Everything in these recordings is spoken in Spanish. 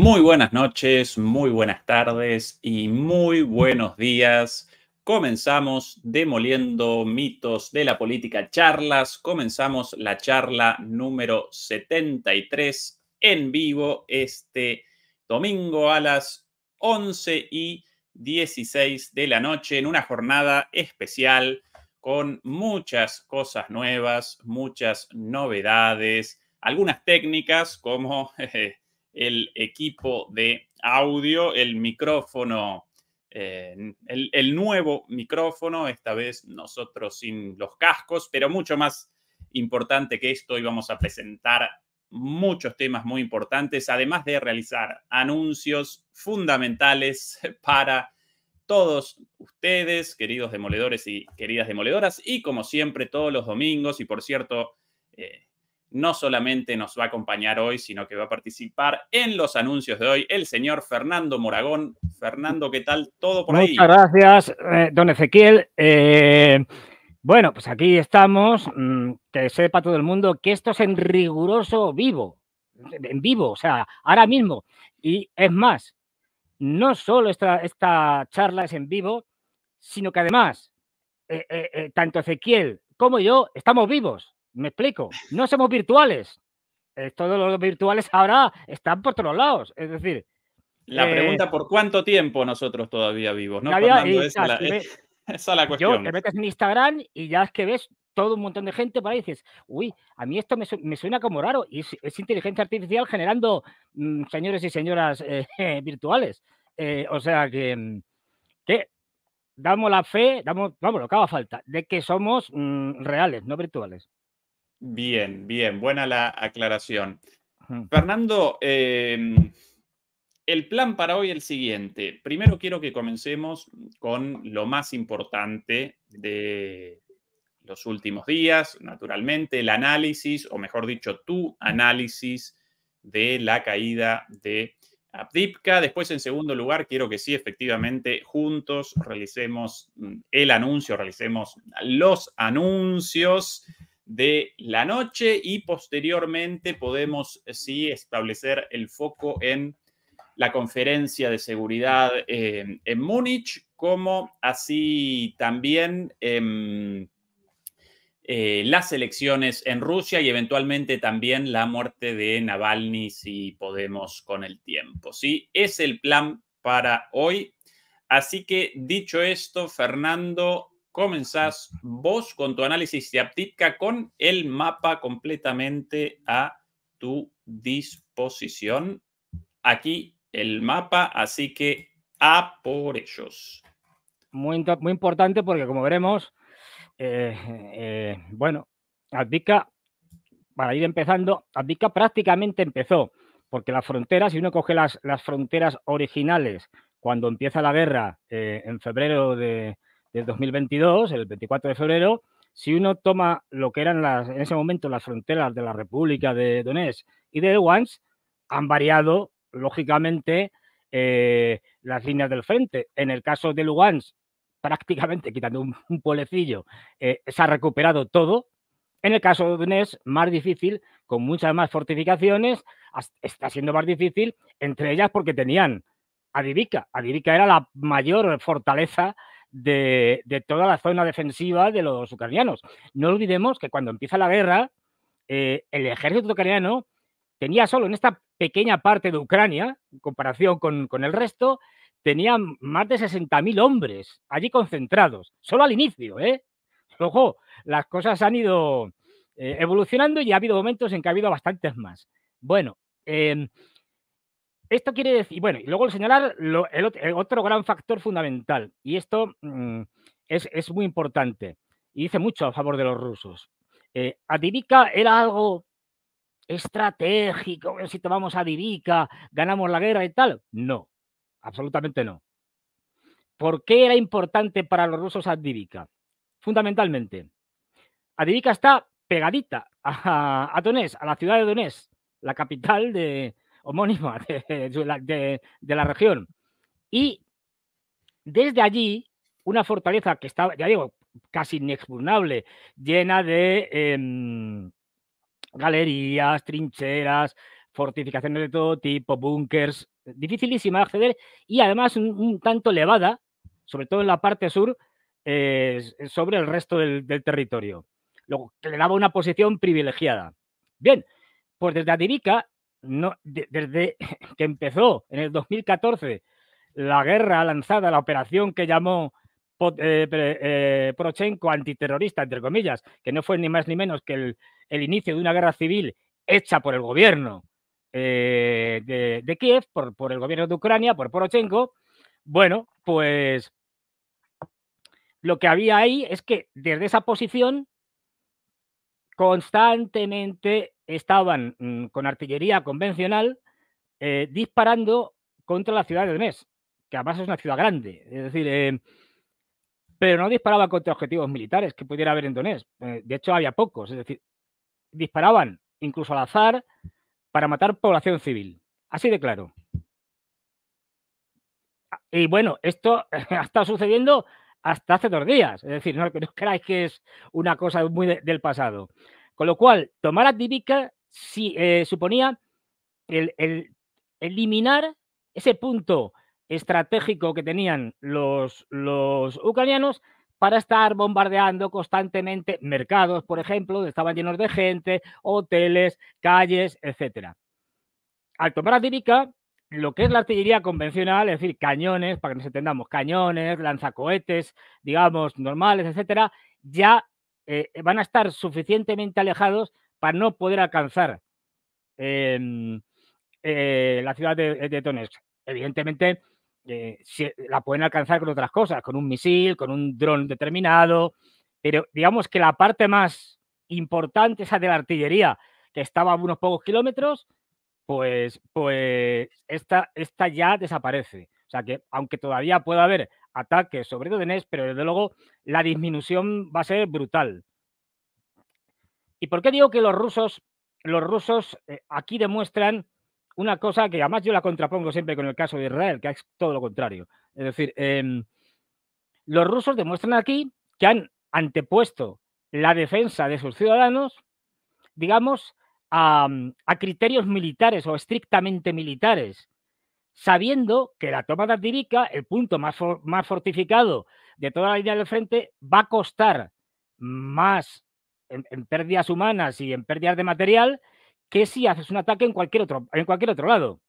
Muy buenas noches, muy buenas tardes y muy buenos días. Comenzamos demoliendo mitos de la política, charlas. Comenzamos la charla número 73 en vivo este domingo a las 11 y 16 de la noche en una jornada especial con muchas cosas nuevas, muchas novedades, algunas técnicas como... el equipo de audio, el micrófono, eh, el, nuevo micrófono, esta vez nosotros sin los cascos, pero mucho más importante que esto, y vamos a presentar muchos temas muy importantes, además de realizar anuncios fundamentales para todos ustedes, queridos demoledores y queridas demoledoras, y como siempre todos los domingos, y por cierto, eh, no solamente nos va a acompañar hoy, sino que va a participar en los anuncios de hoy el señor Fernando Moragón. Fernando, ¿qué tal? Todo por ahí. Muchas gracias, eh, don Ezequiel. Eh, bueno, pues aquí estamos. Mm, que sepa todo el mundo que esto es en riguroso vivo, en vivo, o sea, ahora mismo. Y es más, no solo esta, charla es en vivo, sino que además, eh, tanto Ezequiel como yo estamos vivos. Me explico. No somos virtuales. Todos los virtuales ahora están por todos lados. Es decir. La eh, pregunta por cuánto tiempo nosotros todavía vivos, ¿no? esa, es la cuestión. te metes en Instagram y ya es que ves todo un montón de gente para y dices, uy, a mí esto me, suena como raro. Y es, inteligencia artificial generando mm, señores y señoras eh, eh, virtuales. o sea que, mm, que, damos la fe, damos, vamos, lo que haga falta, de que somos mm, reales, no virtuales. Bien, bien, buena la aclaración. Fernando, em, el plan para hoy es el siguiente. Primero quiero que comencemos con lo más importante de los últimos días, naturalmente, el análisis, o mejor dicho, tu análisis de la caída de Abdipka. Después, en segundo lugar, quiero que sí, efectivamente, juntos realicemos mm, el anuncio, realicemos los anuncios de la noche y posteriormente podemos eh, sí establecer el foco en la conferencia de seguridad eh, en Múnich, como así también em, eh, las elecciones en Rusia y eventualmente también la muerte de Navalny si podemos con el tiempo. Sí, es el plan para hoy. Así que dicho esto, Fernando, comenzás vos con tu análisis de Aptitka con el mapa completamente a tu disposición. Aquí el mapa, así que a por ellos. Muy, importante porque como veremos, eh, eh, bueno, Aptitka, para ir empezando, Aptitka prácticamente empezó, porque las fronteras, si uno coge las, las fronteras originales, cuando empieza la guerra eh, en febrero de, del 2022, el 24 de febrero, si uno toma lo que eran en ese momento las fronteras de la República de Donetsk y de Lugansk, han variado, lógicamente, eh, las líneas del frente. En el caso de Lugansk, prácticamente quitando un, polecillo pueblecillo, eh, se ha recuperado todo. En el caso de Donetsk, más difícil, con muchas más fortificaciones, está siendo más difícil, entre ellas porque tenían Adivica. Adivica era la mayor fortaleza de, toda la zona defensiva de los ucranianos. No olvidemos que cuando empieza la guerra, eh, el ejército ucraniano tenía solo en esta pequeña parte de Ucrania, en comparación con, el resto, tenía más de 60.000 hombres allí concentrados, solo al inicio, ¿eh? Ojo, las cosas han ido eh, evolucionando y ha habido momentos en que ha habido bastantes más. Bueno, em, esto quiere decir, bueno, y luego señalar el, otro gran factor fundamental, y esto mm, es, muy importante, y dice mucho a favor de los rusos. Eh, era algo estratégico, si tomamos Adivica, ganamos la guerra y tal. No, absolutamente no. ¿Por qué era importante para los rusos Adivica? Fundamentalmente, Adivica está pegadita a, a a la ciudad de Donetsk, la capital de, homónima de, la región. Y desde allí, una fortaleza que estaba, ya digo, casi inexpugnable, llena de em, galerías, trincheras, fortificaciones de todo tipo, búnkers, dificilísima de acceder y además un, tanto elevada, sobre todo en la parte sur, sobre el resto del, territorio, lo que le daba una posición privilegiada. Bien, pues desde Adirica desde que empezó en el 2014 la guerra lanzada, la operación que llamó eh, eh, Poroshenko antiterrorista, entre comillas, que no fue ni más ni menos que el, inicio de una guerra civil hecha por el gobierno eh, de, Kiev, por, el gobierno de Ucrania, por Poroshenko, bueno, pues lo que había ahí es que desde esa posición constantemente estaban mm, con artillería convencional eh, disparando contra la ciudad de donés que además es una ciudad grande, es decir, eh, pero no disparaban contra objetivos militares que pudiera haber en Donetsk, eh, de hecho había pocos, es decir, disparaban incluso al azar para matar población civil, así de claro. Y bueno, esto ha estado sucediendo hasta hace dos días. Es decir, no, no creáis que es una cosa muy del pasado. Con lo cual, tomar a Divica eh, suponía el, eliminar ese punto estratégico que tenían los, los ucranianos para estar bombardeando constantemente mercados, por ejemplo, donde estaban llenos de gente, hoteles, calles, etc. Al tomar a lo que es la artillería convencional, es decir, cañones, para que nos entendamos, cañones, lanzacohetes, digamos, normales, etcétera, ya eh, van a estar suficientemente alejados para no poder alcanzar em, eh, la ciudad de, de Evidentemente, eh, si, la pueden alcanzar con otras cosas, con un misil, con un dron determinado, pero digamos que la parte más importante, esa de la artillería, que estaba a unos pocos kilómetros, pues, pues esta, ya desaparece. O sea que, aunque todavía pueda haber ataques sobre DNS, pero desde luego la disminución va a ser brutal. ¿Y por qué digo que los rusos, los rusos eh, aquí demuestran una cosa que además yo la contrapongo siempre con el caso de Israel, que es todo lo contrario? Es decir, em, los rusos demuestran aquí que han antepuesto la defensa de sus ciudadanos, digamos, a, criterios militares o estrictamente militares, sabiendo que la toma de Atirica, el punto más, más fortificado de toda la línea del frente, va a costar más en, en, pérdidas humanas y en pérdidas de material que si haces un ataque en cualquier otro, en cualquier otro lado.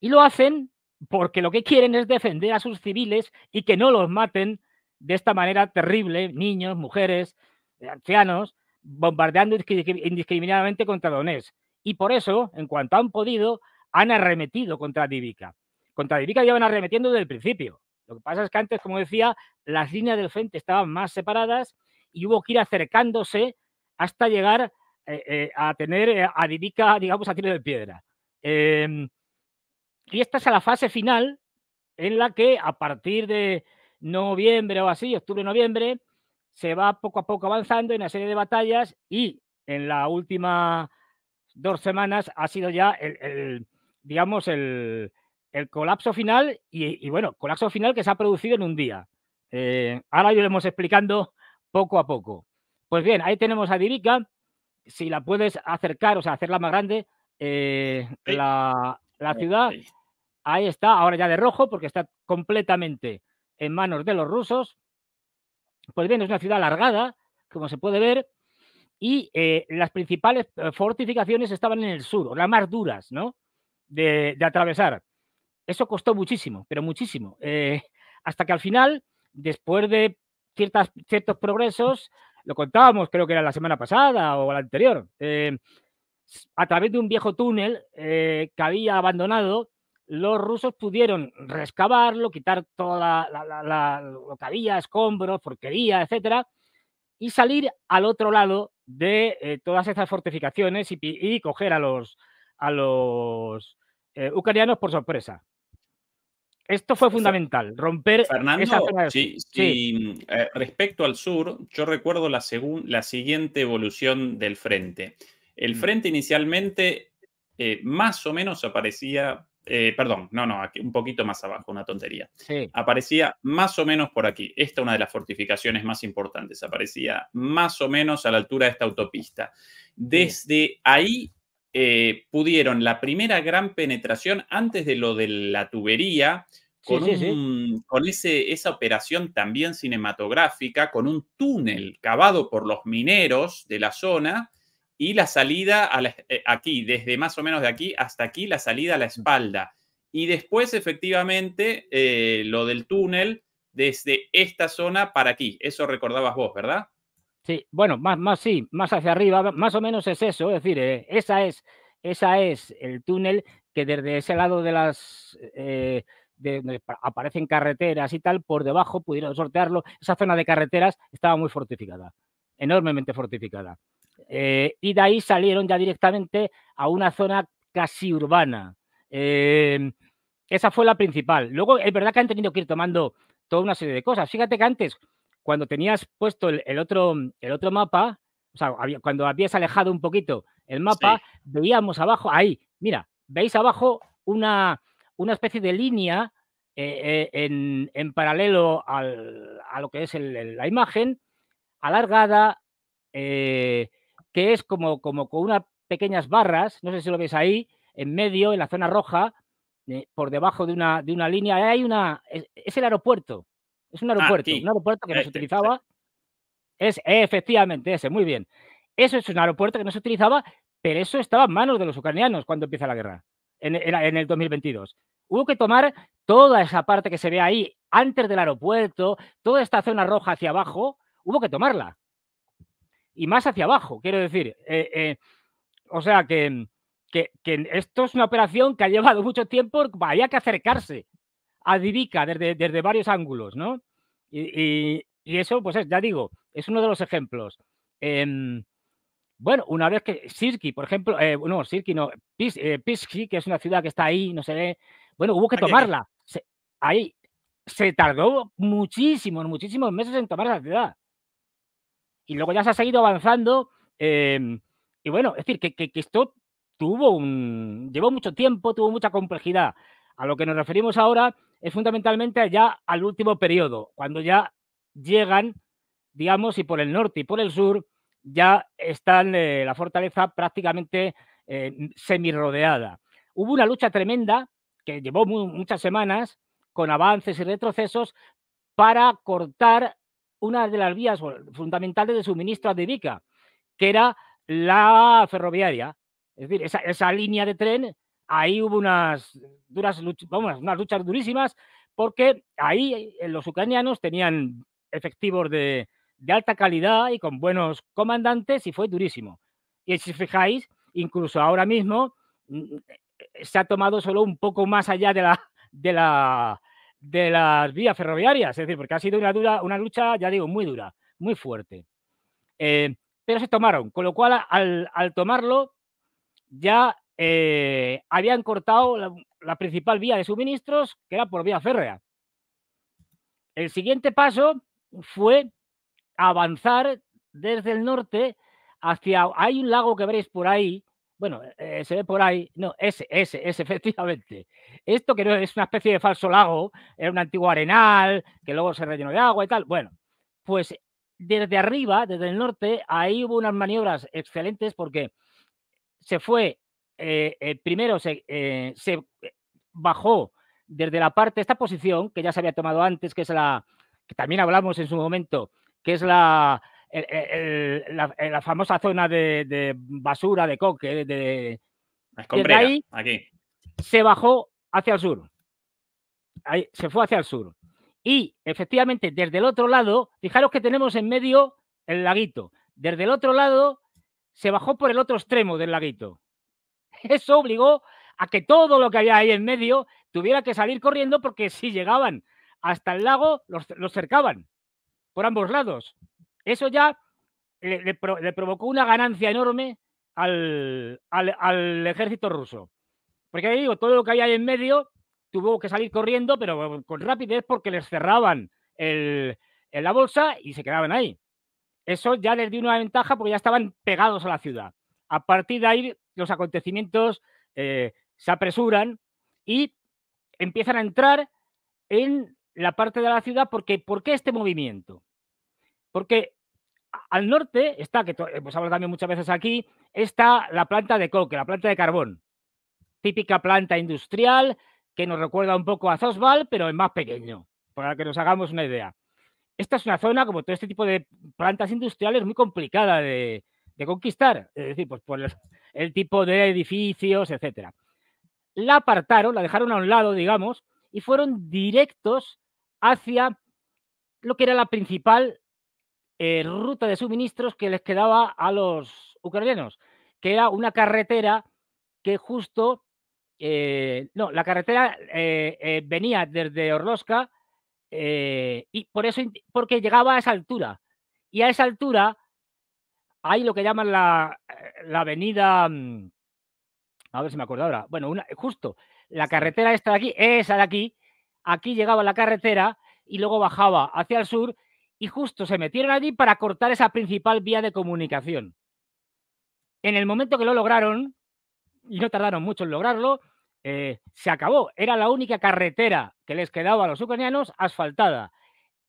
Y lo hacen porque lo que quieren es defender a sus civiles y que no los maten de esta manera terrible, niños, mujeres, eh, ancianos, bombardeando indiscriminadamente contra Donés Y por eso, en cuanto han podido, han arremetido contra Divica. Contra Divica van arremetiendo desde el principio. Lo que pasa es que antes, como decía, las líneas del frente estaban más separadas y hubo que ir acercándose hasta llegar eh, eh, a tener eh, a Divica, digamos, a tiro de piedra. Em, y esta es la fase final en la que a partir de noviembre o así, octubre-noviembre, se va poco a poco avanzando en una serie de batallas y en la última dos semanas ha sido ya el, digamos, el, colapso final y, bueno, colapso final que se ha producido en un día. yo eh, ahora hemos explicando poco a poco. Pues bien, ahí tenemos a Dirica. Si la puedes acercar, o sea, hacerla más grande, eh, la, la, ciudad. Ahí está, ahora ya de rojo, porque está completamente en manos de los rusos. Pues bien, es una ciudad alargada, como se puede ver, y eh, las principales eh, fortificaciones estaban en el sur, las más duras, ¿no? De, atravesar. Eso costó muchísimo, pero muchísimo. Eh, hasta que al final, después de ciertas, ciertos progresos, lo contábamos, creo que era la semana pasada o la anterior, a través de un viejo túnel que había abandonado, los rusos pudieron rescabarlo, quitar toda la, la, escombros, porquería, etcétera, y salir al otro lado de eh, todas estas fortificaciones y, coger a los, a los eh, ucranianos por sorpresa. Esto fue fundamental, romper eh, respecto al sur, yo recuerdo la, la siguiente evolución del frente. El mm. frente inicialmente más o menos aparecía eh, perdón, no, no, un poquito más abajo, una tontería. Aparecía más o menos por aquí. Esta una de las fortificaciones más importantes. Aparecía más o menos a la altura de esta autopista. Desde ahí eh, pudieron la primera gran penetración antes de lo de la tubería. Con, esa operación también cinematográfica, con un túnel cavado por los mineros de la zona, y la salida a eh, aquí, desde más o menos de aquí hasta aquí, la salida a la espalda. Y después, efectivamente, eh, lo del túnel desde esta zona para aquí. Eso recordabas vos, ¿verdad? Sí, bueno, más, más sí, más hacia arriba, más o menos es eso. Es decir, eh, esa, es, esa es el túnel que desde ese lado de las... de, aparecen carreteras y tal, por debajo pudieron sortearlo. Esa zona de carreteras estaba muy fortificada, enormemente fortificada. Eh, y de ahí salieron ya directamente a una zona casi urbana. Em, esa fue la principal. Luego, es verdad que han tenido que ir tomando toda una serie de cosas. Fíjate que antes, cuando tenías puesto el, otro, el otro mapa, o sea, cuando habías alejado un poquito el mapa, veíamos abajo, ahí, mira, veis abajo una, una especie de línea eh, eh, en, paralelo a lo que es la imagen, alargada, que es como, como con unas pequeñas barras, no sé si lo veis ahí, en medio, en la zona roja, eh, por debajo de una, de una línea. hay una. Es, el aeropuerto. Es un ah, aeropuerto. aeropuerto que no se eh, utilizaba. Es efectivamente ese, muy bien. Eso es un aeropuerto que no se utilizaba, pero eso estaba en manos de los ucranianos cuando empieza la guerra, en el 2022. Hubo que tomar toda esa parte que se ve ahí, antes del aeropuerto, toda esta zona roja hacia abajo, hubo que tomarla y más hacia abajo, quiero decir. Eh, eh, o sea que, esto es una operación que ha llevado mucho tiempo, había que acercarse a Divica desde, varios ángulos, ¿no? Y, eso, pues ya digo, es uno de los ejemplos. Em, bueno, una vez que Sirki, por ejemplo, eh, no, Sirki no, Pis, que es una ciudad que está ahí, no se ve, bueno, hubo que tomarla. ahí se tardó muchísimos, muchísimos meses en tomar la ciudad y luego ya se ha seguido avanzando. Em, y bueno, es decir, que, esto tuvo un. llevó mucho tiempo, tuvo mucha complejidad. A lo que nos referimos ahora es fundamentalmente ya al último periodo, cuando ya llegan, digamos, y por el norte y por el sur, ya están eh, la fortaleza prácticamente eh, semi-rodeada. Hubo una lucha tremenda que llevó muchas semanas con avances y retrocesos para cortar una de las vías fundamentales de suministro a dedica que era la ferroviaria. Es decir, esa, línea de tren, ahí hubo unas, duras luchas, vamos, unas luchas durísimas, porque ahí eh, los ucranianos tenían efectivos de, de alta calidad y con buenos comandantes y fue durísimo. Y si fijáis, incluso ahora mismo mm, eh, se ha tomado solo un poco más allá de la, de la, de las vías ferroviarias, es decir, porque ha sido una, dura, una lucha, ya digo, muy dura, muy fuerte. Eh, pero se tomaron, con lo cual al, tomarlo ya eh, habían cortado la, la, principal vía de suministros, que era por vía férrea. El siguiente paso fue avanzar desde el norte hacia, hay un lago que veréis por ahí, bueno, eh, se ve por ahí. No, ese, ese, ese, efectivamente. Esto que no es una especie de falso lago, era un antiguo arenal que luego se rellenó de agua y tal. Bueno, pues desde arriba, desde el norte, ahí hubo unas maniobras excelentes porque se fue, eh, primero se, eh, se bajó desde la parte, esta posición que ya se había tomado antes, que es la, que también hablamos en su momento, que es la, eh, la, famosa zona de, basura, de coque, de... ahí se bajó hacia el sur. se fue hacia el sur. Y efectivamente, desde el otro lado, fijaros que tenemos en medio el laguito. Desde el otro lado, se bajó por el otro extremo del laguito. Eso obligó a que todo lo que había ahí en medio tuviera que salir corriendo porque si llegaban hasta el lago, los cercaban por ambos lados. Eso ya le, provocó una ganancia enorme al, ejército ruso. Porque ahí digo, todo lo que había en medio tuvo que salir corriendo, pero con rapidez porque les cerraban la bolsa y se quedaban ahí. Eso ya les dio una ventaja porque ya estaban pegados a la ciudad. A partir de ahí los acontecimientos eh, se apresuran y empiezan a entrar en la parte de la ciudad porque ¿por qué este movimiento? Porque al norte está, que hemos hablado también muchas veces aquí, está la planta de coque, la planta de carbón. Típica planta industrial que nos recuerda un poco a Zosval, pero es más pequeño, para que nos hagamos una idea. Esta es una zona, como todo este tipo de plantas industriales, muy complicada de, conquistar, es decir, pues por el, el tipo de edificios, etcétera. La apartaron, la dejaron a un lado, digamos, y fueron directos hacia lo que era la principal eh, ruta de suministros que les quedaba a los ucranianos, que era una carretera que justo, eh, no, la carretera eh, venía desde Orlovska y por eso, porque llegaba a esa altura. Y a esa altura hay lo que llaman la, la avenida, mm, a ver si me acuerdo ahora, bueno, justo, la carretera esta de aquí, esa de aquí, aquí llegaba la carretera y luego bajaba hacia el sur y justo se metieron allí para cortar esa principal vía de comunicación. En el momento que lo lograron, y no tardaron mucho en lograrlo, eh, se acabó. Era la única carretera que les quedaba a los ucranianos asfaltada.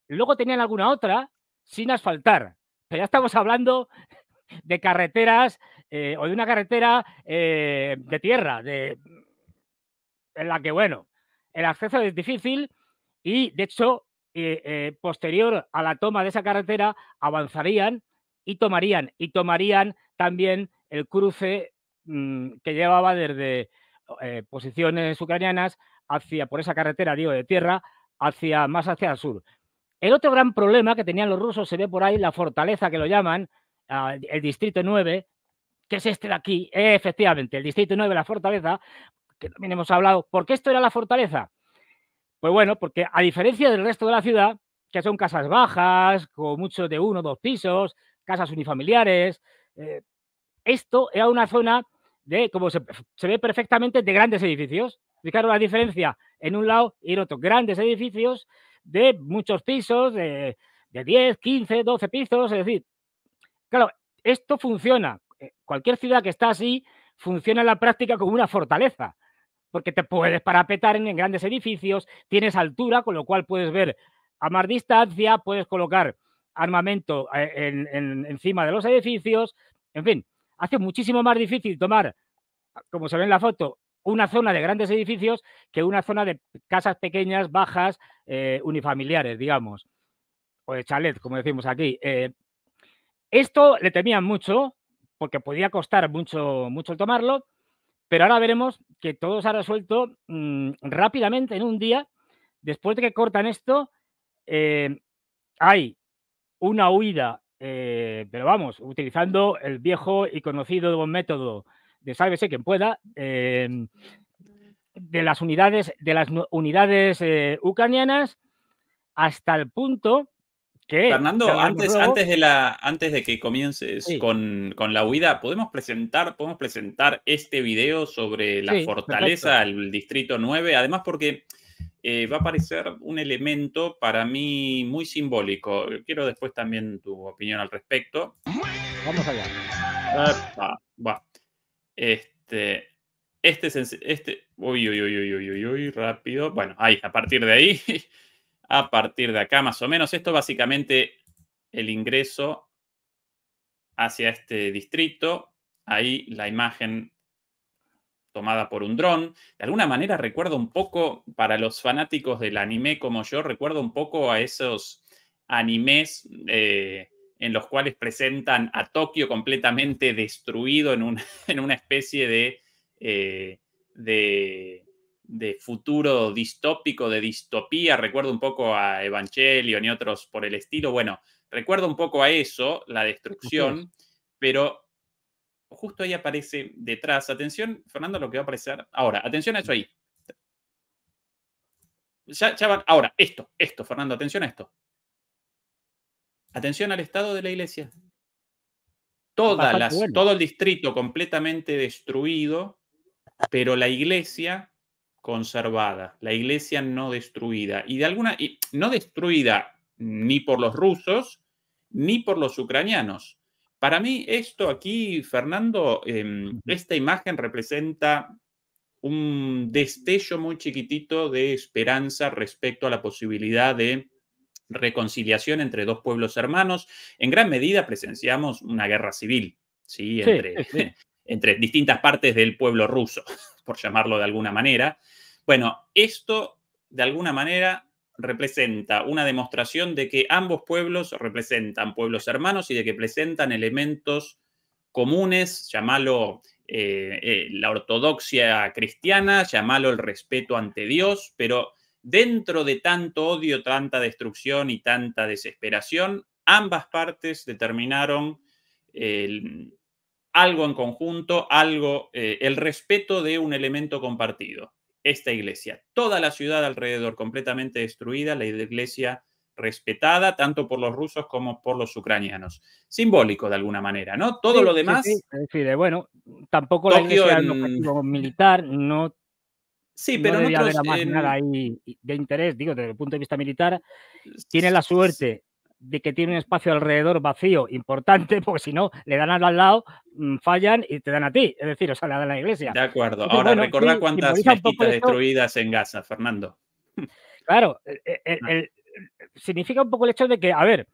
Luego tenían alguna otra sin asfaltar. Pero ya estamos hablando de carreteras eh, o de una carretera eh, de tierra, de, en la que, bueno, el acceso es difícil y, de hecho, eh, eh, posterior a la toma de esa carretera, avanzarían y tomarían, y tomarían también el cruce mm, que llevaba desde eh, posiciones ucranianas hacia, por esa carretera, digo, de tierra, hacia más hacia el sur. El otro gran problema que tenían los rusos se ve por ahí, la fortaleza que lo llaman, ah, el Distrito 9, que es este de aquí, efectivamente, el Distrito 9, la fortaleza, que también hemos hablado. ¿Por qué esto era la fortaleza? Pues bueno, porque a diferencia del resto de la ciudad, que son casas bajas, con muchos de uno o dos pisos, casas unifamiliares, eh, esto era una zona de, como se, ve perfectamente, de grandes edificios. Fijaros la diferencia en un lado y en otro. Grandes edificios de muchos pisos, de, de 10, 15, 12 pisos. Es decir, claro, esto funciona. Eh, cualquier ciudad que está así funciona en la práctica como una fortaleza porque te puedes parapetar en, grandes edificios, tienes altura, con lo cual puedes ver a más distancia, puedes colocar armamento eh, en, encima de los edificios, en fin, hace muchísimo más difícil tomar, como se ve en la foto, una zona de grandes edificios que una zona de casas pequeñas, bajas, eh, unifamiliares, digamos, o de chalet, como decimos aquí. Eh, esto le temían mucho porque podía costar mucho, mucho tomarlo pero ahora veremos que todo se ha resuelto mm, rápidamente en un día. Después de que cortan esto, eh, hay una huida, eh, pero vamos, utilizando el viejo y conocido método de sálvese quien pueda, eh, de las unidades, de las unidades ucranianas hasta el punto Fernando, antes, antes, de la, antes de que comiences con, la huida, ¿podemos presentar, podemos presentar este video sobre la fortaleza del Distrito 9? Además, porque eh, va a aparecer un elemento para mí muy simbólico. Quiero después también tu opinión al respecto. Vamos allá. Este, este, este, uy, uy, uy, uy, rápido. Bueno, ahí, a partir de ahí a partir de acá más o menos. Esto básicamente el ingreso hacia este distrito. Ahí la imagen tomada por un dron. De alguna manera recuerdo un poco, para los fanáticos del anime como yo, recuerdo un poco a esos animes eh, en los cuales presentan a Tokio completamente destruido en una, en una especie de eh, de futuro distópico, de distopía, Recuerdo un poco a Evangelion y otros por el estilo. Bueno, recuerdo un poco a eso, la destrucción, pero justo ahí aparece detrás. Atención, Fernando, lo que va a aparecer ahora. Atención a eso ahí. Ahora, esto, esto, Fernando, atención a esto. Atención al estado de la iglesia. Todas Todo el distrito completamente destruido, pero la iglesia conservada, la iglesia no destruida, y de alguna, no destruida ni por los rusos ni por los ucranianos. Para mí esto aquí, Fernando, em, esta imagen representa un destello muy chiquitito de esperanza respecto a la posibilidad de reconciliación entre dos pueblos hermanos. En gran medida presenciamos una guerra civil, Entre, eh, entre distintas partes del pueblo ruso por llamarlo de alguna manera. Bueno, esto de alguna manera representa una demostración de que ambos pueblos representan pueblos hermanos y de que presentan elementos comunes, llamalo eh, eh, la ortodoxia cristiana, llamalo el respeto ante Dios, pero dentro de tanto odio, tanta destrucción y tanta desesperación, ambas partes determinaron el algo en conjunto, algo, eh, el respeto de un elemento compartido. Esta iglesia, toda la ciudad alrededor completamente destruida, la iglesia respetada tanto por los rusos como por los ucranianos. Simbólico de alguna manera, ¿no? Todo lo demás. Sí, bueno, tampoco la iglesia militar, no. Sí, pero no nada ahí de interés, digo, desde el punto de vista militar. Tiene la suerte de que tiene un espacio alrededor vacío importante, porque si no, le dan al lado, mm, fallan y te dan a ti, es decir, o sea, le dan a la iglesia. De acuerdo. Ahora, bueno, cuántas destruidas en Gaza, Fernando. Claro, e, e, e, ah. significa un poco el hecho de que, a ver,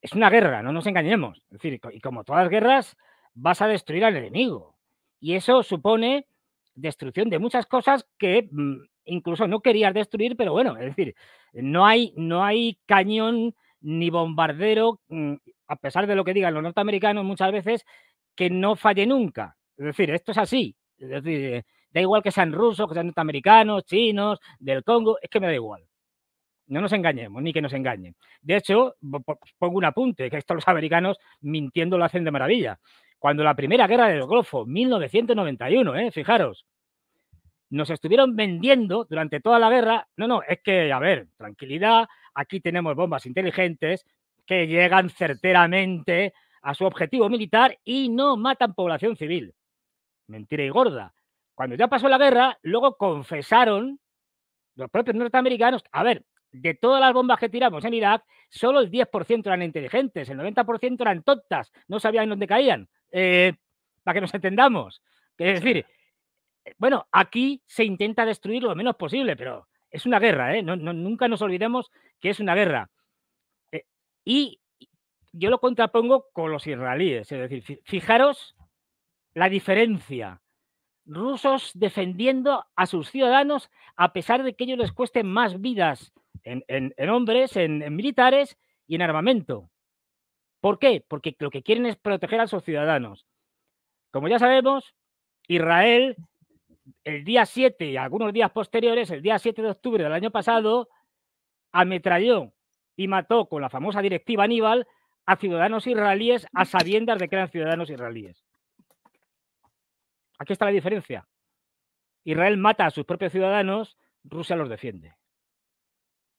es una guerra, no nos engañemos. Es decir, y como todas las guerras, vas a destruir al enemigo. Y eso supone destrucción de muchas cosas que mm, incluso no querías destruir, pero bueno, es decir, no hay, no hay cañón ni bombardero, mm, a pesar de lo que digan los norteamericanos muchas veces, que no falle nunca. Es decir, esto es así. Es decir, eh, da igual que sean rusos, que sean norteamericanos, chinos, del Congo, es que me da igual. No nos engañemos, ni que nos engañen. De hecho, pongo un apunte, que esto los americanos mintiendo lo hacen de maravilla. Cuando la primera guerra del Golfo, 1991, ¿eh? fijaros, nos estuvieron vendiendo durante toda la guerra, no, no, es que, a ver, tranquilidad, Aquí tenemos bombas inteligentes que llegan certeramente a su objetivo militar y no matan población civil. Mentira y gorda. Cuando ya pasó la guerra, luego confesaron los propios norteamericanos, a ver, de todas las bombas que tiramos en Irak, solo el 10% eran inteligentes, el 90% eran tontas, no sabían dónde caían. Eh, para que nos entendamos. Es decir, eh, bueno, aquí se intenta destruir lo menos posible, pero es una guerra, ¿eh? nunca nos olvidemos que es una guerra. Eh, y yo lo contrapongo con los israelíes, es decir, fijaros la diferencia. Rusos defendiendo a sus ciudadanos a pesar de que ellos les cuesten más vidas en, hombres, en militares y en armamento. ¿Por qué? Porque lo que quieren es proteger a sus ciudadanos. Como ya sabemos, Israel el día 7 y algunos días posteriores, el día 7 de octubre del año pasado, ametralló y mató con la famosa directiva Aníbal a ciudadanos israelíes a sabiendas de que eran ciudadanos israelíes. Aquí está la diferencia. Israel mata a sus propios ciudadanos, Rusia los defiende.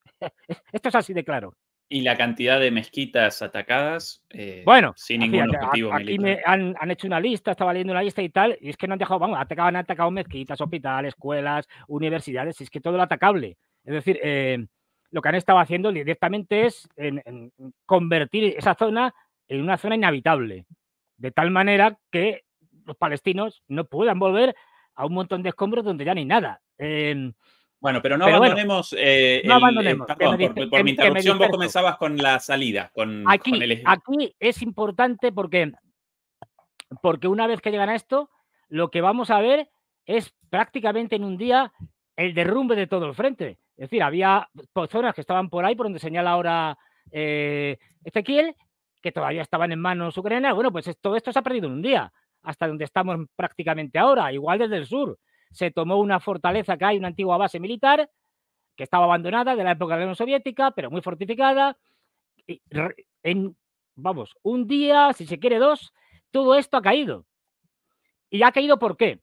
Esto es así de claro. Y la cantidad de mezquitas atacadas eh, bueno, sin ningún aquí Me han, hecho una lista, estaba leyendo una lista y tal, y es que no han dejado, vamos, atacado, han atacado mezquitas, hospitales, escuelas, universidades, es que todo lo atacable. Es decir, eh, lo que han estado haciendo directamente es convertir esa zona en una zona inhabitable, de tal manera que los palestinos no puedan volver a un montón de escombros donde ya ni nada. Eh, bueno, pero no abandonemos, eh, no abandonemos por, mi interrupción vos comenzabas con la salida, con, aquí, Aquí es importante porque, porque una vez que llegan a esto, lo que vamos a ver es prácticamente en un día el derrumbe de todo el frente. Es decir, había zonas que estaban por ahí, por donde señala ahora eh, Ezequiel, que todavía estaban en manos ucranianas. Bueno, pues todo esto se ha perdido en un día, hasta donde estamos prácticamente ahora, igual desde el sur se tomó una fortaleza que hay, una antigua base militar, que estaba abandonada de la época de la Unión Soviética, pero muy fortificada. Y en, vamos, un día, si se quiere dos, todo esto ha caído. ¿Y ha caído por qué?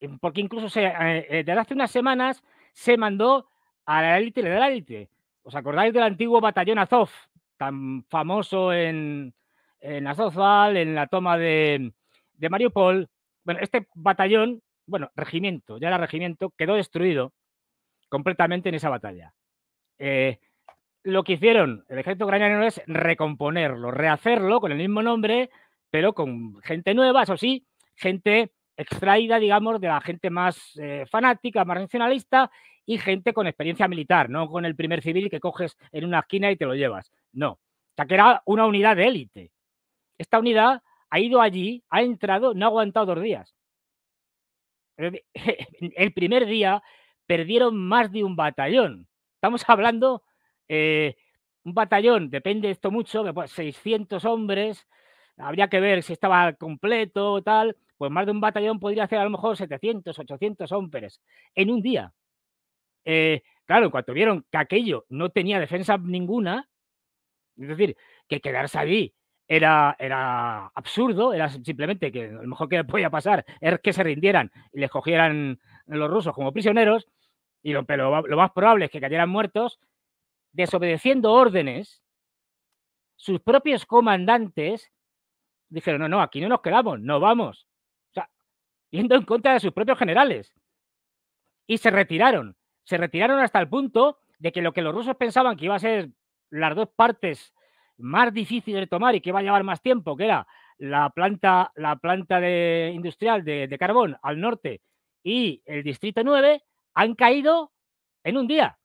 Em, porque incluso eh, eh, desde hace unas semanas se mandó a la élite de la élite. ¿Os acordáis del antiguo batallón Azov, tan famoso en, en en la toma de, de Mariupol? Bueno, este batallón bueno, regimiento, ya era regimiento, quedó destruido completamente en esa batalla. Eh, lo que hicieron el ejército ucraniano es recomponerlo, rehacerlo con el mismo nombre, pero con gente nueva, eso sí, gente extraída, digamos, de la gente más eh, fanática, más nacionalista y gente con experiencia militar, no con el primer civil que coges en una esquina y te lo llevas. No, o sea, que era una unidad de élite. Esta unidad ha ido allí, ha entrado, no ha aguantado dos días. el primer día perdieron más de un batallón. Estamos hablando, eh, un batallón, depende esto mucho, 600 pues hombres, habría que ver si estaba completo o tal, pues más de un batallón podría hacer a lo mejor 700, 800 hombres en un día. Eh, claro, cuando vieron que aquello no tenía defensa ninguna, es decir, que quedarse allí era, absurdo, era simplemente que lo mejor que podía pasar es que se rindieran y les cogieran los rusos como prisioneros, y lo, lo más probable es que cayeran muertos, desobedeciendo órdenes, sus propios comandantes dijeron, no, no, aquí no nos quedamos, no vamos. O sea, yendo en contra de sus propios generales. Y se retiraron, se retiraron hasta el punto de que lo que los rusos pensaban que iba a ser las dos partes más difícil de tomar y que va a llevar más tiempo, que era la planta, la planta de, industrial de, carbón al norte y el distrito 9, han caído en un día.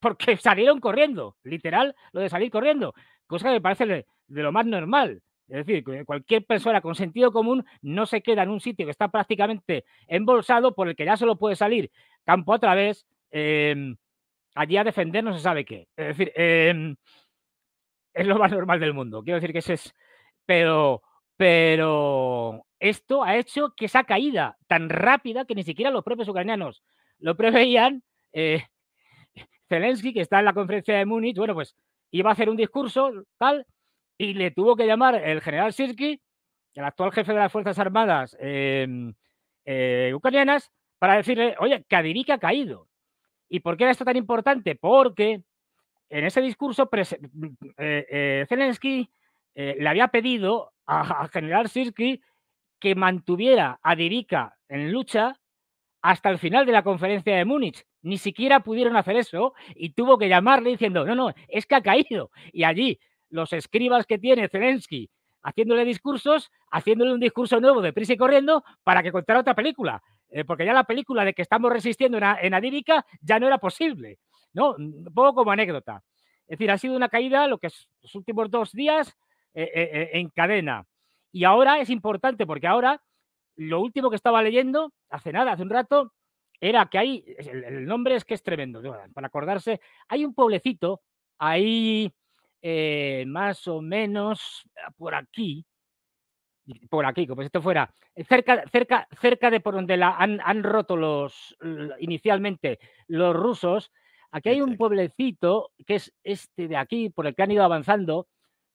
Porque salieron corriendo, literal, lo de salir corriendo, cosa que me parece de, lo más normal. Es decir, cualquier persona con sentido común no se queda en un sitio que está prácticamente embolsado por el que ya solo puede salir campo a través, em, allí a defender no se sabe qué. Es decir, em, es lo más normal del mundo. Quiero decir que ese es. Pero, pero esto ha hecho que esa caída tan rápida que ni siquiera los propios ucranianos lo preveían. Eh, Zelensky, que está en la conferencia de Múnich, bueno, pues iba a hacer un discurso, tal, y le tuvo que llamar el general Sirki, el actual jefe de las Fuerzas Armadas em, eh, ucranianas, para decirle, oye, que ha caído. ¿Y por qué era esto tan importante? Porque en ese discurso, eh, eh, Zelensky eh, le había pedido a, General Sirski que mantuviera a Dirica en lucha hasta el final de la conferencia de Múnich. Ni siquiera pudieron hacer eso y tuvo que llamarle diciendo, no, no, es que ha caído. Y allí los escribas que tiene Zelensky haciéndole discursos, haciéndole un discurso nuevo de prisa y corriendo para que contara otra película. porque ya la película de que estamos resistiendo en, a, ya no era posible. ¿no? Un poco como anécdota. Es decir, ha sido una caída lo que los últimos dos días eh, eh, eh, en cadena. Y ahora es importante porque ahora lo último que estaba leyendo, hace nada, hace un rato, era que hay, el, nombre es que es tremendo, para acordarse, hay un pueblecito ahí más o menos ah, por aquí, por aquí, como si esto fuera, cerca, cerca, cerca de por donde la han, han roto los inicialmente los rusos, Aquí hay un pueblecito que es este de aquí, por el que han ido avanzando.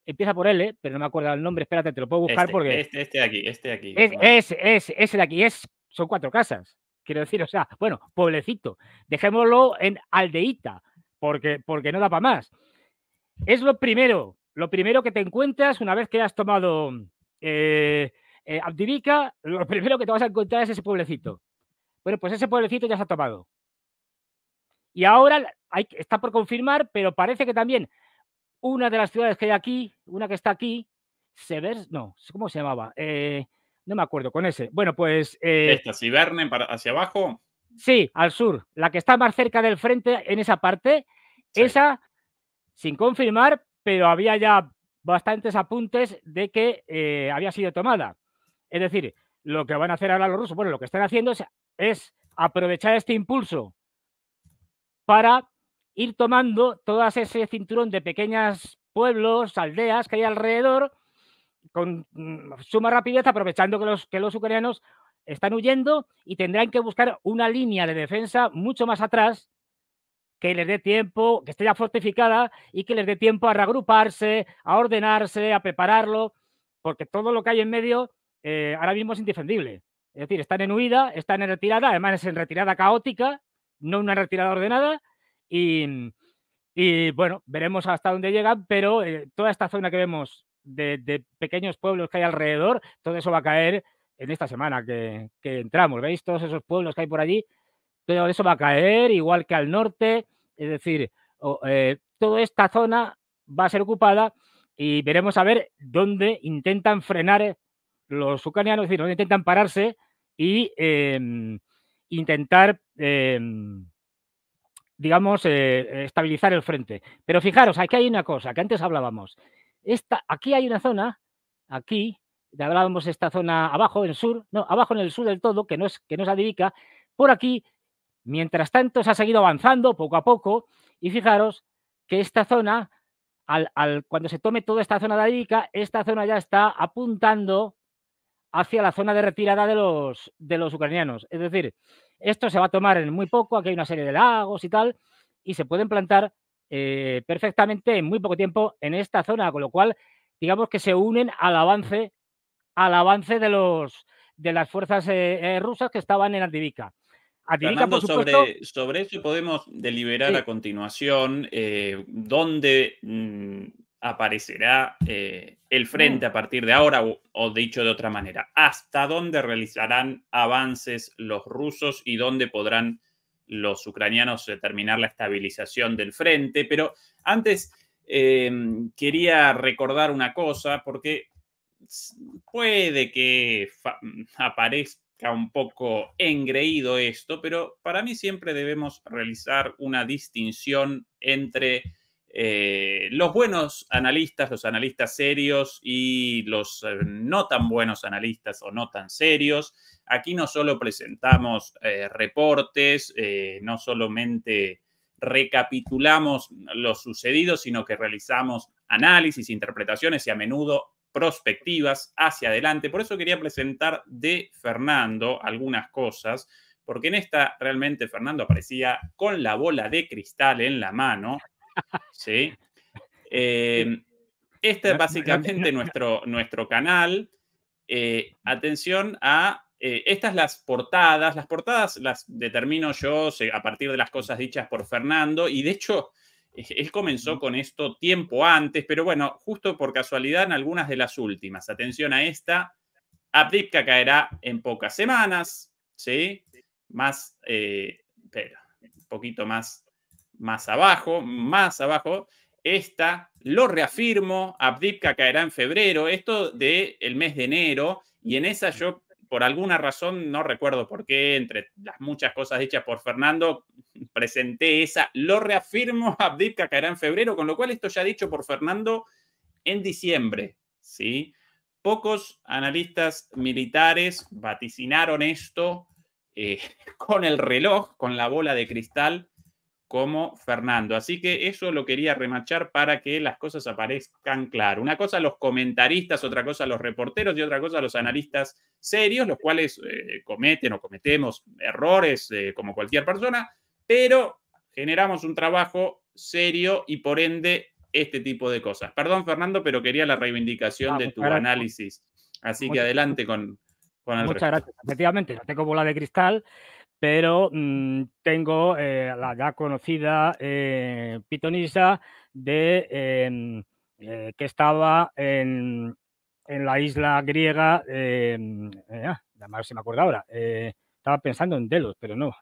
Empieza por L, pero no me acuerdo el nombre. Espérate, te lo puedo buscar este, porque. Este, este de aquí, este de aquí. Es, es, es, de aquí, es, son cuatro casas. Quiero decir, o sea, bueno, pueblecito. Dejémoslo en aldeíta, porque, porque no da para más. Es lo primero, lo primero que te encuentras una vez que has tomado eh, eh, Abdivica, lo primero que te vas a encontrar es ese pueblecito. Bueno, pues ese pueblecito ya se ha tomado. Y ahora hay, está por confirmar, pero parece que también una de las ciudades que hay aquí, una que está aquí, Severs, no, ¿cómo se llamaba? Eh, no me acuerdo con ese. Bueno, pues. Eh Esta, para hacia abajo. Sí, al sur. La que está más cerca del frente en esa parte. Esa, sin confirmar, pero había ya bastantes apuntes de que eh, había sido tomada. Es decir, lo que van a hacer ahora los rusos, bueno, lo que están haciendo es aprovechar este impulso para ir tomando todo ese cinturón de pequeños pueblos, aldeas que hay alrededor, con mm, suma rapidez, aprovechando que los, que ucranianos están huyendo y tendrán que buscar una línea de defensa mucho más atrás que les dé tiempo, que esté ya fortificada y que les dé tiempo a reagruparse, a ordenarse, a prepararlo, porque todo lo que hay en medio eh, ahora mismo es indefendible. Es decir, están en huida, están en retirada, además es en retirada caótica, no una retirada ordenada y, y bueno, veremos hasta dónde llegan, pero eh, toda esta zona que vemos de, pequeños pueblos que hay alrededor, todo eso va a caer en esta semana que, entramos. ¿Veis todos esos pueblos que hay por allí? Todo eso va a caer, igual que al norte, es decir, eh, toda esta zona va a ser ocupada y veremos a ver dónde intentan frenar los ucranianos, es decir, dónde intentan pararse y... Em, intentar, em, digamos, eh, estabilizar el frente. Pero fijaros, aquí hay una cosa que antes hablábamos. Esta, aquí hay una zona, aquí, hablábamos de esta zona abajo, en sur, no, abajo en el sur del todo, que no es, que por aquí, mientras tanto, se ha seguido avanzando poco a poco, y fijaros que esta zona, al, cuando se tome toda esta zona de esta zona ya está apuntando hacia la zona de retirada de los, de los ucranianos. Es decir, esto se va a tomar en muy poco, aquí hay una serie de lagos y tal, y se pueden plantar eh, perfectamente en muy poco tiempo en esta zona, con lo cual, digamos que se unen al avance, al avance de los de las fuerzas eh, eh, rusas que estaban en Ardivika. sobre, sobre eso podemos deliberar a continuación eh, dónde mm, aparecerá eh, el frente mm. a partir de ahora, o, dicho de otra manera, hasta dónde realizarán avances los rusos y dónde podrán los ucranianos determinar la estabilización del frente. Pero antes em, quería recordar una cosa, porque puede que aparezca un poco engreído esto, pero para mí siempre debemos realizar una distinción entre eh, los buenos analistas, los analistas serios y los eh, no tan buenos analistas o no tan serios. Aquí no solo presentamos eh, reportes, no solamente recapitulamos lo sucedido, sino que realizamos análisis, interpretaciones y a menudo prospectivas hacia adelante. Por eso quería presentar de Fernando algunas cosas, porque en esta realmente Fernando aparecía con la bola de cristal en la mano Sí. Eh, eh, este es básicamente nuestro, nuestro canal. Eh, atención a estas las portadas. Las portadas las determino yo a partir de las cosas dichas por Fernando y de hecho él comenzó con esto tiempo antes, pero bueno, justo por casualidad en algunas de las últimas. Atención a esta. Abdipka caerá en pocas semanas, ¿sí? Más, pero, un poquito más más abajo, más abajo, esta, lo reafirmo, Abdipka caerá en febrero, esto del mes de enero, y en esa yo, por alguna razón, no recuerdo por qué, entre las muchas cosas dichas por Fernando, presenté esa, lo reafirmo, Abdipka caerá en febrero, con lo cual esto ya dicho por Fernando en diciembre, ¿sí? Pocos analistas militares vaticinaron esto eh, con el reloj, con la bola de cristal, como Fernando. Así que eso lo quería remachar para que las cosas aparezcan claras. Una cosa los comentaristas, otra cosa los reporteros y otra cosa los analistas serios, los cuales eh, cometen o cometemos errores eh, como cualquier persona, pero generamos un trabajo serio y por ende este tipo de cosas. Perdón, Fernando, pero quería la reivindicación ah, de tu análisis. Así que adelante con, Muchas gracias. Efectivamente, tengo bola de cristal pero mm, tengo eh, la ya conocida eh, pitonisa de, em, eh, que estaba en, la isla griega, mm, además ah, si me acuerdo ahora, estaba pensando en Delos, pero no.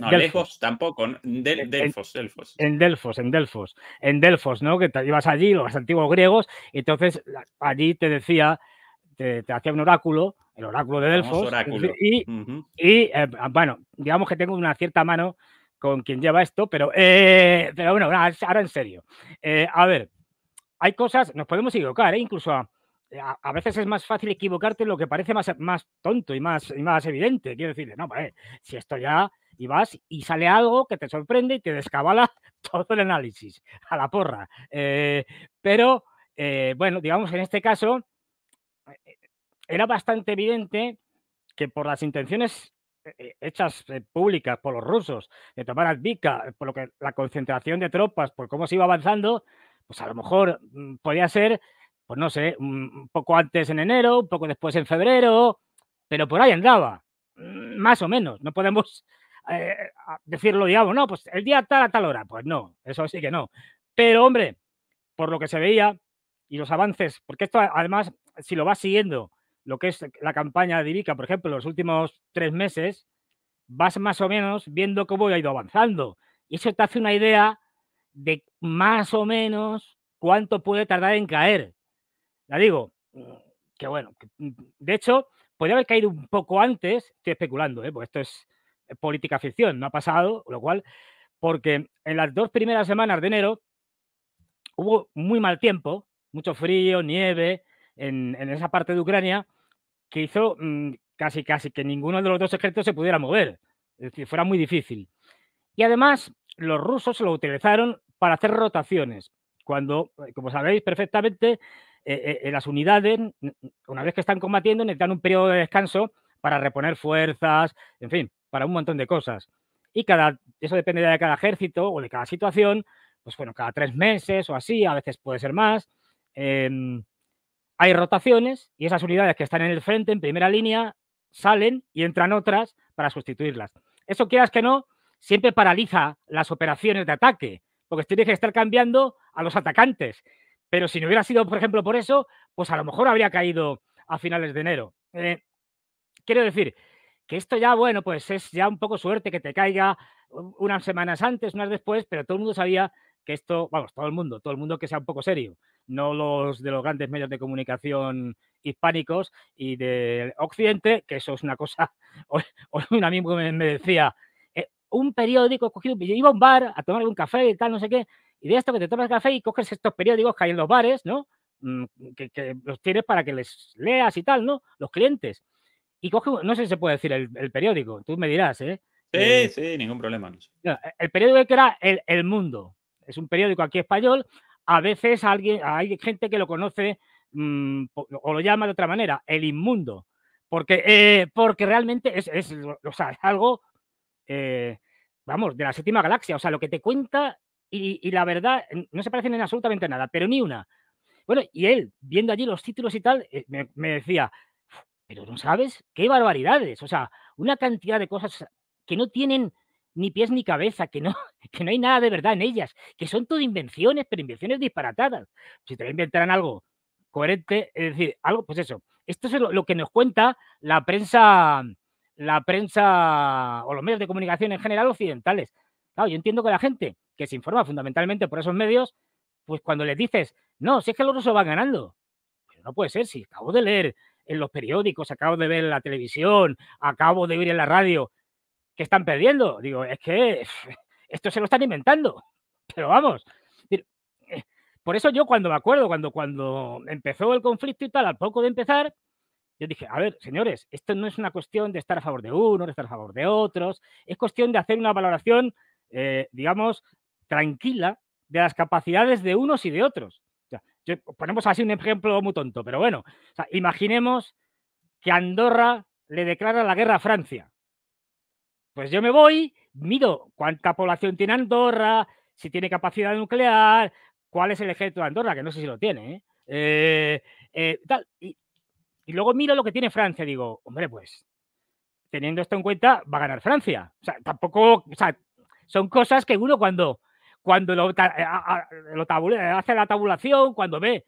no, lejos tampoco, en, Delfos. En Delfos, en Delfos, en Delfos, ¿no? Que te ibas allí, los antiguos griegos, y entonces allí te decía te, hacía un oráculo, el oráculo de Delfos. Y, eh, ah, bueno, digamos que tengo una cierta mano con quien lleva esto, pero, eh, pero bueno, ahora en serio. Eh, a ver, hay cosas, nos podemos equivocar, incluso a, veces es más fácil equivocarte en lo que parece más, más tonto y más, y más evidente. Quiero decirle, no, vale, si esto ya y vas y sale algo que te sorprende y te descabala todo el análisis, a la porra. pero bueno, digamos, en este caso era bastante evidente que por las intenciones eh, hechas eh, públicas por los rusos de tomar Advika, por lo que la concentración de tropas, por cómo se iba avanzando, pues a lo mejor mm, podía ser, pues no sé, un poco antes en enero, un poco después en febrero, pero por ahí andaba, mm, más o menos. No podemos eh, decirlo, digamos, no, pues el día tal a tal hora, pues no, eso sí que no. Pero hombre, por lo que se veía, y los avances, porque esto además, si lo vas siguiendo, lo que es la campaña de Ibica, por ejemplo, los últimos tres meses, vas más o menos viendo cómo ha ido avanzando. Y eso te hace una idea de más o menos cuánto puede tardar en caer. la digo, que bueno, mm, de hecho, podría haber caído un poco antes, estoy especulando, ¿eh? porque esto es política ficción, no ha pasado, lo cual, porque en las dos primeras semanas de enero hubo muy mal tiempo, mucho frío, nieve, en, esa parte de Ucrania, que hizo mm, casi, casi que ninguno de los dos ejércitos se pudiera mover. Es decir, fuera muy difícil. Y además, los rusos lo utilizaron para hacer rotaciones. Cuando, eh, como sabéis perfectamente, eh, eh, las unidades, una vez que están combatiendo, necesitan un periodo de descanso para reponer fuerzas, en fin, para un montón de cosas. Y cada, eso depende de cada ejército o de cada situación, pues bueno, cada tres meses o así, a veces puede ser más. Em, hay rotaciones y esas unidades que están en el frente, en primera línea, salen y entran otras para sustituirlas. Eso quieras que no, siempre paraliza las operaciones de ataque, porque tienes que estar cambiando a los atacantes. Pero si no hubiera sido, por ejemplo, por eso, pues a lo mejor habría caído a finales de enero. Eh, quiero decir que esto ya, bueno, pues es ya un poco suerte que te caiga unas semanas antes, unas después, pero todo el mundo sabía que esto, vamos, todo el mundo, todo el mundo que sea un poco serio, no los de los grandes medios de comunicación hispánicos y del occidente, que eso es una cosa, hoy, un amigo me, decía, eh, un periódico cogido, yo iba a un bar a tomar un café y tal, no sé qué, y de esto que te tomas café y coges estos periódicos que hay en los bares, ¿no? Mm, que, los tienes para que les leas y tal, ¿no? Los clientes. Y coge, no sé si se puede decir el, periódico, tú me dirás, ¿eh? Sí, eh, sí, ningún problema. el periódico que era el Mundo, es un periódico aquí español, a veces alguien, hay gente que lo conoce mm, o lo llama de otra manera, el inmundo, porque, eh, porque realmente es, algo, eh, vamos, de la séptima galaxia, o sea, lo que te cuenta y, la verdad no se parecen en absolutamente nada, pero ni una. Bueno, y él, viendo allí los títulos y tal, eh, me, me decía, pero no sabes qué barbaridades, o sea, una cantidad de cosas que no tienen ni pies ni cabeza, que no, que no hay nada de verdad en ellas, que son todo invenciones, pero invenciones disparatadas. Si te inventaran algo coherente, es decir, algo, pues eso. Esto es lo, que nos cuenta la prensa, la prensa o los medios de comunicación en general occidentales. Claro, yo entiendo que la gente que se informa fundamentalmente por esos medios, pues cuando les dices, no, si es que los rusos van ganando, pero no puede ser, si acabo de leer en los periódicos, acabo de ver en la televisión, acabo de oír en la radio que están perdiendo. Digo, es que esto se lo están inventando. Pero vamos. Eh, por eso yo cuando me acuerdo, cuando, cuando empezó el conflicto y tal, al poco de empezar, yo dije, a ver, señores, esto no es una cuestión de estar a favor de uno, de estar a favor de otros, es cuestión de hacer una valoración, eh, digamos, tranquila de las capacidades de unos y de otros. ponemos así un ejemplo muy tonto, pero bueno, imaginemos que Andorra le declara la guerra a Francia. Pues yo me voy, miro cuánta población tiene Andorra, si tiene capacidad nuclear, cuál es el ejército de Andorra, que no sé si lo tiene. ¿eh? Eh, eh, y, luego miro lo que tiene Francia, digo, hombre, pues teniendo esto en cuenta, va a ganar Francia. O sea, tampoco, o sea, son cosas que uno cuando, cuando lo, hace la tabulación, cuando ve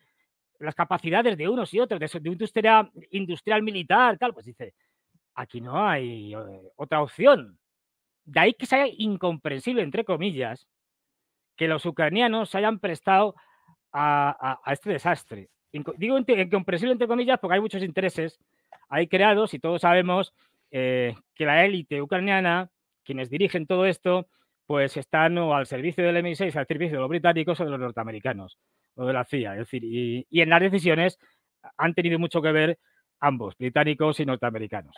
las capacidades de unos y otros, de, de industria industrial militar, tal, pues dice, aquí no hay eh, otra opción. De ahí que sea incomprensible, entre comillas, que los ucranianos se hayan prestado a, este desastre. digo incomprensible, entre comillas, porque hay muchos intereses ahí creados y todos sabemos eh, que la élite ucraniana, quienes dirigen todo esto, pues están o al servicio del m 6 al servicio de los británicos o de los norteamericanos o de la CIA. Es decir, y en las decisiones han tenido mucho que ver ambos, británicos y norteamericanos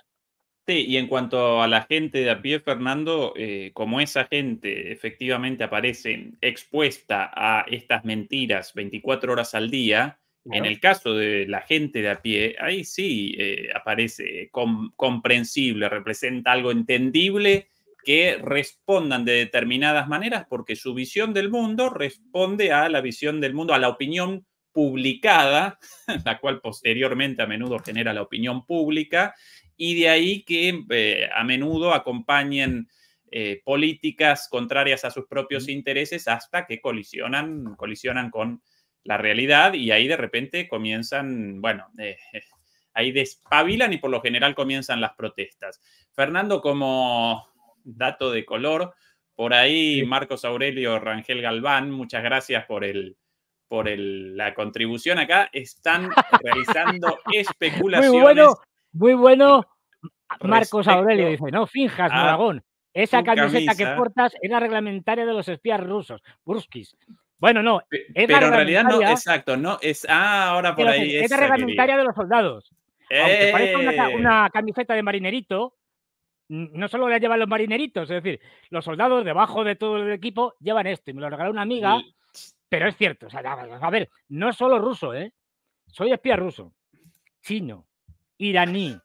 y en cuanto a la gente de a pie, Fernando, eh, como esa gente efectivamente aparece expuesta a estas mentiras 24 horas al día, en el caso de la gente de a pie, ahí sí eh, aparece comprensible, representa algo entendible que respondan de determinadas maneras porque su visión del mundo responde a la visión del mundo, a la opinión publicada, la cual posteriormente a menudo genera la opinión pública, y de ahí que eh, a menudo acompañen eh, políticas contrarias a sus propios intereses hasta que colisionan, colisionan con la realidad y ahí de repente comienzan, bueno, eh, ahí despabilan y por lo general comienzan las protestas. Fernando, como dato de color, por ahí Marcos Aurelio Rangel Galván, muchas gracias por el, por la contribución acá, están realizando especulaciones muy bueno. Marcos Aurelio dice, no, finjas, Maragón. Esa camiseta que portas es la reglamentaria de los espías rusos, Burskis. Bueno, no. pero en realidad no, exacto, no es. Ah, ahora por ahí. Es, reglamentaria de los soldados. ¡Eh! una, camiseta de marinerito, no solo la llevan los marineritos, es decir, los soldados debajo de todo el equipo llevan esto. Y me lo regaló una amiga, pero es cierto. a ver, no solo ruso, ¿eh? Soy espía ruso, chino, iraní,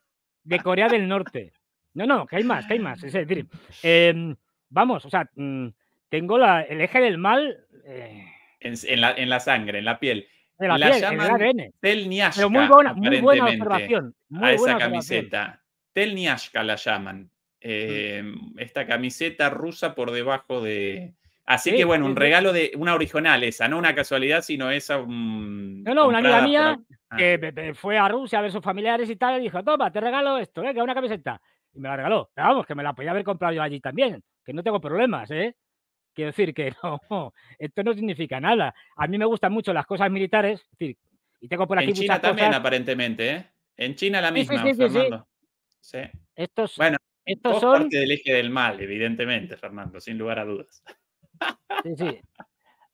de Corea del Norte. No, no, que hay más, que hay más. Es decir, em, vamos, o sea, mm, tengo la, el eje del mal. Eh, en, la, sangre, en la piel. la, llaman Pero muy mm. buena, observación. a esa em, camiseta. Tel la llaman. Esta camiseta rusa por debajo de. Así que bueno, un regalo de una original esa, no una casualidad, sino esa. Mm, no, no, una amiga mía Ah. que fue a Rusia a ver sus familiares y tal, y dijo, toma, te regalo esto, que una camiseta. Y me la regaló. Pero vamos, que me la podía haber comprado yo allí también, que no tengo problemas, ¿eh? Quiero decir que no, esto no significa nada. A mí me gustan mucho las cosas militares, decir, y tengo por aquí En China también, aparentemente, ¿eh? En China la misma, sí, Fernando. Sí. Estos, bueno, estos son... parte del eje del mal, evidentemente, Fernando, sin lugar a dudas. Sí, sí.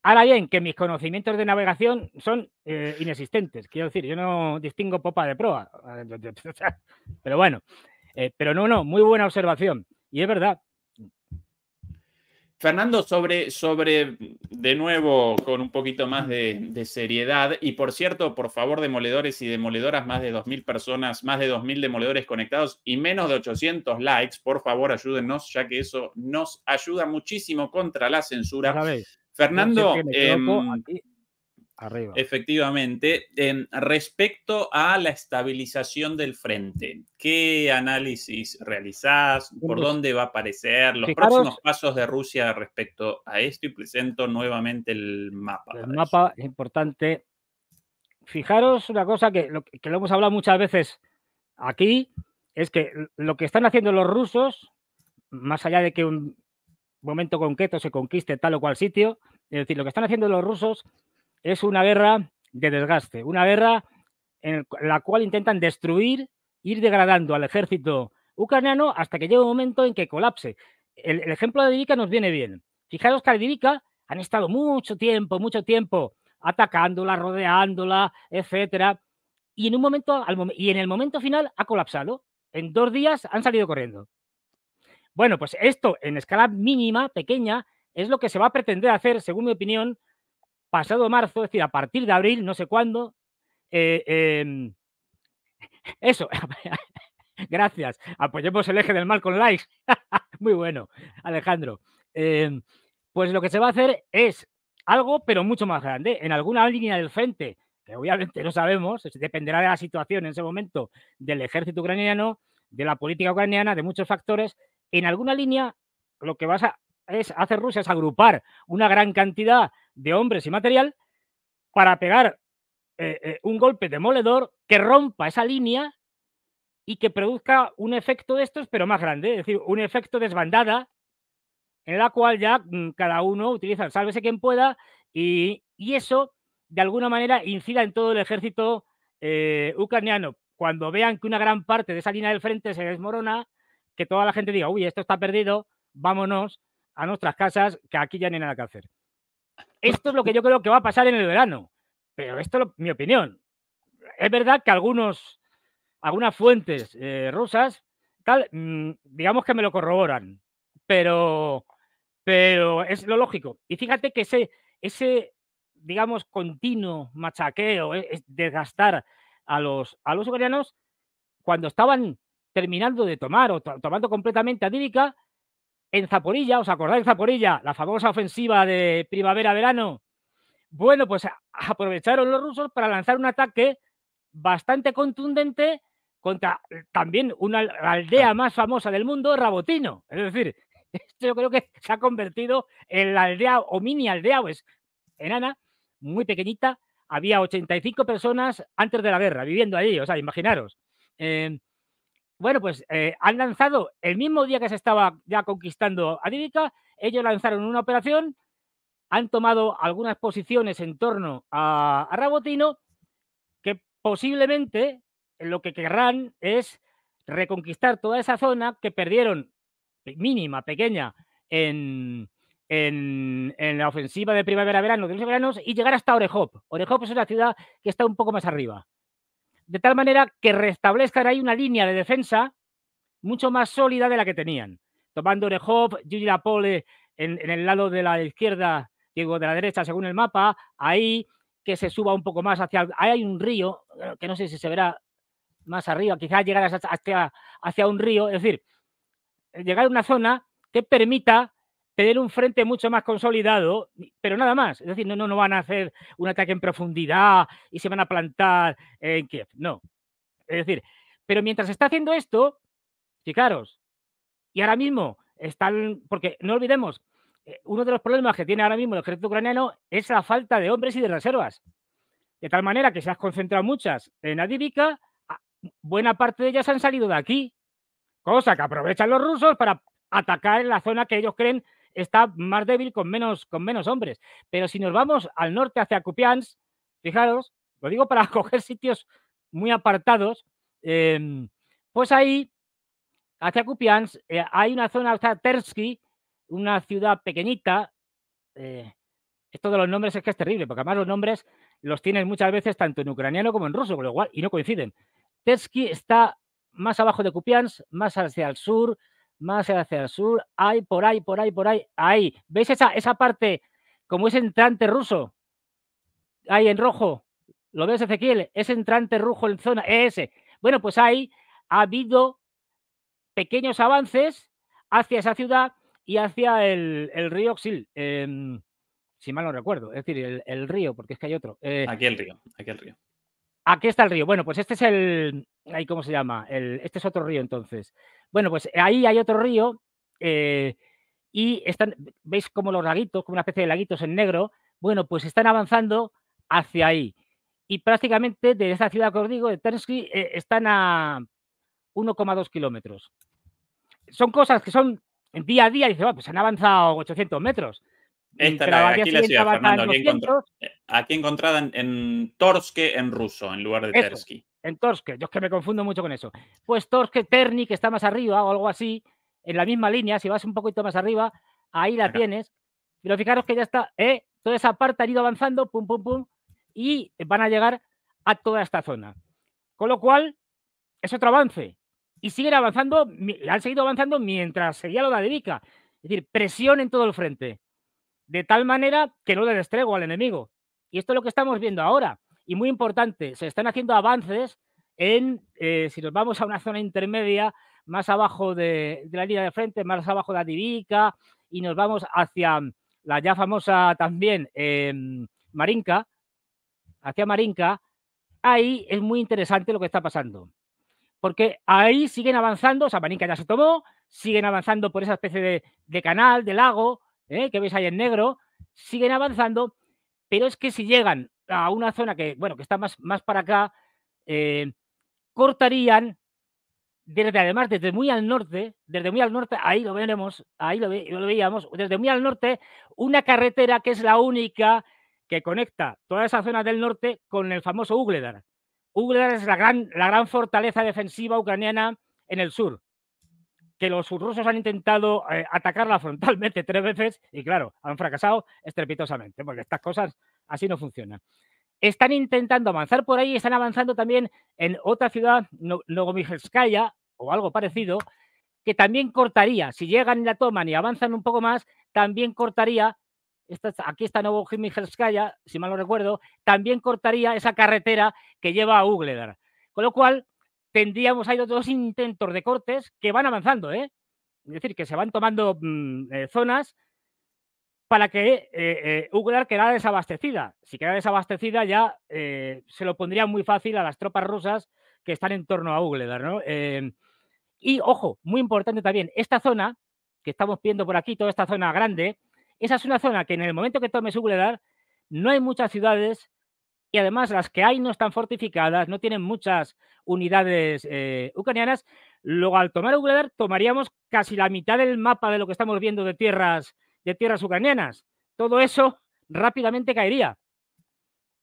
Ahora bien, que mis conocimientos de navegación son eh, inexistentes. Quiero decir, yo no distingo popa de proa. Pero bueno, eh, pero no, no, muy buena observación. Y es verdad. Fernando, sobre, sobre de nuevo, con un poquito más de, seriedad, y por cierto, por favor, demoledores y demoledoras, más de 2.000 personas, más de 2.000 demoledores conectados y menos de 800 likes, por favor, ayúdenos, ya que eso nos ayuda muchísimo contra la censura. vez. Fernando, em, efectivamente, respecto a la estabilización del frente, ¿qué análisis realizás? ¿Por dónde va a aparecer? ¿Los próximos pasos de Rusia respecto a esto? Y presento nuevamente el mapa. El mapa es importante. Fijaros una cosa que lo hemos hablado muchas veces aquí, es que lo que están haciendo los rusos, más allá de que un momento concreto se conquiste tal o cual sitio, es decir, lo que están haciendo los rusos es una guerra de desgaste, una guerra en la cual intentan destruir, ir degradando al ejército ucraniano hasta que llegue un momento en que colapse. El, ejemplo de Divica nos viene bien. Fijaros que a Divica han estado mucho tiempo, mucho tiempo atacándola, rodeándola, etcétera, y en un momento y en el momento final ha colapsado. En dos días han salido corriendo. Bueno, pues esto en escala mínima, pequeña, es lo que se va a pretender hacer, según mi opinión, pasado marzo, es decir, a partir de abril, no sé cuándo. Eh, em, eso, gracias. Apoyemos el eje del mal con likes. Muy bueno, Alejandro. Em, pues lo que se va a hacer es algo, pero mucho más grande, en alguna línea del frente, que obviamente no sabemos, dependerá de la situación en ese momento, del ejército ucraniano, de la política ucraniana, de muchos factores. En alguna línea, lo que vas a hace Rusia es agrupar una gran cantidad de hombres y material para pegar eh, eh, un golpe demoledor que rompa esa línea y que produzca un efecto de estos, pero más grande, es decir, un efecto desbandada en la cual ya mm, cada uno utiliza el sálvese quien pueda y, eso de alguna manera incida en todo el ejército eh, ucraniano. Cuando vean que una gran parte de esa línea del frente se desmorona, que toda la gente diga, uy, esto está perdido, vámonos, a nuestras casas, que aquí ya no hay nada que hacer. Esto es lo que yo creo que va a pasar en el verano, pero esto es mi opinión. Es verdad que algunos, algunas fuentes eh, rusas, tal, mm, digamos que me lo corroboran, pero, pero es lo lógico. Y fíjate que ese, ese digamos, continuo machaqueo, e, es desgastar a los, a los ucranianos, cuando estaban terminando de tomar o tomando completamente a adírica, en Zaporilla, ¿os acordáis de Zaporilla? La famosa ofensiva de primavera-verano. Bueno, pues aprovecharon los rusos para lanzar un ataque bastante contundente contra también una aldea más famosa del mundo, Rabotino. Es decir, esto yo creo que se ha convertido en la aldea o mini aldea, pues enana, muy pequeñita. Había 85 personas antes de la guerra viviendo allí, o sea, imaginaros. Eh, bueno, pues eh, han lanzado el mismo día que se estaba ya conquistando Adivica, ellos lanzaron una operación, han tomado algunas posiciones en torno a, Rabotino, que posiblemente lo que querrán es reconquistar toda esa zona que perdieron mínima, pequeña, en, en, en, la ofensiva de primavera-verano de los veranos y llegar hasta Orejop. Orejop es una ciudad que está un poco más arriba de tal manera que restablezcan ahí una línea de defensa mucho más sólida de la que tenían. Tomando Orejov, Gigi Lapole en, en, el lado de la izquierda, digo, de la derecha según el mapa, ahí que se suba un poco más hacia... Ahí hay un río, eh, que no sé si se verá más arriba, quizás llegar hacia, hacia un río, es decir, eh, llegar a una zona que permita tener un frente mucho más consolidado, pero nada más. Es decir, no, no, van a hacer un ataque en profundidad y se van a plantar en Kiev. No. Es decir, pero mientras está haciendo esto, fijaros, y ahora mismo están, porque no olvidemos, eh, uno de los problemas que tiene ahora mismo el ejército ucraniano es la falta de hombres y de reservas. De tal manera que se han concentrado muchas en Adivica, buena parte de ellas han salido de aquí, cosa que aprovechan los rusos para atacar en la zona que ellos creen está más débil con menos, con menos hombres. Pero si nos vamos al norte hacia Kupiansk, fijaros, lo digo para coger sitios muy apartados, em, pues ahí, hacia Kupiansk, eh, hay una zona, sea Tersky, una ciudad pequeñita. Eh, esto de los nombres es que es terrible, porque además los nombres los tienen muchas veces tanto en ucraniano como en ruso, con lo cual, y no coinciden. Tersky está más abajo de Kupiansk, más hacia el sur, más hacia el sur, hay por ahí, por ahí, por ahí, ahí. ¿Veis esa, esa parte como es entrante ruso? Ahí en rojo, ¿lo ves Ezequiel? Es entrante rojo en zona ES. Bueno, pues ahí ha habido pequeños avances hacia esa ciudad y hacia el, el río Oxil. Em, si mal no recuerdo, es decir, el, río, porque es que hay otro. Eh, aquí el río, aquí el río. Aquí está el río. Bueno, pues este es el, ahí cómo se llama, este es otro río entonces. Bueno, pues ahí hay otro río eh, y están, veis como los laguitos, como una especie de laguitos en negro, bueno, pues están avanzando hacia ahí. Y prácticamente de esa ciudad que os digo, de Tersky, eh, están a 1,2 kilómetros. Son cosas que son en día a día, dice, pues han avanzado 800 metros. Esta aquí Fernando, eh, aquí, encontrada en, en Torske, en ruso, en lugar de Tersky en Torske, yo es que me confundo mucho con eso. Pues Torske Terni, que está más arriba o algo así, en la misma línea, si vas un poquito más arriba, ahí la tienes. Pero fijaros que ya está, ¿eh? toda esa parte ha ido avanzando, pum, pum, pum, y van a llegar a toda esta zona. Con lo cual, es otro avance. Y siguen avanzando, han seguido avanzando mientras seguía lo de Vica. Es decir, presión en todo el frente. De tal manera que no le destrego al enemigo. Y esto es lo que estamos viendo ahora y muy importante, se están haciendo avances en, eh, si nos vamos a una zona intermedia, más abajo de, la línea de frente, más abajo de Adirica, y nos vamos hacia la ya famosa también em, Marinca hacia Marinca ahí es muy interesante lo que está pasando. Porque ahí siguen avanzando, o sea, Marinka ya se tomó, siguen avanzando por esa especie de, canal, de lago, eh, que veis ahí en negro, siguen avanzando, pero es que si llegan a una zona que, bueno, que está más, más para acá, eh, cortarían desde, además, desde muy al norte, desde muy al norte, ahí lo veremos, ahí lo, veíamos, desde muy al norte, una carretera que es la única que conecta toda esa zona del norte con el famoso Ugledar. Ugledar es la gran, la gran fortaleza defensiva ucraniana en el sur, que los rusos han intentado eh, atacarla frontalmente tres veces y claro, han fracasado estrepitosamente, porque estas cosas Así no funciona. Están intentando avanzar por ahí, están avanzando también en otra ciudad, Mijelskaya o algo parecido, que también cortaría, si llegan y la toman y avanzan un poco más, también cortaría, aquí está Mijelskaya, si mal no recuerdo, también cortaría esa carretera que lleva a Ugledar. Con lo cual, tendríamos ahí dos intentos de cortes que van avanzando, ¿eh? Es decir, que se van tomando mm, eh, zonas para que eh, eh quedara desabastecida. Si queda desabastecida ya eh, se lo pondría muy fácil a las tropas rusas que están en torno a Ugledar, em, y ojo, muy importante también, esta zona que estamos viendo por aquí, toda esta zona grande, esa es una zona que en el momento que tomes Ugledar no hay muchas ciudades y además las que hay no están fortificadas, no tienen muchas unidades eh, ucranianas. Luego al tomar Ugledar tomaríamos casi la mitad del mapa de lo que estamos viendo de tierras de tierras ucranianas. Todo eso rápidamente caería.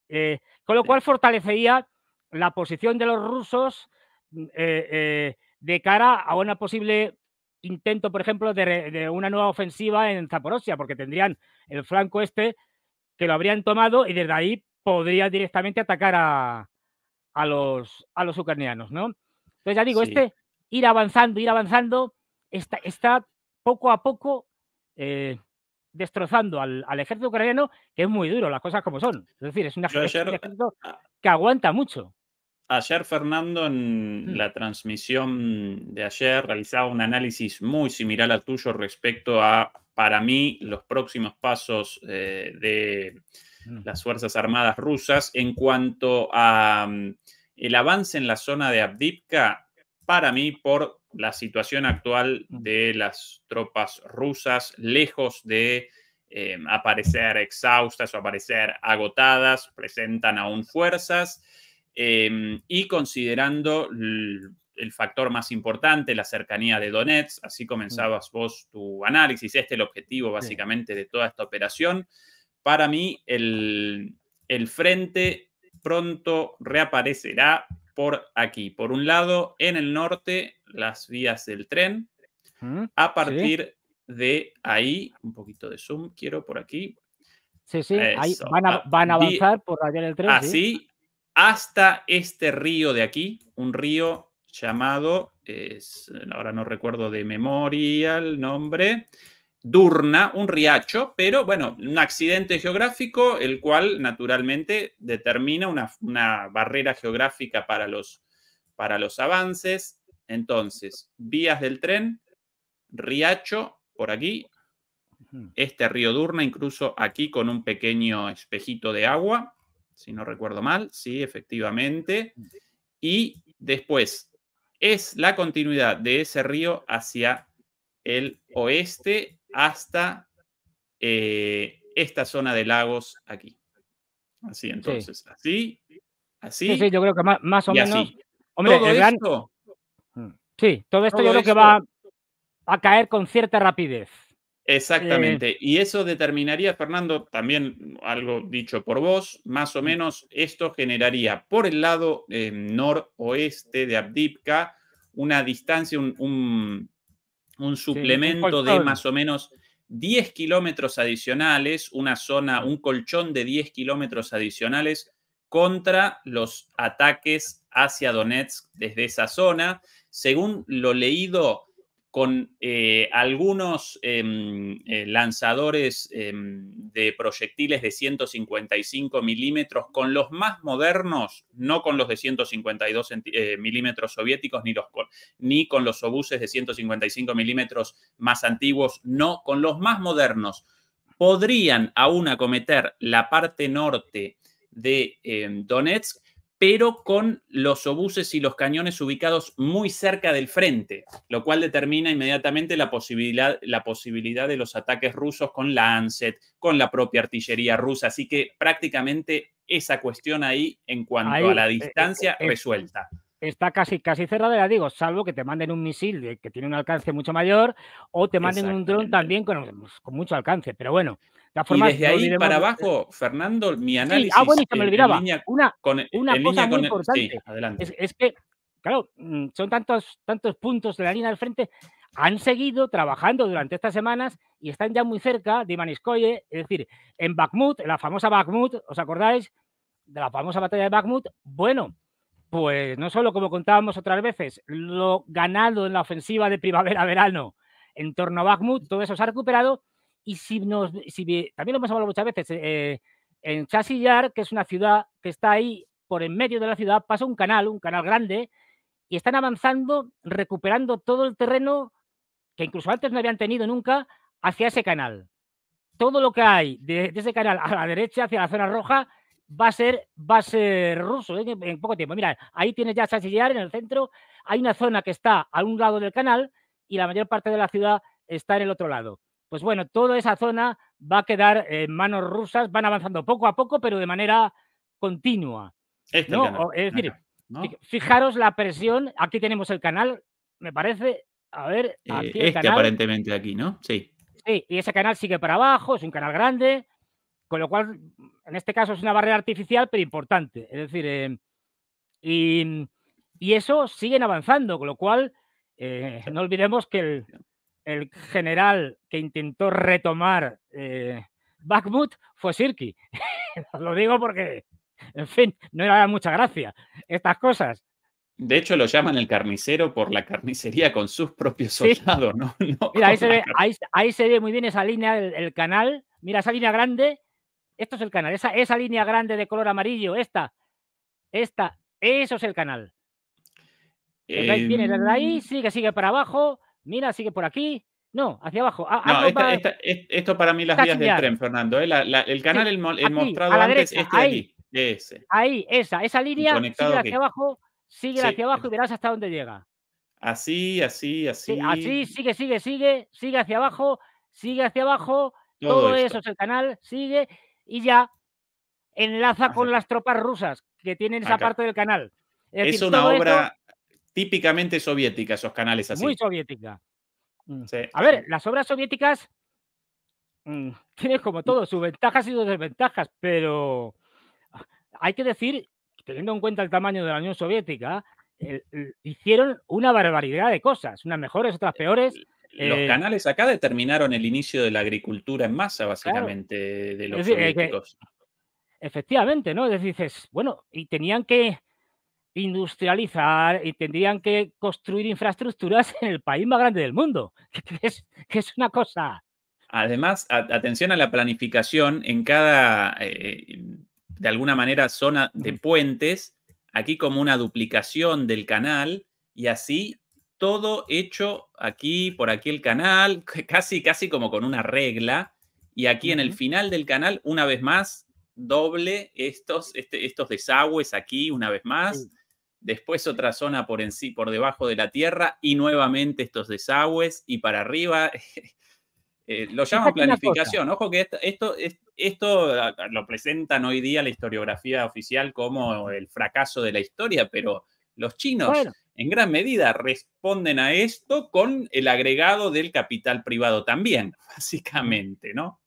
Eh, con lo cual fortalecería la posición de los rusos mm, eh, eh, de cara a una posible intento, por ejemplo, de, una nueva ofensiva en Zaporosia, porque tendrían el flanco este que lo habrían tomado y desde ahí podría directamente atacar a, los, a los ucranianos, ¿no? Entonces ya digo, este ir avanzando, ir avanzando, está, está poco a poco destrozando al, ejército ucraniano, que es muy duro, las cosas como son. Es decir, es, una, gente ah, que aguanta mucho. Ayer Fernando en mm. la transmisión de ayer realizaba un análisis muy similar al tuyo respecto a, para mí, los próximos pasos eh, de mm. las Fuerzas Armadas rusas en cuanto a mm, el avance en la zona de Abdipka para mí por la situación actual de las tropas rusas, lejos de em, aparecer exhaustas o aparecer agotadas, presentan aún fuerzas em, y considerando el factor más importante, la cercanía de Donetsk, así comenzabas vos tu análisis, este es el objetivo básicamente de toda esta operación, para mí el, el frente pronto reaparecerá por aquí. Por un lado, en el norte, las vías del tren. A partir de ahí, un poquito de zoom, quiero por aquí. Sí, sí, ahí van, a, avanzar por allá el tren. Así, hasta este río de aquí, un río llamado, es, ahora no recuerdo de memoria el nombre, Durna, un riacho, pero bueno, un accidente geográfico, el cual naturalmente determina una, barrera geográfica para los, para los avances. Entonces, vías del tren, riacho por aquí, este río Durna, incluso aquí con un pequeño espejito de agua, si no recuerdo mal, sí, efectivamente. Y después es la continuidad de ese río hacia el oeste hasta eh, esta zona de lagos aquí. Así, entonces, así, así. Sí, sí, yo creo que más, o menos. todo esto, mm. sí, todo esto yo creo que va a caer con cierta rapidez. Exactamente. Eh. Y eso determinaría, Fernando, también algo dicho por vos, más o mm. menos esto generaría por el lado eh, noroeste de Abdipka una distancia, un un suplemento de más o menos 10 kilómetros adicionales, una zona, un colchón de 10 kilómetros adicionales contra los ataques hacia Donetsk desde esa zona. Según lo leído con eh, algunos em, eh, lanzadores em, de proyectiles de 155 milímetros, con los más modernos, no con los de 152 eh, milímetros soviéticos, ni, ni con los obuses de 155 milímetros más antiguos, no, con los más modernos, podrían aún acometer la parte norte de em, Donetsk pero con los obuses y los cañones ubicados muy cerca del frente, lo cual determina inmediatamente la posibilidad, la posibilidad de los ataques rusos con la ANSET, con la propia artillería rusa. Así que prácticamente esa cuestión ahí en cuanto a la eh, eh, distancia eh, resuelta está casi, casi cerrada, ya digo, salvo que te manden un misil que tiene un alcance mucho mayor o te manden un dron también pues, con, mucho alcance. Pero bueno, de forma, y desde ahí para abajo, Fernando, mi ah, análisis. Ah, bueno, y se me olvidaba. una, cosa muy importante sí, es, que, claro, mm, son tantos, tantos puntos de la línea del frente. Han seguido trabajando durante estas semanas y están ya muy cerca de maniscoye es decir, en Bakhmut, en la famosa Bakhmut, ¿os acordáis? De la famosa batalla de Bakhmut. Bueno, pues no solo, como contábamos otras veces, lo ganado en la ofensiva de primavera-verano en torno a Bakhmut, todo eso se ha recuperado. Y si también lo hemos hablado muchas veces, eh, en Chasillar, que es una ciudad que está ahí por en medio de la ciudad, pasa un canal, un canal grande, y están avanzando, recuperando todo el terreno que incluso antes no habían tenido nunca hacia ese canal. Todo lo que hay de, ese canal a la derecha, hacia la zona roja, va a ser, va a ruso ¿eh? en poco tiempo. Mira, ahí tienes ya Sasillar en el centro. Hay una zona que está a un lado del canal y la mayor parte de la ciudad está en el otro lado. Pues bueno, toda esa zona va a quedar en manos rusas, van avanzando poco a poco, pero de manera continua. Este es este decir, fijaros la presión, aquí tenemos el canal, me parece, a ver, eh, este aparentemente aquí, ¿no? Sí. Sí, y ese canal sigue para abajo, es un canal grande, con lo cual, en este caso es una barrera artificial, pero importante. Es decir, eh, y, eso siguen avanzando, con lo cual eh, no olvidemos que el, general que intentó retomar eh, Bakhmut fue Sirki. Lo digo porque, en fin, no era mucha gracia estas cosas. De hecho, lo llaman el carnicero por la carnicería con sus propios soldados, ¿no? Mira, ahí se, ve, ahí, ahí se, ve, muy bien esa línea, el, el, canal. Mira, esa línea grande esto es el canal. Esa, esa línea grande de color amarillo, esta, esta, eso es el canal. ahí, em. sigue, sigue para abajo, mira, sigue por aquí. No, hacia abajo. esto para mí las vías del tren, Fernando. ¿eh? el canal, el, mostrado antes, este ahí, Ahí, esa, esa línea, sigue hacia abajo, sigue hacia abajo y verás hasta dónde llega. Así, así, así. así, sigue, sigue, sigue, sigue hacia abajo, sigue hacia abajo, todo eso es el canal, sigue y ya enlaza con las tropas rusas que tienen esa parte del canal. Es, una obra típicamente soviética, esos canales así. Muy soviética. Mm. A ver, las obras soviéticas mm, tienen como todo sus ventajas y sus desventajas, pero hay que decir, teniendo en cuenta el tamaño de la Unión Soviética, hicieron una barbaridad de cosas, unas mejores, otras eh, peores los eh, canales acá determinaron el inicio de la agricultura en masa, básicamente, de los decir, eh, efectivamente, ¿no? Es dices, bueno, y tenían que industrializar y tendrían que construir infraestructuras en el país más grande del mundo, que es, una cosa. Además, atención a la planificación en cada, eh, de alguna manera, zona de mm. puentes, aquí como una duplicación del canal y así todo hecho aquí, por aquí el canal, casi, casi como con una regla. Y aquí en el final del canal, una vez más, doble estos, este, estos desagües aquí, una vez más. Después otra zona por, en sí, por debajo de la tierra y nuevamente estos desagües y para arriba. Eh, lo llaman planificación. Ojo que esto, lo presentan hoy día la historiografía oficial como el fracaso de la historia, pero los chinos en gran medida responden a esto con el agregado del capital privado también, básicamente, ¿no?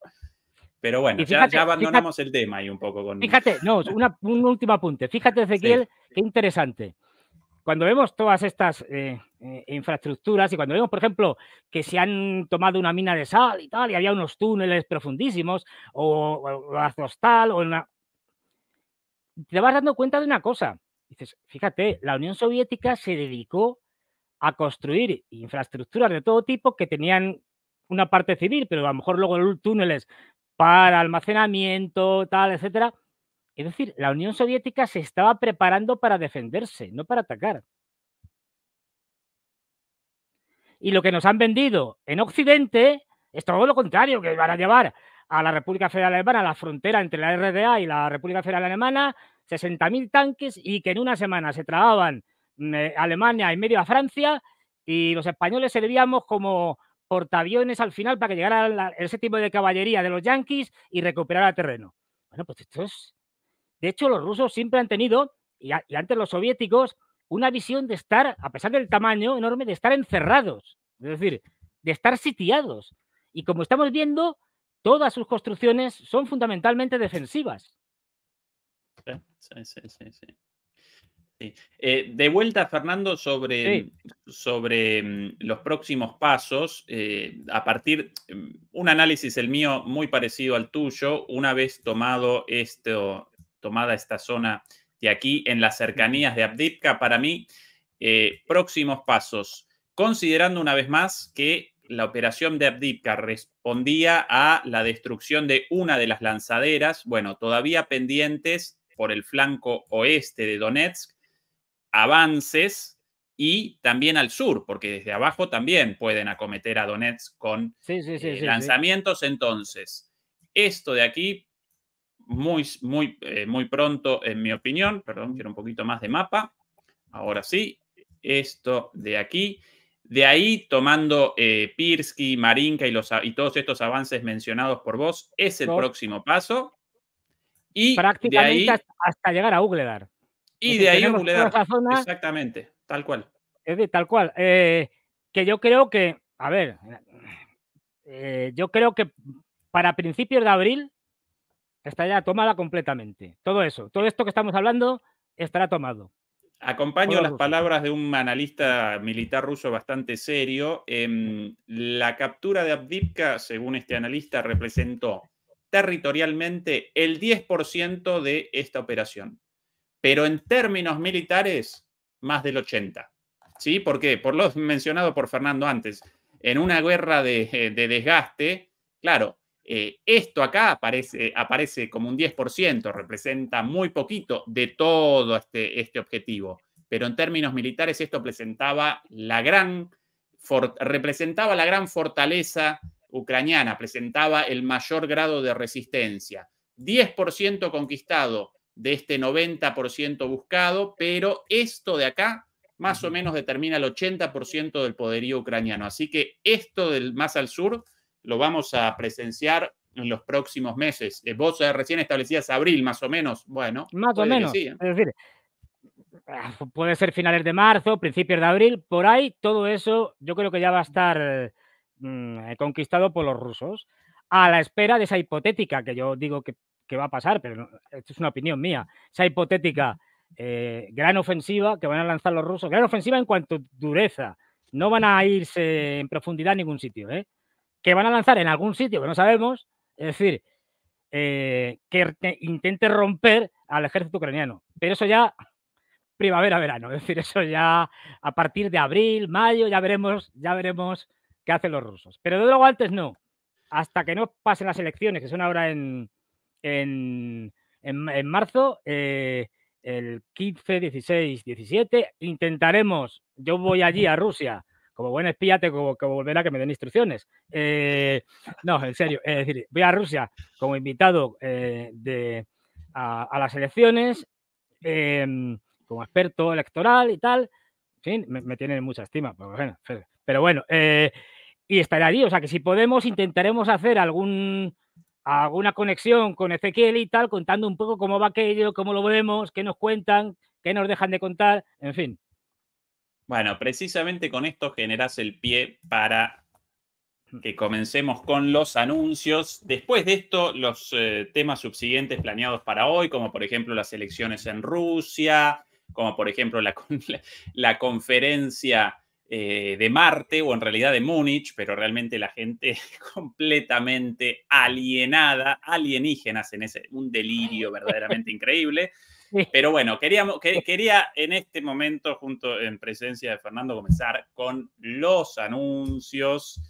Pero bueno, ya, abandonamos el tema ahí un poco con... Fíjate, no, un último apunte. Fíjate, Ezequiel, qué interesante. Cuando vemos todas estas eh, eh, infraestructuras y cuando vemos, por ejemplo, que se han tomado una mina de sal y tal, y había unos túneles profundísimos, o, la o, o una... Te vas dando cuenta de una cosa, Dices, fíjate, la Unión Soviética se dedicó a construir infraestructuras de todo tipo que tenían una parte civil, pero a lo mejor luego túneles para almacenamiento, tal, etcétera. Es decir, la Unión Soviética se estaba preparando para defenderse, no para atacar. Y lo que nos han vendido en Occidente es todo lo contrario, que van a llevar a la República Federal Alemana, a la frontera entre la RDA y la República Federal Alemana, 60.000 tanques y que en una semana se trababan mm, eh, Alemania y medio a Francia y los españoles servíamos como portaaviones al final para que llegara ese tipo de caballería de los yanquis y recuperara terreno. Bueno, pues esto es... De hecho, los rusos siempre han tenido, y, y antes los soviéticos, una visión de estar, a pesar del tamaño enorme, de estar encerrados, es decir, de estar sitiados. Y como estamos viendo, todas sus construcciones son fundamentalmente defensivas. Sí, sí, sí, sí. Eh, de vuelta, Fernando, sobre, sobre mm, los próximos pasos, eh, a partir, mm, un análisis el mío muy parecido al tuyo, una vez tomado esto, tomada esta zona de aquí, en las cercanías de Abdipka, para mí, eh, próximos pasos, considerando una vez más que la operación de Abdipka respondía a la destrucción de una de las lanzaderas, bueno, todavía pendientes por el flanco oeste de Donetsk, avances y también al sur, porque desde abajo también pueden acometer a Donetsk con eh, lanzamientos. Entonces, esto de aquí, muy, muy, eh, muy pronto, en mi opinión, perdón, quiero un poquito más de mapa, ahora sí, esto de aquí de ahí, tomando eh, Pirsky, Marinka y, los, todos estos avances mencionados por vos, es el próximo paso. Y Prácticamente hasta llegar a Ugledar. Y de ahí Ugledar. exactamente, tal cual. Es de tal cual. Eh, que yo creo que, a ver, eh, yo creo que para principios de abril estará ya tomada completamente. Todo eso, todo esto que estamos hablando estará tomado. Acompaño las palabras de un analista militar ruso bastante serio. Em, la captura de Abdivka, según este analista, representó territorialmente el 10% de esta operación, pero en términos militares, más del 80%. ¿Sí? ¿Por qué? Por lo mencionado por Fernando antes. En una guerra de desgaste, claro, eh, esto acá aparece, aparece como un 10%, representa muy poquito de todo este, este, objetivo, pero en términos militares esto presentaba la gran, representaba la gran fortaleza ucraniana, presentaba el mayor grado de resistencia. 10% conquistado de este 90% buscado, pero esto de acá más o menos determina el 80% del poderío ucraniano. Así que esto del más al sur lo vamos a presenciar en los próximos meses. Eh, vos recién establecidas abril, más o menos. Bueno, más o menos. ¿eh? Es decir, ah, puede ser finales de marzo, principios de abril, por ahí todo eso yo creo que ya va a estar mm, conquistado por los rusos a la espera de esa hipotética que yo digo que, va a pasar, pero es una opinión mía, esa hipotética eh, gran ofensiva que van a lanzar los rusos, gran ofensiva en cuanto a dureza, no van a irse en profundidad a ningún sitio, ¿eh? que van a lanzar en algún sitio que no sabemos, es decir, eh, que intente romper al ejército ucraniano. Pero eso ya primavera-verano, es decir, eso ya a partir de abril, mayo, ya veremos, ya veremos qué hacen los rusos. Pero de luego antes no, hasta que no pasen las elecciones, que son ahora en, marzo, eh, el 15, 16, 17, intentaremos, yo voy allí a Rusia como buen espía tengo que volver a que me den instrucciones. Eh, no, en serio, es decir, voy a Rusia como invitado eh, a, las elecciones, em, como experto electoral y tal. En fin, me, tienen mucha estima, pues pero bueno, eh, y estaré allí. O sea que si podemos, intentaremos hacer algún alguna conexión con Ezequiel y tal, contando un poco cómo va aquello, cómo lo vemos, qué nos cuentan, qué nos dejan de contar, en fin. Bueno, precisamente con esto generas el pie para que comencemos con los anuncios. Después de esto, los eh, temas subsiguientes planeados para hoy, como por ejemplo las elecciones en Rusia, como por ejemplo la, conferencia eh, de Marte, o en realidad de Múnich, pero realmente la gente completamente alienada, alienígenas en ese, un delirio verdaderamente increíble. Pero bueno, queríamos, quería en este momento, junto en presencia de Fernando, comenzar con los anuncios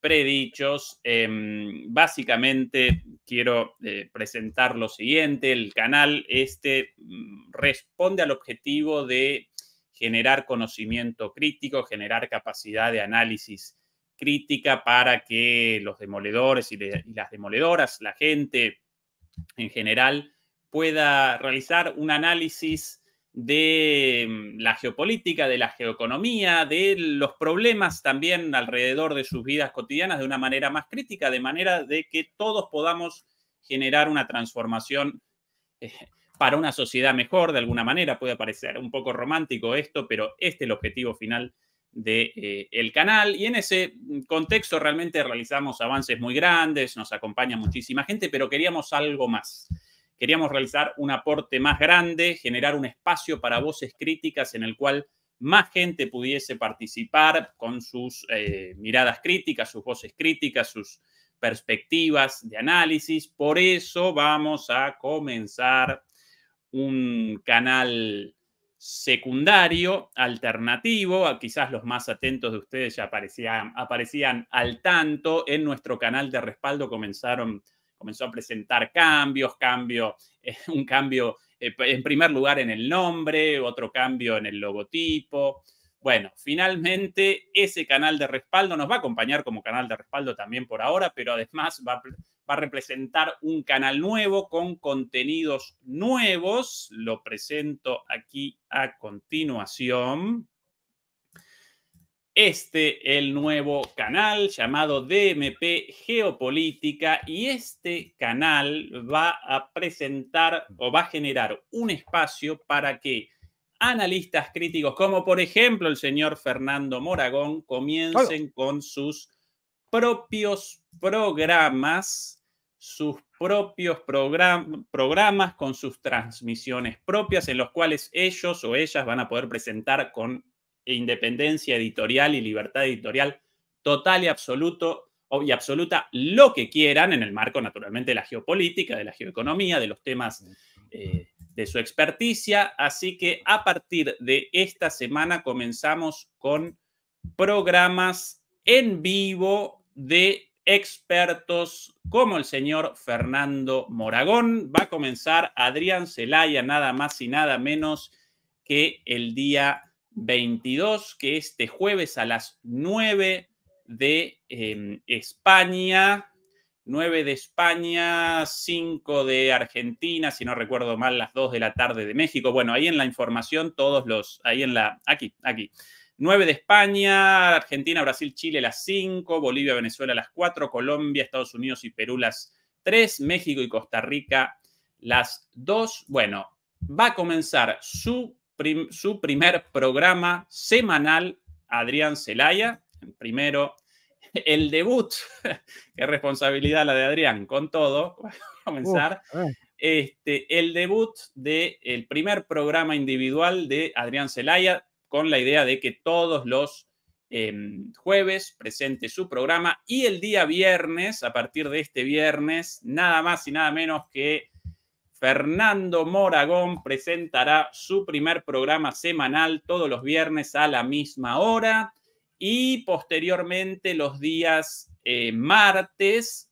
predichos. Em, básicamente quiero eh, presentar lo siguiente. El canal este mm, responde al objetivo de generar conocimiento crítico, generar capacidad de análisis crítica para que los demoledores y las demoledoras, la gente en general, pueda realizar un análisis de mm, la geopolítica, de la geoeconomía, de los problemas también alrededor de sus vidas cotidianas de una manera más crítica, de manera de que todos podamos generar una transformación eh, para una sociedad mejor, de alguna manera. Puede parecer un poco romántico esto, pero este es el objetivo final del de, eh, canal. Y en ese mm, contexto realmente realizamos avances muy grandes, nos acompaña muchísima gente, pero queríamos algo más. Queríamos realizar un aporte más grande, generar un espacio para voces críticas en el cual más gente pudiese participar con sus eh, miradas críticas, sus voces críticas, sus perspectivas de análisis. Por eso vamos a comenzar un canal secundario, alternativo, ah, quizás los más atentos de ustedes ya aparecían, aparecían, al tanto, en nuestro canal de respaldo comenzaron comenzó a presentar cambios, cambio, eh, un cambio eh, en primer lugar en el nombre, otro cambio en el logotipo. Bueno, finalmente ese canal de respaldo nos va a acompañar como canal de respaldo también por ahora, pero además va a representar un canal nuevo con contenidos nuevos. Lo presento aquí a continuación este el nuevo canal llamado DMP Geopolítica y este canal va a presentar o va a generar un espacio para que analistas críticos como por ejemplo el señor Fernando Moragón comiencen con sus propios programas, sus propios programas con sus transmisiones propias en los cuales ellos o ellas van a poder presentar con e independencia editorial y libertad editorial total y absoluto y absoluta lo que quieran en el marco naturalmente de la geopolítica, de la geoeconomía, de los temas eh, de su experticia. Así que a partir de esta semana comenzamos con programas en vivo de expertos como el señor Fernando Moragón. Va a comenzar Adrián Celaya, nada más y nada menos que el día 22, que este jueves a las 9 em, de España, 9 de España, 5 de Argentina, si no recuerdo mal, las 2 de la tarde de México. Bueno, ahí en la información todos los, ahí en la, aquí, aquí. 9 de España, Argentina, Brasil, Chile las 5, Bolivia, Venezuela las 4, Colombia, Estados Unidos y Perú las 3, México y Costa Rica las 2. Bueno, va a comenzar su su primer programa semanal, Adrián Celaya, primero, el debut, qué responsabilidad la de Adrián, con todo, comenzar, Este, el debut del el primer programa individual de Adrián Celaya, con la idea de que todos los em, jueves presente su programa y el día viernes, a partir de este viernes, nada más y nada menos que Fernando Moragón presentará su primer programa semanal todos los viernes a la misma hora y posteriormente los días eh, martes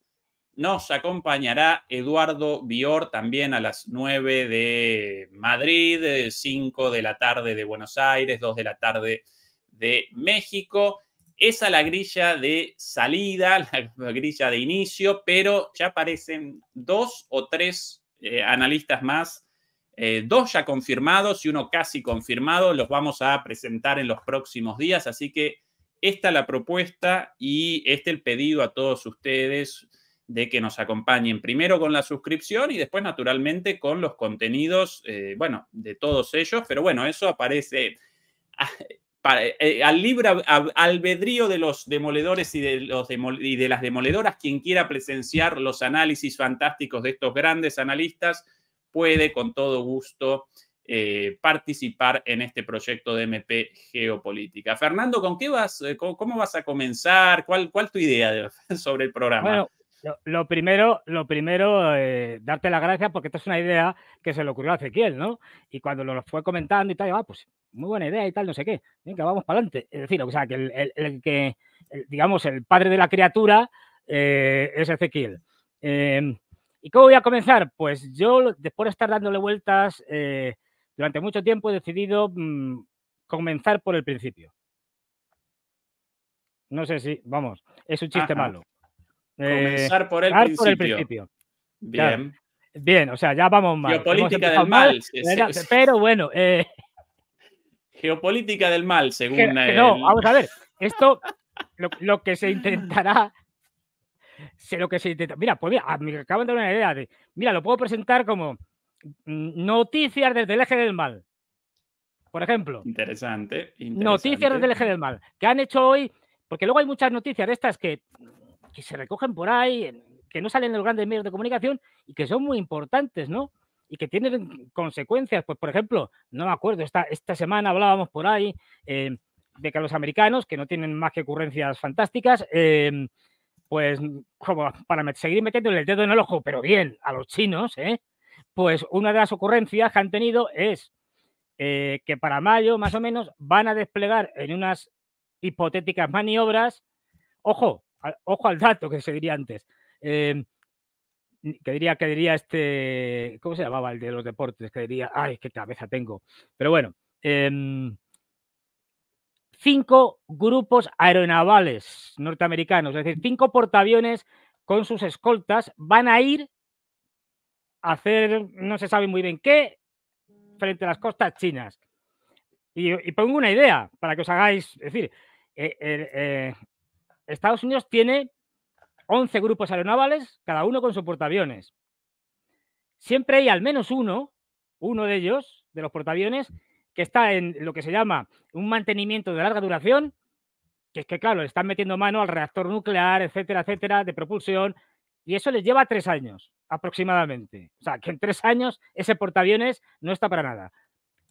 nos acompañará Eduardo Bior también a las 9 de Madrid, 5 de la tarde de Buenos Aires, 2 de la tarde de México. Esa la grilla de salida, la grilla de inicio, pero ya aparecen dos o tres eh, analistas más, eh, dos ya confirmados y uno casi confirmado, los vamos a presentar en los próximos días, así que esta la propuesta y este el pedido a todos ustedes de que nos acompañen primero con la suscripción y después naturalmente con los contenidos, eh, bueno, de todos ellos, pero bueno, eso aparece ah, eh, eh, al libre albedrío de los demoledores y de, los de las demoledoras, quien quiera presenciar los análisis fantásticos de estos grandes analistas puede con todo gusto eh, participar en este proyecto de MP Geopolítica. Fernando, ¿con qué vas, cómo, vas a comenzar? ¿Cuál, cuál tu idea sobre el programa? Lo, primero, lo primero eh, darte las gracias porque esta es una idea que se le ocurrió a Ezequiel, ¿no? Y cuando lo fue comentando y tal, ah, pues muy buena idea y tal, no sé qué. Venga, vamos para adelante. Es decir, o sea, que el, el, que, digamos, el padre de la criatura eh, es Ezequiel. Em, ¿Y cómo voy a comenzar? Pues yo, después de estar dándole vueltas eh, durante mucho tiempo, he decidido mm, comenzar por el principio. No sé si, vamos, es un chiste malo. Eh, comenzar por el, principio. Bien. Bien, o sea, ya vamos mal. Geopolítica del mal. pero bueno. Eh. Geopolítica del mal, según. No, vamos a ver. Esto, lo, que se intentará. Lo que se Mira, pues mira, me acaban de dar una idea de. Mira, lo puedo presentar como noticias desde el eje del mal. Por ejemplo. Interesante. Noticias desde el eje del mal. Que han hecho hoy. Porque luego hay muchas noticias de estas que que se recogen por ahí, que no salen en los grandes medios de comunicación y que son muy importantes, ¿no? Y que tienen consecuencias. Pues, por ejemplo, no me acuerdo, esta, semana hablábamos por ahí em, de que los americanos, que no tienen más que ocurrencias fantásticas, em, pues como para seguir metiéndole el dedo en el ojo, pero bien, a los chinos, ¿eh? Pues una de las ocurrencias que han tenido es eh, que para mayo, más o menos, van a desplegar en unas hipotéticas maniobras, ojo, ojo al dato que se diría antes. Em, que diría, que diría este, ¿cómo se llamaba el de los deportes? Que diría, ay, qué cabeza tengo. Pero bueno, em, cinco grupos aeronavales norteamericanos, es decir, cinco portaaviones con sus escoltas van a ir a hacer, no se sabe muy bien qué, frente a las costas chinas. Y, pongo una idea para que os hagáis, es decir, eh, eh, eh, Estados Unidos tiene 11 grupos aeronavales, cada uno con su portaaviones. Siempre hay al menos uno, uno de ellos, de los portaaviones, que está en lo que se llama un mantenimiento de larga duración, que es que, claro, le están metiendo mano al reactor nuclear, etcétera, etcétera, de propulsión, y eso les lleva tres años aproximadamente. O sea, que en tres años ese portaaviones no está para nada.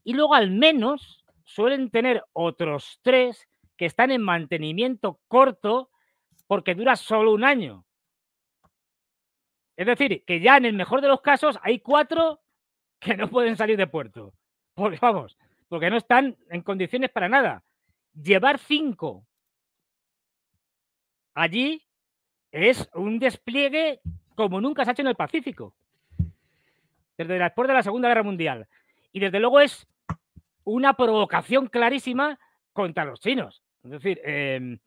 Y luego al menos suelen tener otros tres que están en mantenimiento corto porque dura solo un año. Es decir, que ya en el mejor de los casos hay cuatro que no pueden salir de puerto. Porque vamos, porque no están en condiciones para nada. Llevar cinco allí es un despliegue como nunca se ha hecho en el Pacífico. Desde la después de la Segunda Guerra Mundial. Y desde luego es una provocación clarísima contra los chinos. Em,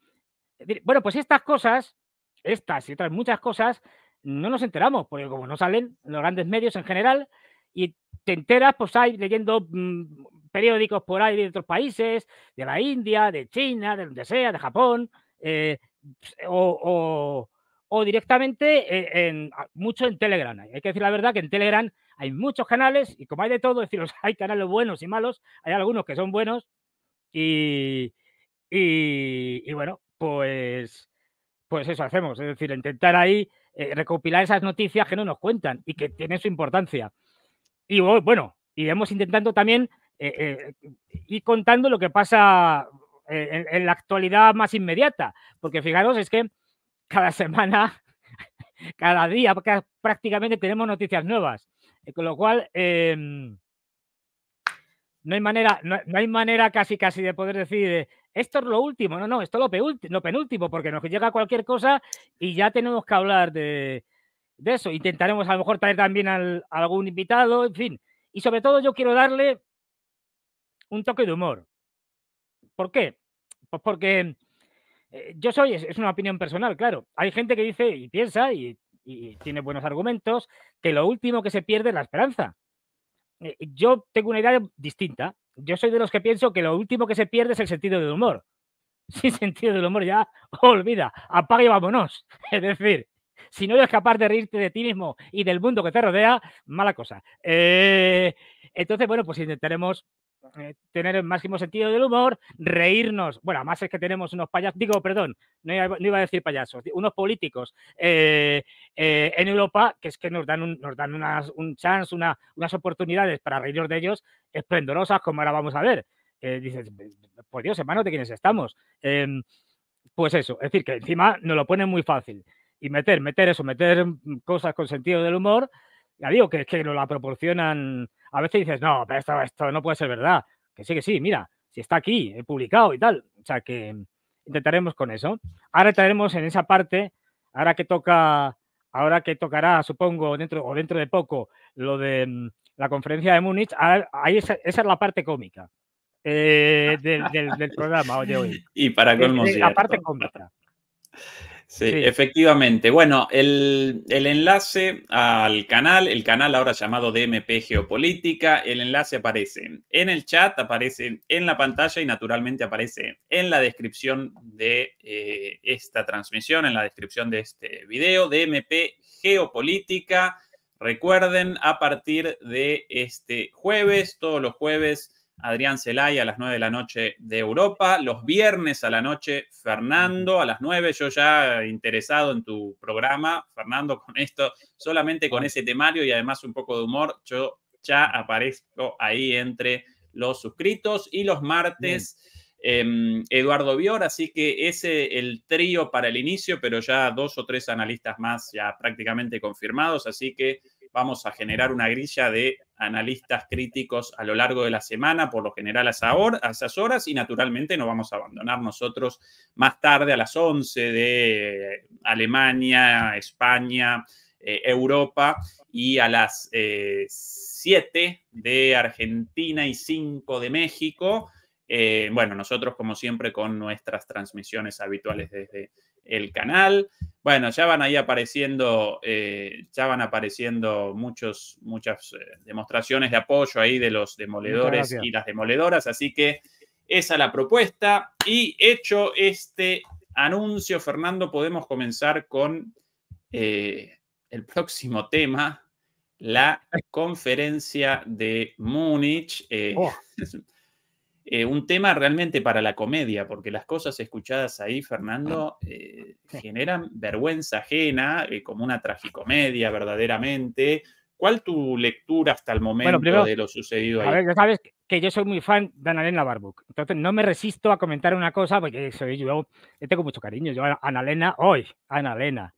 es decir, bueno, pues estas cosas, estas y otras muchas cosas, no nos enteramos, porque como no salen los grandes medios en general, y te enteras, pues hay leyendo mm, periódicos por ahí de otros países, de la India, de China, de donde sea, de Japón, eh, pues, o, directamente eh, en, mucho en Telegram. Hay que decir la verdad que en Telegram hay muchos canales y como hay de todo, es hay canales buenos y malos, hay algunos que son buenos y, y, bueno, pues, pues eso hacemos, es decir, intentar ahí eh, recopilar esas noticias que no nos cuentan y que tienen su importancia. Y bueno, iremos intentando también eh, eh, ir contando lo que pasa en, la actualidad más inmediata, porque fijaros, es que cada semana, cada día prácticamente tenemos noticias nuevas, con lo cual em, no hay manera, no, hay manera casi casi de poder decir esto es lo último, no, no, esto es lo, penúltimo, porque nos llega cualquier cosa y ya tenemos que hablar de, eso. Intentaremos a lo mejor traer también a algún invitado, en fin. Y sobre todo yo quiero darle un toque de humor. ¿Por qué? Pues porque eh, yo soy, es, una opinión personal, claro. Hay gente que dice y piensa y, tiene buenos argumentos que lo último que se pierde es la esperanza. Eh, yo tengo una idea distinta yo soy de los que pienso que lo último que se pierde es el sentido del humor. Sin sentido del humor ya, olvida, apaga y vámonos. Es decir, si no eres capaz de reírte de ti mismo y del mundo que te rodea, mala cosa. Eh, entonces, bueno, pues intentaremos eh, tener el máximo sentido del humor, reírnos. Bueno, además es que tenemos unos payasos, digo, perdón, no iba, a decir payasos, unos políticos eh, eh, en Europa que es que nos dan, un, nos dan unas, un chance, unas oportunidades para reírnos de ellos esplendorosas, como ahora vamos a ver. dices, por Dios, hermano, ¿de quiénes estamos? Em, pues eso, es decir, que encima nos lo ponen muy fácil. Y meter, meter eso, meter cosas con sentido del humor, ya digo que es que no la proporcionan, a veces dices, no, pero esto, no puede ser verdad, que sí, que sí, mira, si está aquí, he publicado y tal, o sea que intentaremos con eso. Ahora estaremos en esa parte, ahora que toca, ahora que tocará, supongo, dentro o dentro de poco, lo de mm, la conferencia de Múnich, ahí esa, es la parte cómica. Eh, del, programa de hoy. Y para eh, colmo. Eh, la parte cómica. Sí, efectivamente. Bueno, el, enlace al canal, el canal ahora llamado DMP Geopolítica, el enlace aparece en el chat, aparece en la pantalla y naturalmente aparece en la descripción de eh, esta transmisión, en la descripción de este video, DMP Geopolítica. Recuerden, a partir de este jueves, todos los jueves Adrián Celay a las 9 de la noche de Europa, los viernes a la noche Fernando a las 9, yo ya interesado en tu programa, Fernando, con esto, solamente con ese temario y además un poco de humor, yo ya aparezco ahí entre los suscritos y los martes. Em, Eduardo Bior, así que ese el trío para el inicio, pero ya dos o tres analistas más ya prácticamente confirmados, así que vamos a generar una grilla de analistas críticos a lo largo de la semana, por lo general a esas horas, y naturalmente no vamos a abandonar nosotros más tarde a las 11 de Alemania, España, eh, Europa, y a las 7 eh, de Argentina y 5 de México. Eh, bueno, nosotros como siempre con nuestras transmisiones habituales desde el canal. Bueno, ya van ahí apareciendo, eh, ya van apareciendo muchos, muchas eh, demostraciones de apoyo ahí de los demoledores y las demoledoras, así que esa es la propuesta. Y hecho este anuncio, Fernando, podemos comenzar con el próximo tema, la conferencia de Múnich. Oh. Eh, un tema realmente para la comedia, porque las cosas escuchadas ahí, ah, Fernando, eh, generan vergüenza ajena, eh, como una tragicomedia verdaderamente. ¿Cuál tu lectura hasta el momento de lo sucedido ahí? A ver, ya sabes que yo soy muy fan de Annalena Barbuk, entonces no me resisto a comentar una cosa, porque soy yo, yo tengo mucho cariño, yo a Annalena, hoy, Annalena,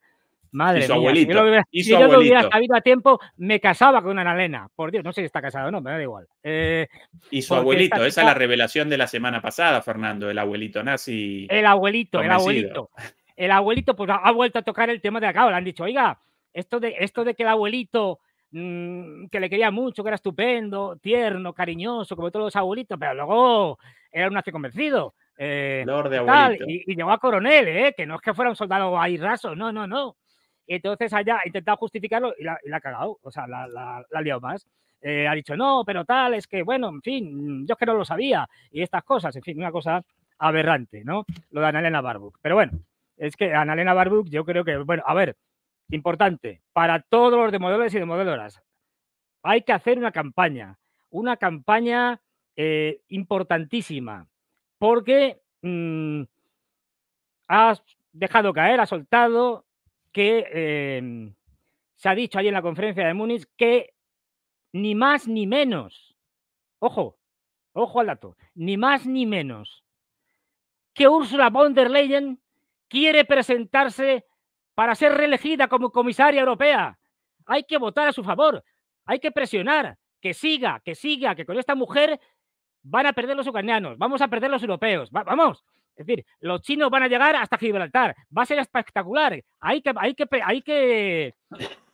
Madre y su abuelito. Si yo, lo hubiera, sabido a tiempo, me casaba con una Elena. Por Dios, no sé si está casado o no, me da igual. Eh, y su abuelito, esa es la revelación de la semana pasada, Fernando, el abuelito nazi. El abuelito, el abuelito. El abuelito, pues ha vuelto a tocar el tema de acá. Le han dicho, oiga, esto de, esto de que el abuelito mm, que le quería mucho, que era estupendo, tierno, cariñoso, como todos los abuelitos, pero luego era un nazi convencido. Eh, de abuelito. Y, llegó a coronel, eh, que no es que fuera un soldado ahí raso, no, no, no entonces haya intentado justificarlo y la, ha cagado, o sea, la, ha liado más. Eh, ha dicho, no, pero tal, es que, bueno, en fin, yo es que no lo sabía y estas cosas, en fin, una cosa aberrante, ¿no? Lo de Annalena Barbuk. Pero bueno, es que Annalena Barbuk, yo creo que, bueno, a ver, importante, para todos los demodores y demodedoras, hay que hacer una campaña, una campaña eh, importantísima, porque ha mm, has dejado caer, ha soltado que em, se ha dicho ahí en la conferencia de Múnich que ni más ni menos, ojo, ojo al dato, ni más ni menos que Ursula von der Leyen quiere presentarse para ser reelegida como comisaria europea. Hay que votar a su favor, hay que presionar, que siga, que siga, que con esta mujer van a perder los ucranianos, vamos a perder los europeos, vamos, es decir, los chinos van a llegar hasta Gibraltar. Va a ser espectacular. Hay que, hay que, hay que,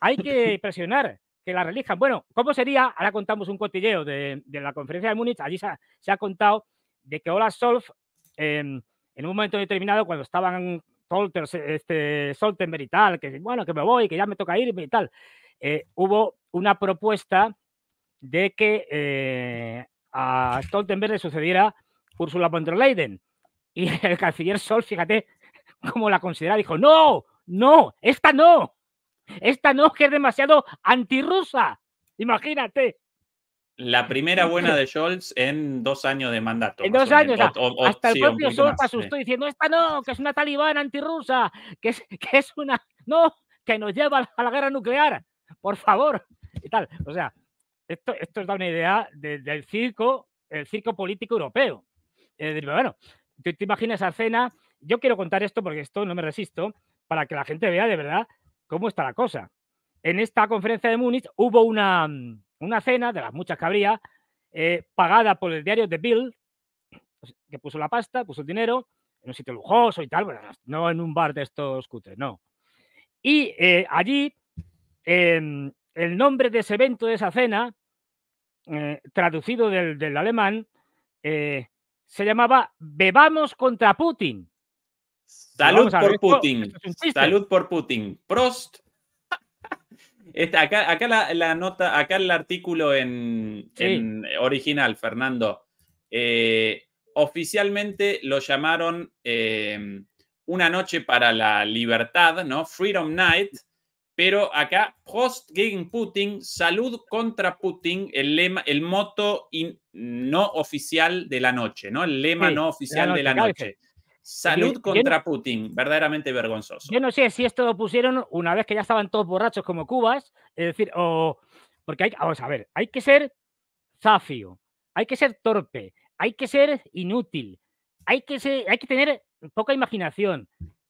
hay que presionar que la relijan. Bueno, ¿cómo sería? Ahora contamos un cotilleo de, la conferencia de Múnich. Allí se ha, contado de que Olaf Solf, em, en un momento determinado, cuando estaban este, Soltenberg y tal, que bueno, que me voy, que ya me toca ir y tal, eh, hubo una propuesta de que eh, a Stoltenberg le sucediera Ursula von der Leyen y el canciller Sol, fíjate cómo la considera, dijo, no, no, esta no, esta no, que es demasiado antirrusa, imagínate. La primera buena de Scholz en dos años de mandato. En dos años. hasta el propio Scholz asustó diciendo, esta no, que es una talibán antirrusa, que es, una... No, que nos lleva a la guerra nuclear, por favor. Y tal. O sea, esto, esto os da una idea del circo, el circo político europeo. Eh, bueno, te imaginas esa cena. Yo quiero contar esto porque esto no me resisto, para que la gente vea de verdad cómo está la cosa. En esta conferencia de Múnich hubo una, una cena, de las muchas que habría, eh, pagada por el diario The Bill, que puso la pasta, puso el dinero, en un sitio lujoso y tal, bueno, no en un bar de estos cutres, no. Y eh, allí, em, el nombre de ese evento, de esa cena, eh, traducido del, del alemán, se llamaba Bebamos contra Putin. Salud por Putin. Salud por Putin. Prost. está acá, acá la, nota, acá el artículo en, original, Fernando. Eh, oficialmente lo llamaron eh, Una noche para la libertad, ¿no? Freedom Night, pero acá, Post gegen Putin, salud contra Putin, el lema, el moto no oficial de la noche, ¿no? El lema no oficial de la noche. Salud contra Putin, verdaderamente vergonzoso. Yo no sé si esto lo pusieron una vez que ya estaban todos borrachos como Cubas, es decir, o. Porque hay, vamos a ver, hay que ser zafio, hay que ser torpe, hay que ser inútil, hay que, hay que tener poca imaginación.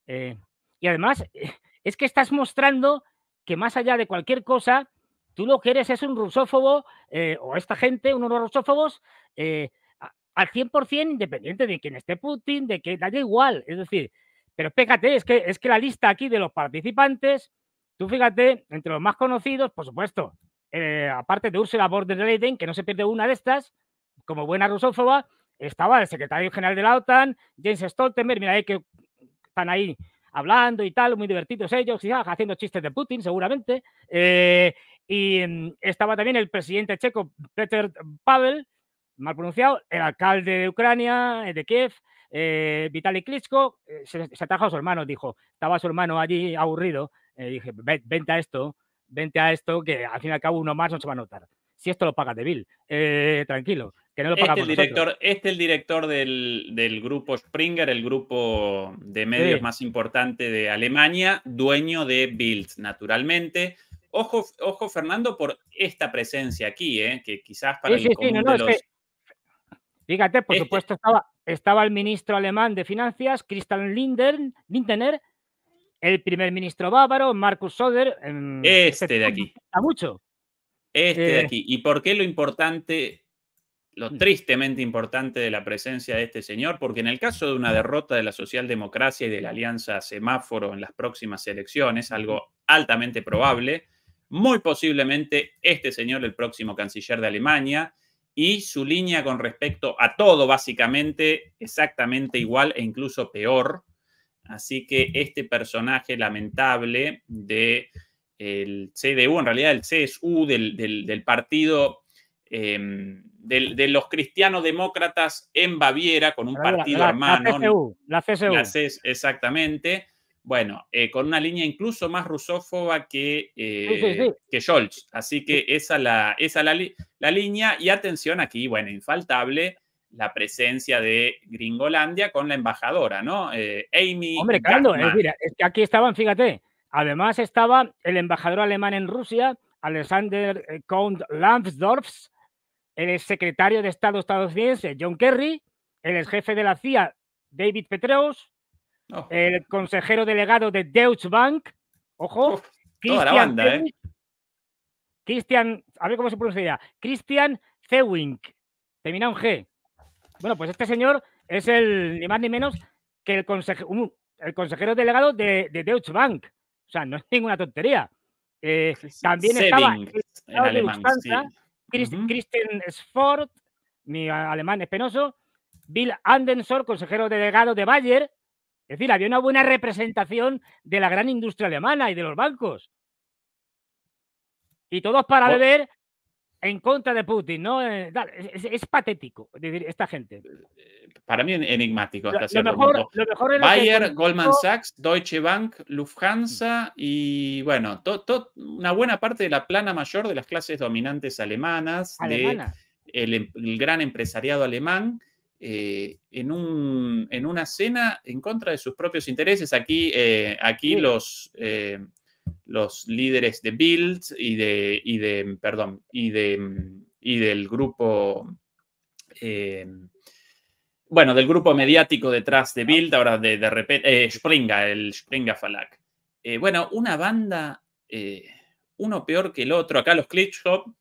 Eh, y además, es que estás mostrando que más allá de cualquier cosa, tú lo que eres es un rusófobo eh, o esta gente, uno de los rusófobos, eh, al 100% independiente de quién esté Putin, de que da igual. Es decir, pero fíjate, es que, es que la lista aquí de los participantes, tú fíjate, entre los más conocidos, por supuesto, eh, aparte de Ursula von der Leyen, que no se pierde una de estas, como buena rusófoba, estaba el secretario general de la OTAN, James Stoltenberg, mira ahí que están ahí hablando y tal, muy divertidos ellos, y, haciendo chistes de Putin seguramente. Eh, y mm, estaba también el presidente checo Peter Pavel, mal pronunciado, el alcalde de Ucrania, eh, de Kiev, eh, Vitaly Klitschko, eh, se, se atajó a su hermano, dijo, estaba su hermano allí aburrido, dije, vente a esto, vente a esto, que al fin y al cabo uno más no se va a notar. Si esto lo paga de tranquilo, este es el director este del, grupo Springer, el grupo de medios más importante de Alemania, dueño de Bild, naturalmente. Ojo, ojo, Fernando, por esta presencia aquí, ¿eh? que quizás para Fíjate, por este supuesto estaba, estaba el ministro alemán de Finanzas, Christian Lindner, Lindener, el primer ministro bávaro, Markus Söder. Este, de aquí. Está mucho. Este de eh, aquí. ¿Y por qué lo importante lo mm. tristemente importante de la presencia de este señor, porque en el caso de una mm. derrota de la socialdemocracia y de la alianza semáforo en las próximas elecciones, algo altamente probable, muy posiblemente este señor, el próximo canciller de Alemania, y su línea con respecto a todo, básicamente, exactamente igual e incluso peor. Así que este personaje lamentable de el CDU, en realidad el CSU del, del, del partido Em, de, los los demócratas en Baviera con un partido hermano. La CSU. La CSU. exactamente. Bueno, eh, con una línea incluso más rusófoba que, eh, que Scholz. Así que esa, la, esa la, línea. Y atención aquí, bueno, infaltable la presencia de Gringolandia con la embajadora, ¿no? Eh, Amy. Hombre, mira, aquí estaban, fíjate, además estaba el embajador alemán en Rusia, Alexander Count Lambsdorff, el secretario de Estado estadounidense John Kerry, el jefe de la CIA David Petreus, oh. el consejero delegado de Deutsche Bank, ojo, Christian, eh. Christian, a ver cómo se pronuncia, Christian Zewink, termina un G. Bueno, pues este señor es el ni más ni menos que el, consejero delegado de, Deutsche Bank. O sea, no es ninguna tontería. Eh, también estaba Christian Sford, mi alemán es penoso, Bill Andensor, consejero delegado de Bayer. Es decir, había una buena representación de la gran industria alemana y de los bancos. Y todos para beber en contra de Putin, ¿no? Eh, es, patético, esta gente. Eh, eh, para mí enigmático Bayer, Goldman Sachs, Deutsche Bank, Lufthansa y bueno, una buena parte de la plana mayor de las clases dominantes alemanas, em, el, gran empresariado alemán. en, una cena en contra de sus propios intereses. Aquí, aquí los, los líderes de Build y de, de perdón, y de, y del grupo, eh, bueno, del grupo mediático detrás de Build, ahora de, repente, eh, Springa, el Springa Falak. Eh, bueno, una banda, uno peor que el otro, acá los Klitschko,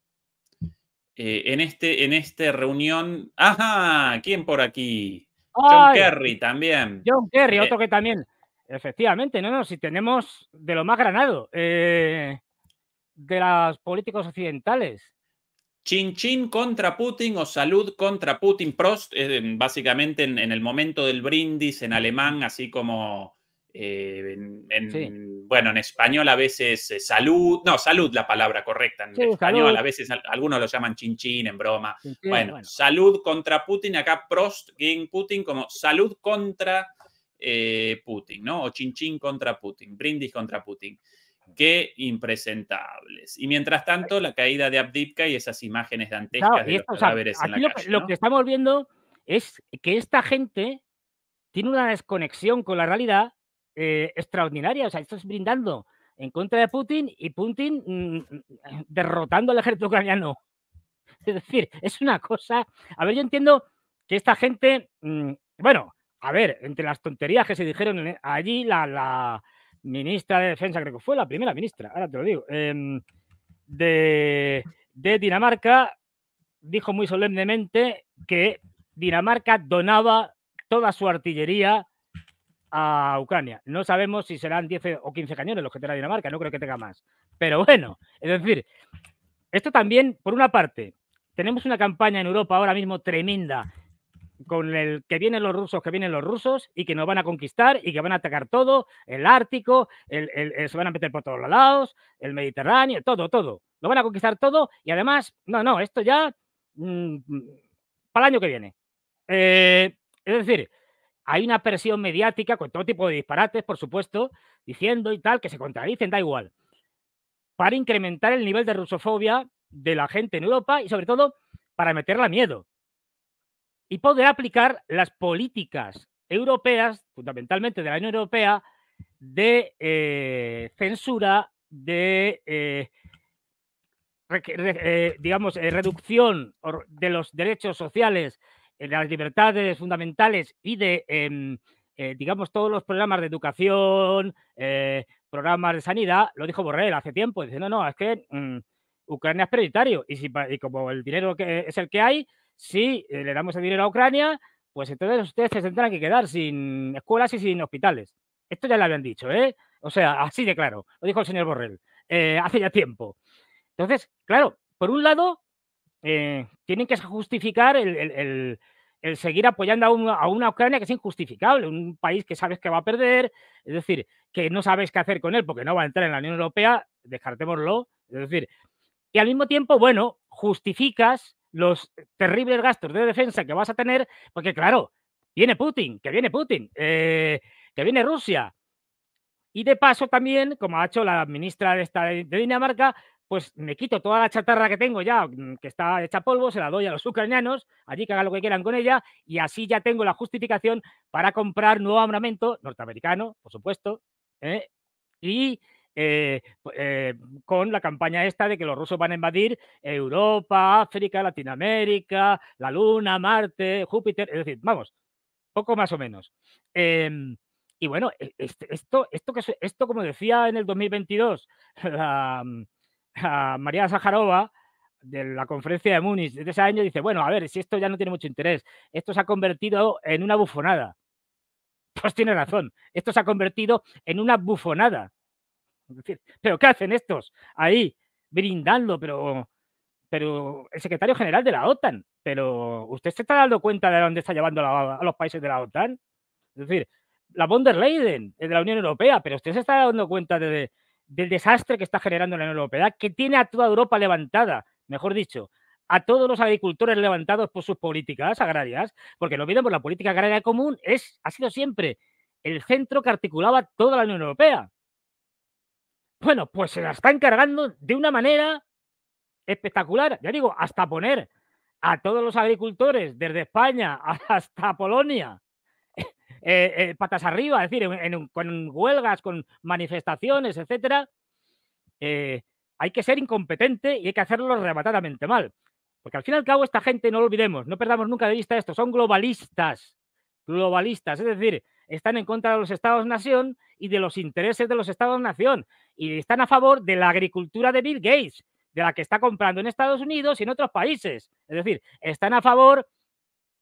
en, este, en esta reunión, ajá, ¿quién por aquí? John Kerry también. John Kerry, otro que también Efectivamente, no, no, si tenemos de lo más granado, eh, de los políticos occidentales. Chin contra Putin o Salud contra Putin. Prost, eh, básicamente en, el momento del brindis en alemán, así como eh, en, bueno, en español a veces salud, no, salud la palabra correcta, en español a veces algunos lo llaman Chin en broma. bueno, bueno, salud contra Putin, acá Prost, Ging Putin como salud contra eh, Putin, ¿no? O Chinchín contra Putin, Brindis contra Putin. Qué impresentables. Y mientras tanto, la caída de Abdipka y esas imágenes dantescas de los cadáveres lo, que estamos viendo es que esta gente tiene una desconexión con la realidad eh, extraordinaria. O sea, estás brindando en contra de Putin y Putin mm, derrotando al ejército ucraniano. Es decir, es una cosa. A ver, yo entiendo que esta gente, mm, bueno, a ver, entre las tonterías que se dijeron e, allí, la, ministra de Defensa, creo que fue la primera ministra, ahora te lo digo, em, de, de Dinamarca, dijo muy solemnemente que Dinamarca donaba toda su artillería a Ucrania. No sabemos si serán 10 o 15 cañones los que tenga Dinamarca, no creo que tenga más. Pero bueno, es decir, esto también, por una parte, tenemos una campaña en Europa ahora mismo tremenda con el que vienen los rusos, que vienen los rusos y que nos van a conquistar y que van a atacar todo, el Ártico, el, se van a meter por todos lados, el Mediterráneo, todo, todo. Lo van a conquistar todo y además, no, no, esto ya mm, para el año que viene. Eh, es decir, hay una presión mediática con todo tipo de disparates, por supuesto, diciendo y tal, que se contradicen, da igual, para incrementar el nivel de rusofobia de la gente en Europa y sobre todo para meterla miedo y poder aplicar las políticas europeas, fundamentalmente de la Unión Europea, de eh, censura, de, eh, eh, digamos, reducción de los derechos sociales, de las libertades fundamentales y de, em, digamos, todos los programas de educación, programas de sanidad, lo dijo Borrell hace tiempo, dice, no, no, es que mm, Ucrania es prioritario y, si, y como el dinero que es el que hay, si eh, le damos el dinero a Ucrania, pues entonces ustedes se tendrán que quedar sin escuelas y sin hospitales. Esto ya lo habían dicho, ¿eh? O sea, así de claro, lo dijo el señor Borrell, eh, hace ya tiempo. Entonces, claro, por un lado, eh, tienen que justificar el, seguir apoyando a, a, una Ucrania que es injustificable, un país que sabes que va a perder, es decir, que no sabes qué hacer con él porque no va a entrar en la Unión Europea, descartémoslo, es decir, y al mismo tiempo, bueno, justificas los terribles gastos de defensa que vas a tener, porque claro, viene Putin, que viene Putin, eh, que viene Rusia. Y de paso también, como ha hecho la ministra de, esta de Dinamarca, pues me quito toda la chatarra que tengo ya, mm, que está hecha polvo, se la doy a los ucranianos, allí que hagan lo que quieran con ella, y así ya tengo la justificación para comprar nuevo armamento norteamericano, por supuesto, ¿eh? y eh, eh, con la campaña esta de que los rusos van a invadir Europa, África, Latinoamérica, la Luna, Marte, Júpiter, es decir, vamos, poco más o menos. Em, y bueno, e, este, esto, esto, esto, como decía en el 2022 mm, María Sajarova, de la conferencia de Múnich de ese año, dice, bueno, a ver, si esto ya no tiene mucho interés, esto se ha convertido en una bufonada. Pues tiene razón, esto se ha convertido en una bufonada es decir, ¿Pero qué hacen estos ahí brindando? Pero, pero el secretario general de la OTAN, pero ¿usted se está dando cuenta de dónde está llevando a los países de la OTAN? Es decir, la von der Leyen de la Unión Europea, pero usted se está dando cuenta del desastre que está generando la Unión Europea, que tiene a toda Europa levantada, mejor dicho, a todos los agricultores levantados por sus políticas agrarias, porque lo olvidemos, la política agraria común es, ha sido siempre el centro que articulaba toda la Unión Europea. Bueno, pues se la está encargando de una manera espectacular. Ya digo, hasta poner a todos los agricultores desde España hasta Polonia eh, eh, patas arriba, es decir, con huelgas, con manifestaciones, etcétera, eh, hay que ser incompetente y hay que hacerlo rematadamente mal. Porque al fin y al cabo, esta gente, no lo olvidemos, no perdamos nunca de vista esto, son globalistas. Globalistas, es decir, están en contra de los estados-nación y de los intereses de los estados-nación y están a favor de la agricultura de Bill Gates, de la que está comprando en Estados Unidos y en otros países. Es decir, están a favor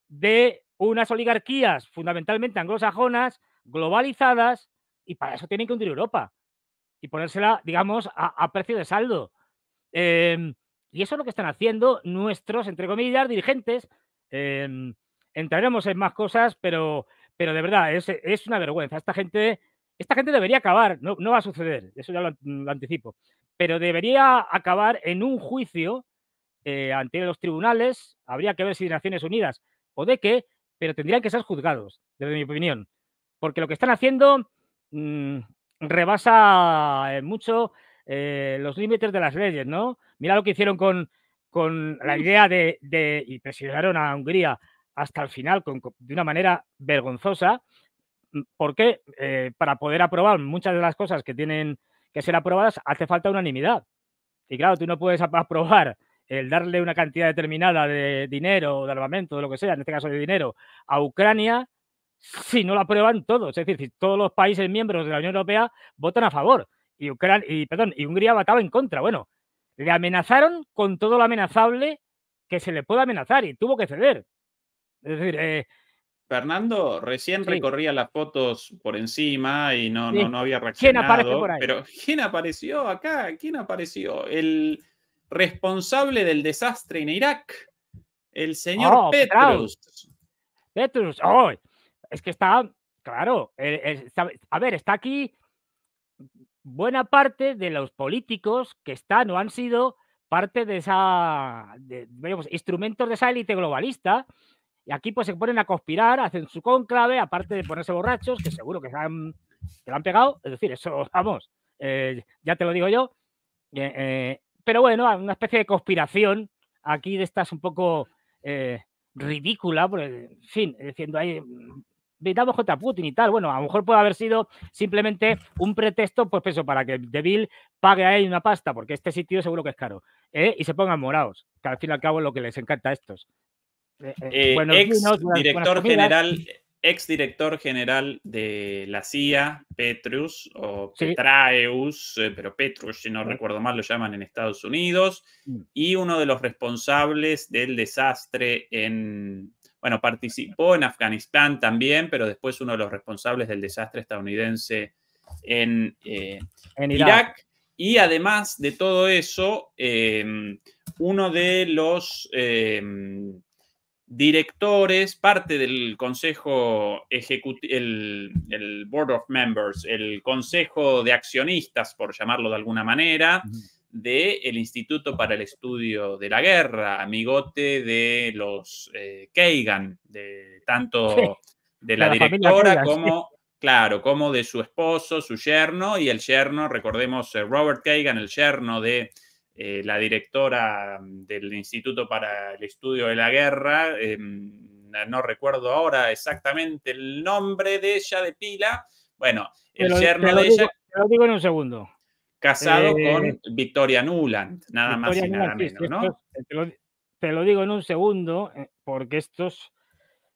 de unas oligarquías fundamentalmente anglosajonas, globalizadas, y para eso tienen que hundir Europa y ponérsela, digamos, a, precio de saldo. Em, y eso es lo que están haciendo nuestros, entre comillas, dirigentes. Em, entraremos en más cosas, pero pero de verdad, es, una vergüenza. Esta gente, esta gente debería acabar, no, va a suceder, eso ya lo, anticipo, pero debería acabar en un juicio eh, ante los tribunales, habría que ver si Naciones Unidas o de qué, pero tendrían que ser juzgados, desde mi opinión, porque lo que están haciendo mm, rebasa eh, mucho eh, los límites de las leyes, ¿no? Mira lo que hicieron con, con la mm. idea de, de, y presionaron a Hungría hasta el final de una manera vergonzosa. Mm, porque eh, para poder aprobar muchas de las cosas que tienen que ser aprobadas hace falta unanimidad. Y claro, tú no puedes aprobar el darle una cantidad determinada de dinero, de armamento, de lo que sea, en este caso de dinero, a Ucrania si no lo aprueban todos. Es decir, si todos los países miembros de la Unión Europea votan a favor y, Ucrania, y, perdón, y Hungría votaba en contra. Bueno, le amenazaron con todo lo amenazable que se le puede amenazar y tuvo que ceder. Eh, Fernando recién recorría las fotos por encima y no, no, no había reaccionado. ¿Quién Pero ¿quién apareció acá? ¿Quién apareció? El responsable del desastre en Irak, el señor oh, Petrus. Petrus, oh, es que está, claro, a ver, está aquí buena parte de los políticos que están o han sido parte de esa, digamos, instrumentos de esa élite globalista y aquí pues se ponen a conspirar, hacen su conclave, aparte de ponerse borrachos, que seguro que, se han, lo han pegado. Es decir, eso, vamos, eh, ya te lo digo yo. Eh, eh, pero bueno, una especie de conspiración aquí de estas un poco ridícula, por en fin, diciendo ahí, invitamos J. Putin y tal. Bueno, a lo mejor puede haber sido simplemente un pretexto, pues eso, para que Deville pague a él una pasta, porque este sitio seguro que es caro, y se pongan morados, que al fin y al cabo es lo que les encanta a estos. Eh, eh, eh, ex director general, ex director general de la CIA, Petrus, o Petraeus, pero Petrus, si no recuerdo mal, lo llaman en Estados Unidos, mm. y uno de los responsables del desastre en. Bueno, participó en Afganistán también, pero después uno de los responsables del desastre estadounidense en, Irak. Y además de todo eso, uno de los directores, parte del consejo ejecutivo, el, Board of Members, el consejo de accionistas, por llamarlo de alguna manera, del el Instituto para el Estudio de la Guerra, amigote de los eh, keegan de tanto de la, directora como... Claro, como de su esposo, su yerno y el yerno, recordemos, eh, Robert Kagan, el yerno de eh, la directora mm, del Instituto para el Estudio de la Guerra, em, no recuerdo ahora exactamente el nombre de ella de pila, bueno, el pero, de ella... Te lo digo en un segundo. Casado eh, con Victoria Nuland, nada más y nada menos, ¿no? Eh, te lo, digo en un segundo, porque estos...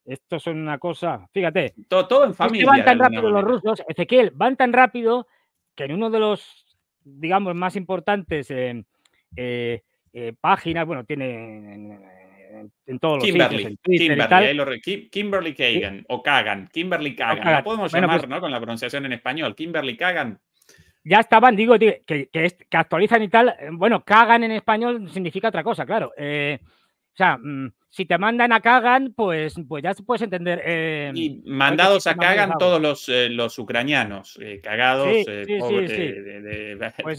Estos son una cosa, fíjate. Todo, en familia. van tan rápido los rusos, Ezequiel, van tan rápido que en uno de los, digamos, más importantes eh, eh, eh, páginas, bueno, tiene eh, en, todos los sitios, Kimberly, Kimberly Kagan o Kagan, Kimberly Kagan, podemos pues llamar ¿no? con la pronunciación en español, Kimberly Kagan. Ya estaban, digo, que, actualizan y tal. Bueno, Kagan en español significa otra cosa, claro. o sea, mm, si te mandan a cagan, pues, pues ya puedes entender. Em, y mandados a Kagan todos los, ucranianos, cagados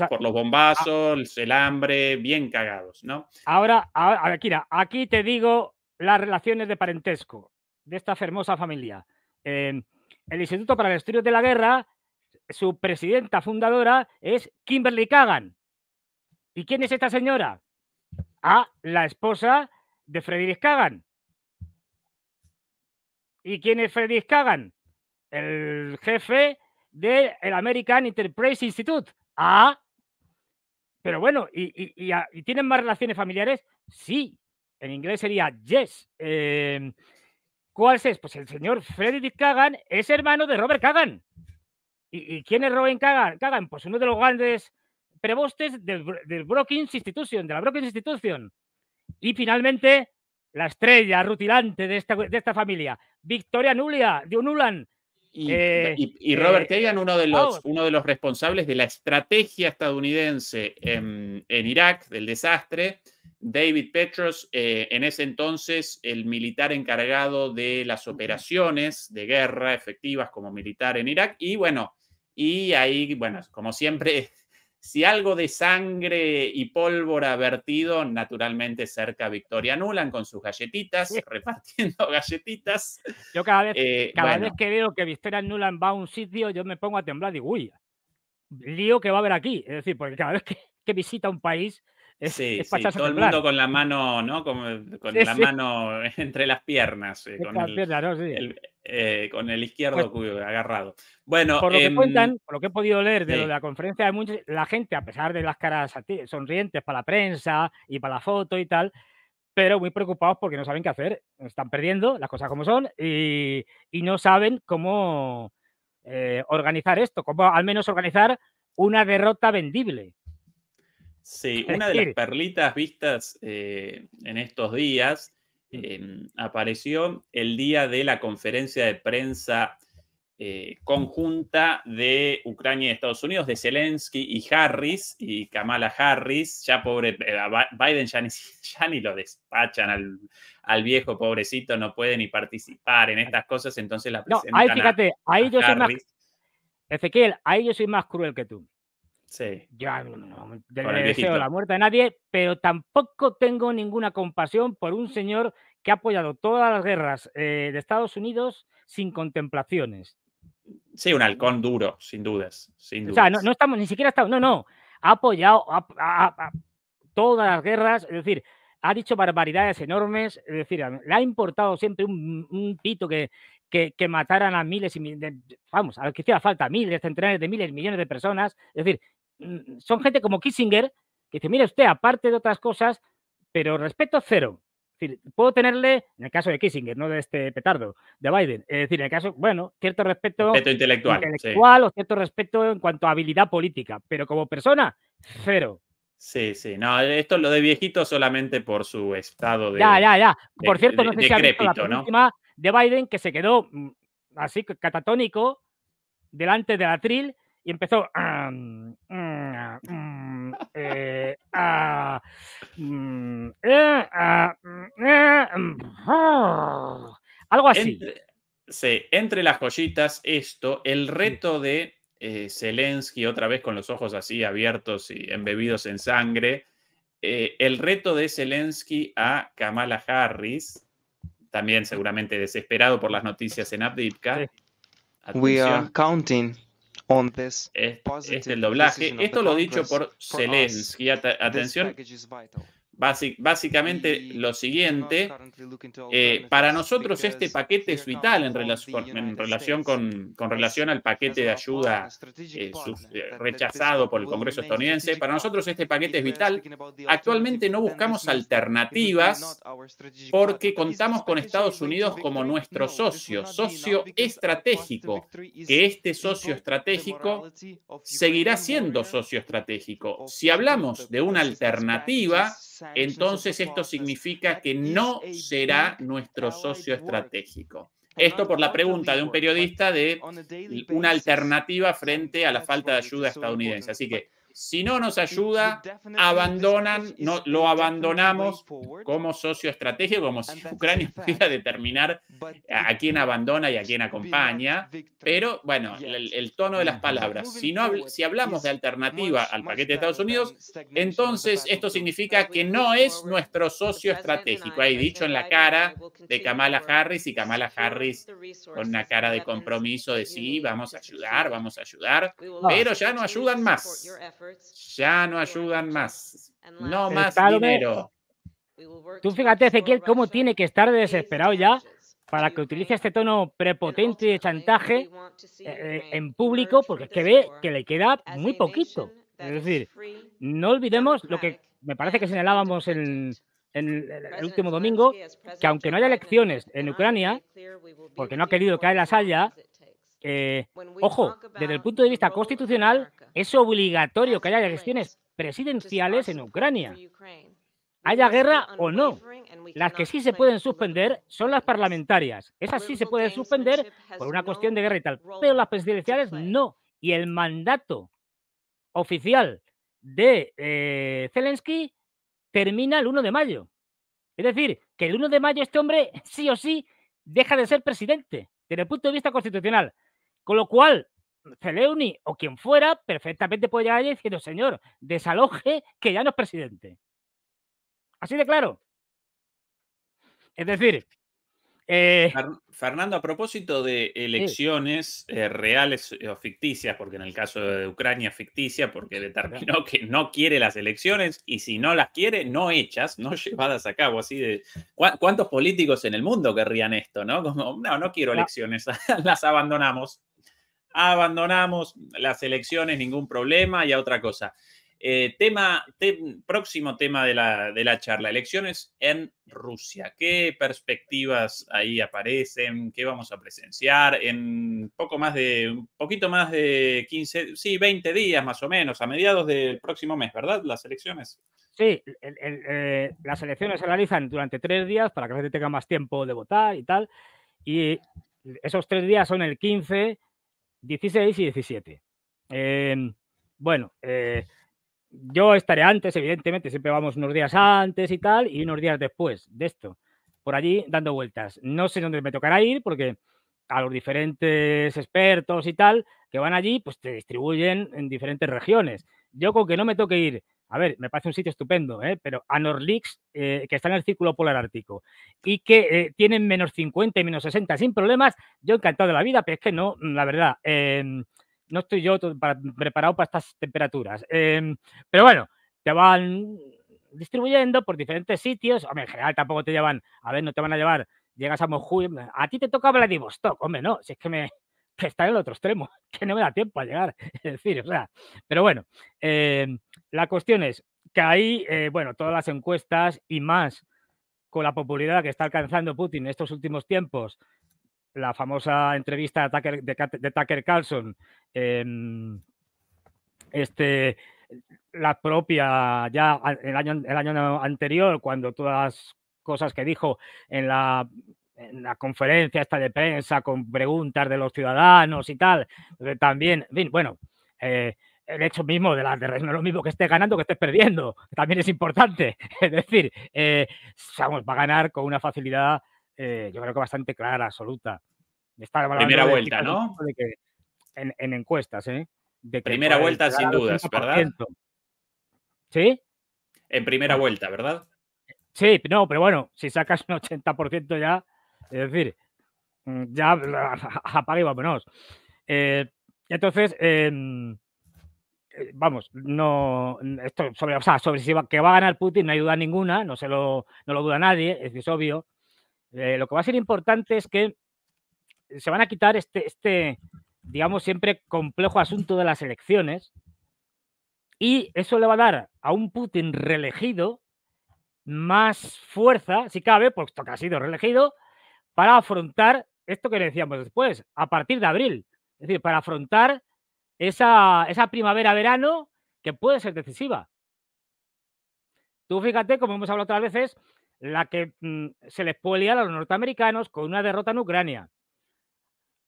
por, los bombazos, el hambre, bien cagados, ¿no? Ahora, a ver, aquí te digo las relaciones de parentesco de esta hermosa familia. Em, el Instituto para el Estudio de la Guerra, su presidenta fundadora es Kimberly Kagan. ¿Y quién es esta señora? Ah, la esposa de Frederick Kagan. ¿Y quién es Frederick Kagan? El jefe del American Enterprise Institute. Ah, pero bueno, ah, ¿y, tienen más relaciones familiares? Sí, en inglés sería yes. Em, ¿Cuál es? Pues el señor Frederick Kagan es hermano de Robert Kagan. ¿Y, quién es Robert Kagan? Pues uno de los grandes prebostes del, del Brookings Institution, de la Brookings Institution. Y finalmente, la estrella rutilante de esta, de esta familia, Victoria Nulia, de Unulan. Y, eh, eh, Robert eh, uno de, los, uno de los responsables de la estrategia estadounidense en, Irak, del desastre. David Petros, eh, en ese entonces el militar encargado de las operaciones de guerra efectivas como militar en Irak. Y bueno, y ahí, bueno, como siempre, si algo de sangre y pólvora vertido, naturalmente cerca Victoria Nulan con sus galletitas, repartiendo galletitas. Yo cada vez, eh, cada vez que veo que Victoria Nulan va a un sitio, yo me pongo a temblar y digo, uy, lío que va a haber aquí. Es decir, porque cada vez que visita un país, sí, todo el mundo con la mano, ¿no? Con, la mano entre las piernas. con, el, izquierdo agarrado. Bueno, por lo que cuentan, em, por lo que he podido leer de, la conferencia de la gente, a pesar de las caras sonrientes para la prensa y para la foto y tal, pero muy preocupados porque no saben qué hacer. Están perdiendo las cosas como son y, no saben cómo eh, organizar esto, cómo al menos organizar una derrota vendible. Sí, una de las perlitas vistas eh, en estos días mm. em, apareció el día de la conferencia de prensa eh, conjunta de Ucrania y Estados Unidos, de Zelensky y Harris, y Kamala Harris, ya pobre, eh, Biden ya ni, lo despachan al, viejo pobrecito, no puede ni participar en estas cosas, entonces la ahí fíjate, ahí yo soy más... Ezequiel, ahí yo soy más cruel que tú. Sí. Yo no, le la muerte de nadie, pero tampoco tengo ninguna compasión por un señor que ha apoyado todas las guerras eh, de Estados Unidos sin contemplaciones. Sí, un halcón duro, sin dudas. Sin O sea, no, no, estamos, ni siquiera estamos, no, no, ha apoyado todas las guerras, es decir, ha dicho barbaridades enormes, es decir, le ha importado siempre un, pito que, que, mataran a miles y miles, vamos, a lo que hiciera falta, miles, centenares de miles, millones de personas, es decir, Mm, son gente como Kissinger, que dice, mire usted, aparte de otras cosas, pero respeto cero. Es puedo tenerle, en el caso de Kissinger, no de este petardo, de Biden, es decir, en el caso, bueno, cierto respeto, intelectual, o cierto respeto en cuanto a habilidad política, pero como persona, cero. Sí, sí, no, esto lo de viejito solamente por su estado de. Ya, ya, ya. Por cierto, no de, sé si de Biden que se quedó mm, así catatónico delante de del atril y empezó a algo así. Entre, entre las joyitas esto, el reto de eh, Zelensky otra vez con los ojos así abiertos y embebidos en sangre, eh, el reto de Zelensky a Kamala Harris, también seguramente desesperado por las noticias en Abdipka. We are counting. Es, este, este, el doblaje. Esto lo dicho por Zelensky. Atención, básicamente lo siguiente, eh, para nosotros este paquete es vital en relación con, relación al paquete de ayuda rechazado por el Congreso estadounidense, para nosotros este paquete es vital. Actualmente no buscamos alternativas porque contamos con Estados Unidos como nuestro socio, este socio estratégico, que este socio estratégico seguirá siendo socio estratégico. Si hablamos de una alternativa, entonces esto significa que no será nuestro socio estratégico. Esto por la pregunta de un periodista de una alternativa frente a la falta de ayuda estadounidense. Así que si no nos ayuda, abandonan, no, lo abandonamos como socio estratégico, como si Ucrania pudiera determinar a quién abandona y a quién acompaña. Pero bueno, el, tono de las mm-hmm. palabras. Si, si hablamos de alternativa al paquete de Estados Unidos, entonces esto significa que no es nuestro socio estratégico. hay dicho en la cara de Kamala Harris y Kamala Harris con una cara de compromiso de sí, vamos a ayudar, vamos a ayudar, pero ya no ayudan más. Ya no ayudan más. No más dinero. Tú fíjate, Ezequiel, cómo tiene que estar desesperado ya para que utilice este tono prepotente de chantaje eh, eh, en público, porque es que ve que le queda muy poquito. Es decir, no olvidemos lo que me parece que señalábamos en, el último domingo, que aunque no haya elecciones en Ucrania, porque no ha querido que las haya, eh, ojo, desde el punto de vista constitucional, es obligatorio que haya elecciones presidenciales en Ucrania. Haya guerra o no. Las que sí se pueden suspender son las parlamentarias. Esas sí se pueden suspender por una cuestión de guerra y tal. Pero las presidenciales no. Y el mandato oficial de eh, Zelensky termina el 1 de mayo. Es decir, que el 1 de mayo este hombre sí o sí deja de ser presidente desde el punto de vista constitucional. Con lo cual, Celeuni o quien fuera, perfectamente puede llegar allí diciendo, señor, desaloje que ya no es presidente. Así de claro. Es decir. Eh Fernando, a propósito de elecciones eh, reales eh, o ficticias, porque en el caso de Ucrania ficticia, porque determinó que no quiere las elecciones y si no las quiere, no hechas, no llevadas a cabo. Así de ¿cuántos políticos en el mundo querrían esto, no? Como, no, no quiero elecciones, las abandonamos abandonamos las elecciones, ningún problema y a otra cosa. Eh, tema, próximo tema de la, charla, elecciones en Rusia. ¿Qué perspectivas ahí aparecen? ¿Qué vamos a presenciar? En poco más de, un poquito más de 15, sí, 20 días más o menos, a mediados del próximo mes, ¿verdad? Las elecciones. Sí, eh, las elecciones se realizan durante tres días para que la gente tenga más tiempo de votar y tal. Y esos tres días son el 15, 16 y 17. Em, bueno, eh, yo estaré antes, evidentemente, siempre vamos unos días antes y tal, y unos días después de esto, por allí dando vueltas. No sé dónde me tocará ir porque a los diferentes expertos y tal que van allí, pues te distribuyen en diferentes regiones. Yo con que no me toque ir a ver, me parece un sitio estupendo, ¿eh? pero a eh, que está en el círculo polar ártico y que eh, tienen menos 50 y menos 60 sin problemas, yo encantado de la vida, pero es que no, mm, la verdad, em, no estoy yo preparado para estas temperaturas. Em, pero bueno, te van distribuyendo por diferentes sitios, hombre, en general tampoco te llevan, a ver, no te van a llevar, llegas a moju mm, a ti te toca Vladivostok, hombre, no, si es que me, que está en el otro extremo, que no me da tiempo a llegar. Es decir, o sea, pero bueno, eh, la cuestión es que ahí, eh, bueno, todas las encuestas y más con la popularidad que está alcanzando Putin en estos últimos tiempos, la famosa entrevista de Tucker, Carlson, em, este, la propia ya el año, el año anterior, cuando todas las cosas que dijo en la, en la conferencia esta de prensa con preguntas de los ciudadanos y tal, también, bueno, eh, el hecho mismo de la de no lo mismo que estés ganando que estés perdiendo, también es importante. Es decir, eh, vamos, va a ganar con una facilidad, eh, yo creo que bastante clara, absoluta. Está Primera vuelta, ¿no? en, encuestas, ¿eh? De primera vuelta sin dudas, ¿verdad? ¿Sí? En primera ah. vuelta, ¿verdad? Sí, no, pero bueno, si sacas un 80% ya, es decir, mm, ya apague y vámonos. Eh, entonces, em, eh, vamos, no, sobre, o sea, sobre si va, que va a ganar Putin no hay duda ninguna, no se lo, duda nadie, es, obvio. Eh, lo que va a ser importante es que se van a quitar este, este, digamos, siempre complejo asunto de las elecciones y eso le va a dar a un Putin reelegido más fuerza, si cabe, puesto que ha sido reelegido, para afrontar esto que le decíamos después, a partir de abril. Es decir, para afrontar esa, primavera-verano que puede ser decisiva. Tú fíjate, como hemos hablado otras veces, la que mm, se les puede liar a los norteamericanos con una derrota en Ucrania.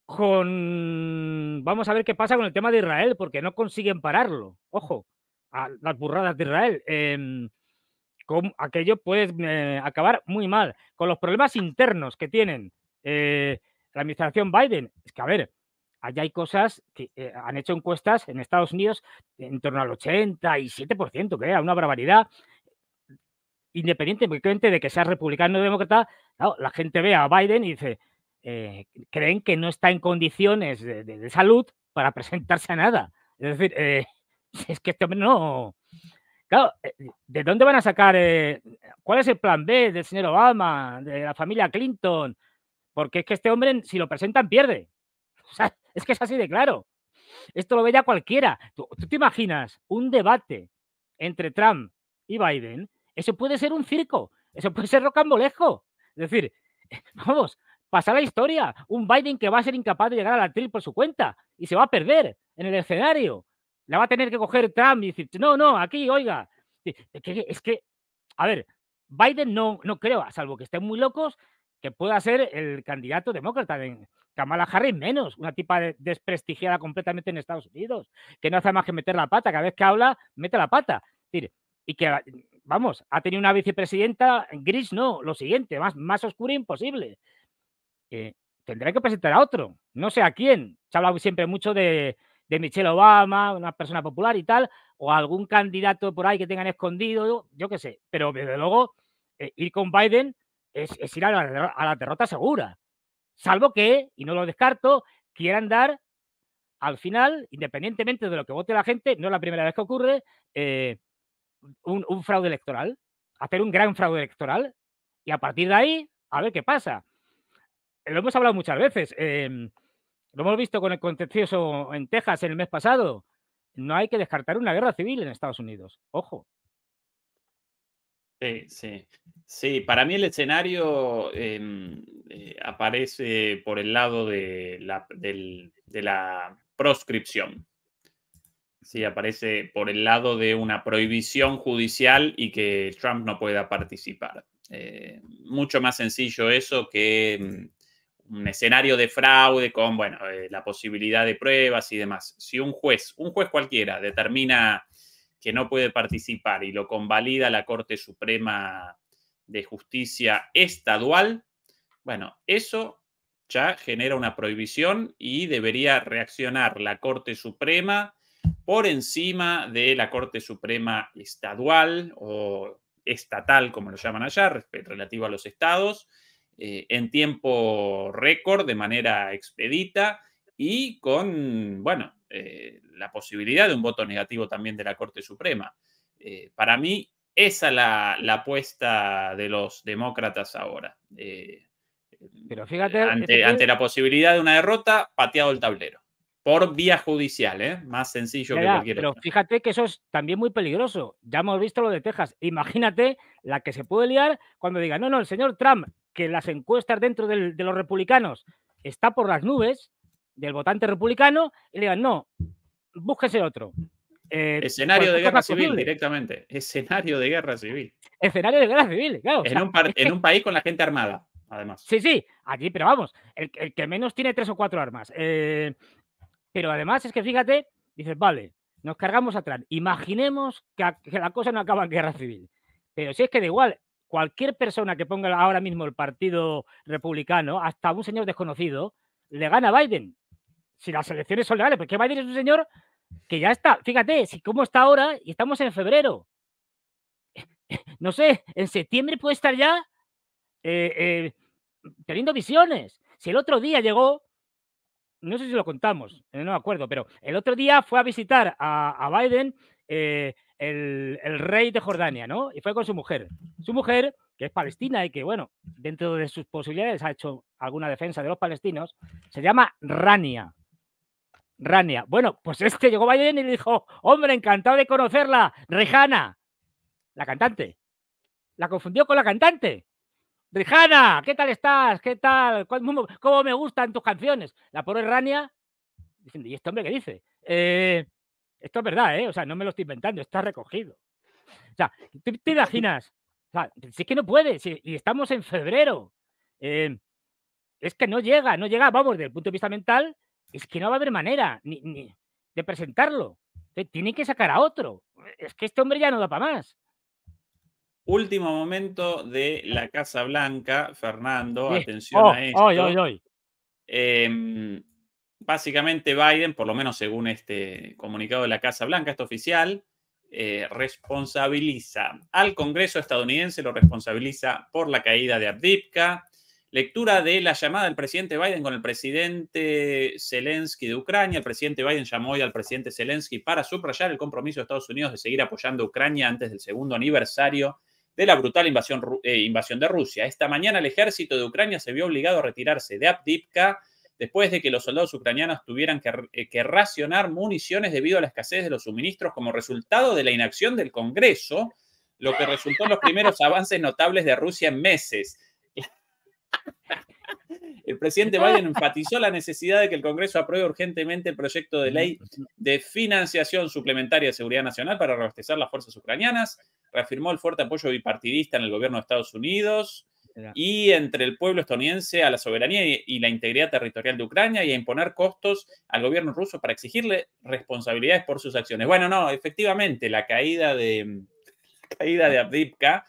Con. Vamos a ver qué pasa con el tema de Israel, porque no consiguen pararlo. Ojo, a las burradas de Israel. Em, con aquello puede eh, acabar muy mal. Con los problemas internos que tienen eh, la administración Biden. Es que, a ver, allá hay cosas que eh, han hecho encuestas en Estados Unidos en torno al 87%, que era una barbaridad. Independientemente de que sea republicano o demócrata, la gente ve a Biden y dice, eh, creen que no está en condiciones de, salud para presentarse a nada. Es decir, eh, es que este hombre no... Claro, ¿de dónde van a sacar? ¿Cuál es el plan B del señor Obama, de la familia Clinton? Porque es que este hombre, si lo presentan, pierde. O es que es así de claro. Esto lo veía cualquiera. ¿Tú, te imaginas un debate entre Trump y Biden? Eso puede ser un circo, eso puede ser rocambolejo. Es decir, vamos, pasa la historia. Un Biden que va a ser incapaz de llegar a la tril por su cuenta y se va a perder en el escenario. La va a tener que coger Trump y decir, no, no, aquí, oiga. Es que, a ver, Biden no, no creo, salvo que estén muy locos, que pueda ser el candidato demócrata Kamala Harris menos, una tipa desprestigiada completamente en Estados Unidos, que no hace más que meter la pata, cada vez que habla, mete la pata. y que, vamos, ha tenido una vicepresidenta gris, no, lo siguiente, más, más oscura imposible. Eh, tendrá que presentar a otro, no sé a quién. Se ha hablado siempre mucho de, Michelle Obama, una persona popular y tal, o algún candidato por ahí que tengan escondido, yo qué sé. Pero desde luego, eh, ir con Biden es, ir a la derrota segura. Salvo que, y no lo descarto, quieran dar al final, independientemente de lo que vote la gente, no es la primera vez que ocurre, eh, un, fraude electoral, hacer un gran fraude electoral y a partir de ahí, a ver qué pasa. Lo hemos hablado muchas veces, em, lo hemos visto con el contencioso en Texas en el mes pasado, no hay que descartar una guerra civil en Estados Unidos, ojo, Sí, sí. para mí el escenario em, eh, aparece por el lado de la, proscripción. Sí, aparece por el lado de una prohibición judicial y que Trump no pueda participar. Eh, mucho más sencillo eso que em, un escenario de fraude con, bueno, eh, la posibilidad de pruebas y demás. Si un juez, un juez cualquiera, determina que no puede participar y lo convalida la Corte Suprema de Justicia estadual, bueno, eso ya genera una prohibición y debería reaccionar la Corte Suprema por encima de la Corte Suprema estadual o estatal, como lo llaman allá, relativo a los estados, eh, en tiempo récord, de manera expedita y con, bueno, eh, la posibilidad de un voto negativo también de la Corte Suprema. Eh, para mí, esa es la, apuesta de los demócratas ahora. Eh, pero fíjate, ante, la posibilidad de una derrota, pateado el tablero. Por vía judicial, ¿eh? más sencillo que cualquier Pero fíjate que eso es también muy peligroso. Ya hemos visto lo de Texas. Imagínate la que se puede liar cuando digan, no, no, el señor Trump, que las encuestas dentro de los republicanos está por las nubes del votante republicano, y le digan, no, búsquese otro. Eh, escenario de guerra civil directamente. Escenario de guerra civil. Escenario de guerra civil, claro. En, un, país con la gente armada, además. Sí, sí, aquí, pero vamos, el, que menos tiene tres o cuatro armas. Eh, pero además es que fíjate, dices, vale, nos cargamos atrás. Imaginemos que, la cosa no acaba en guerra civil. Pero si es que da igual, cualquier persona que ponga ahora mismo el partido republicano, hasta un señor desconocido, le gana a Biden si las elecciones son legales, ¿por pues, qué va a un señor que ya está? Fíjate, si cómo está ahora y estamos en febrero. No sé, en septiembre puede estar ya eh, eh, teniendo visiones. Si el otro día llegó, no sé si lo contamos, eh, no me acuerdo, pero el otro día fue a visitar a, Biden el, el, rey de Jordania, ¿no? Y fue con su mujer. Su mujer, que es palestina y que, bueno, dentro de sus posibilidades ha hecho alguna defensa de los palestinos, se llama Rania. Rania. Bueno, pues es que llegó Biden y le dijo, hombre, encantado de conocerla, Rejana, la cantante. La confundió con la cantante. Rejana, ¿qué tal estás? ¿Qué tal? ¿Cómo, me gustan tus canciones? La pobre Rania, diciendo, ¿y este hombre qué dice? Eh, esto es verdad, ¿eh? O sea, no me lo estoy inventando, está recogido. O sea, te imaginas? O sea, si es que no puede, si, y estamos en febrero. Eh, es que no llega, no llega, vamos, desde el punto de vista mental, es que no va a haber manera de presentarlo. Tiene que sacar a otro. Es que este hombre ya no da para más. Último momento de la Casa Blanca, Fernando, atención oh, a esto. Em, básicamente Biden, por lo menos según este comunicado de la Casa Blanca, este oficial, eh, responsabiliza al Congreso estadounidense, lo responsabiliza por la caída de Abdipka, Lectura de la llamada del presidente Biden con el presidente Zelensky de Ucrania. El presidente Biden llamó hoy al presidente Zelensky para subrayar el compromiso de Estados Unidos de seguir apoyando a Ucrania antes del segundo aniversario de la brutal invasión, eh, invasión de Rusia. Esta mañana el ejército de Ucrania se vio obligado a retirarse de Abdipka después de que los soldados ucranianos tuvieran que, eh, que, racionar municiones debido a la escasez de los suministros como resultado de la inacción del Congreso, lo que resultó en los primeros avances notables de Rusia en meses. El presidente Biden enfatizó la necesidad de que el Congreso apruebe urgentemente el proyecto de ley de financiación suplementaria de seguridad nacional para reabastecer las fuerzas ucranianas. Reafirmó el fuerte apoyo bipartidista en el gobierno de Estados Unidos y entre el pueblo estadounidense a la soberanía y la integridad territorial de Ucrania y a imponer costos al gobierno ruso para exigirle responsabilidades por sus acciones. Bueno, no, efectivamente, la caída de, la caída de Abdipka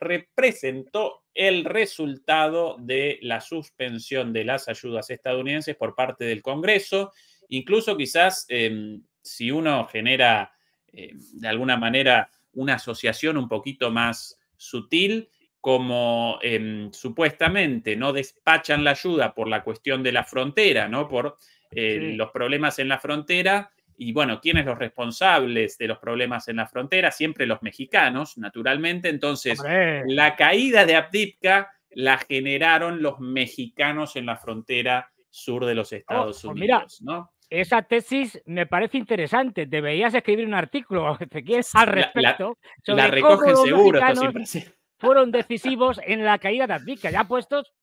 representó el resultado de la suspensión de las ayudas estadounidenses por parte del Congreso. Incluso quizás em, si uno genera em, de alguna manera una asociación un poquito más sutil, como em, supuestamente no despachan la ayuda por la cuestión de la frontera, ¿no? Por eh, los problemas en la frontera, y bueno, ¿quiénes los responsables de los problemas en la frontera? Siempre los mexicanos, naturalmente. Entonces, la caída de Abdipka la generaron los mexicanos en la frontera sur de los Estados Unidos, Esa tesis me parece interesante. Deberías escribir un artículo al respecto. La, recogen seguro. fueron decisivos en la caída de Abdipka. Ya puestos,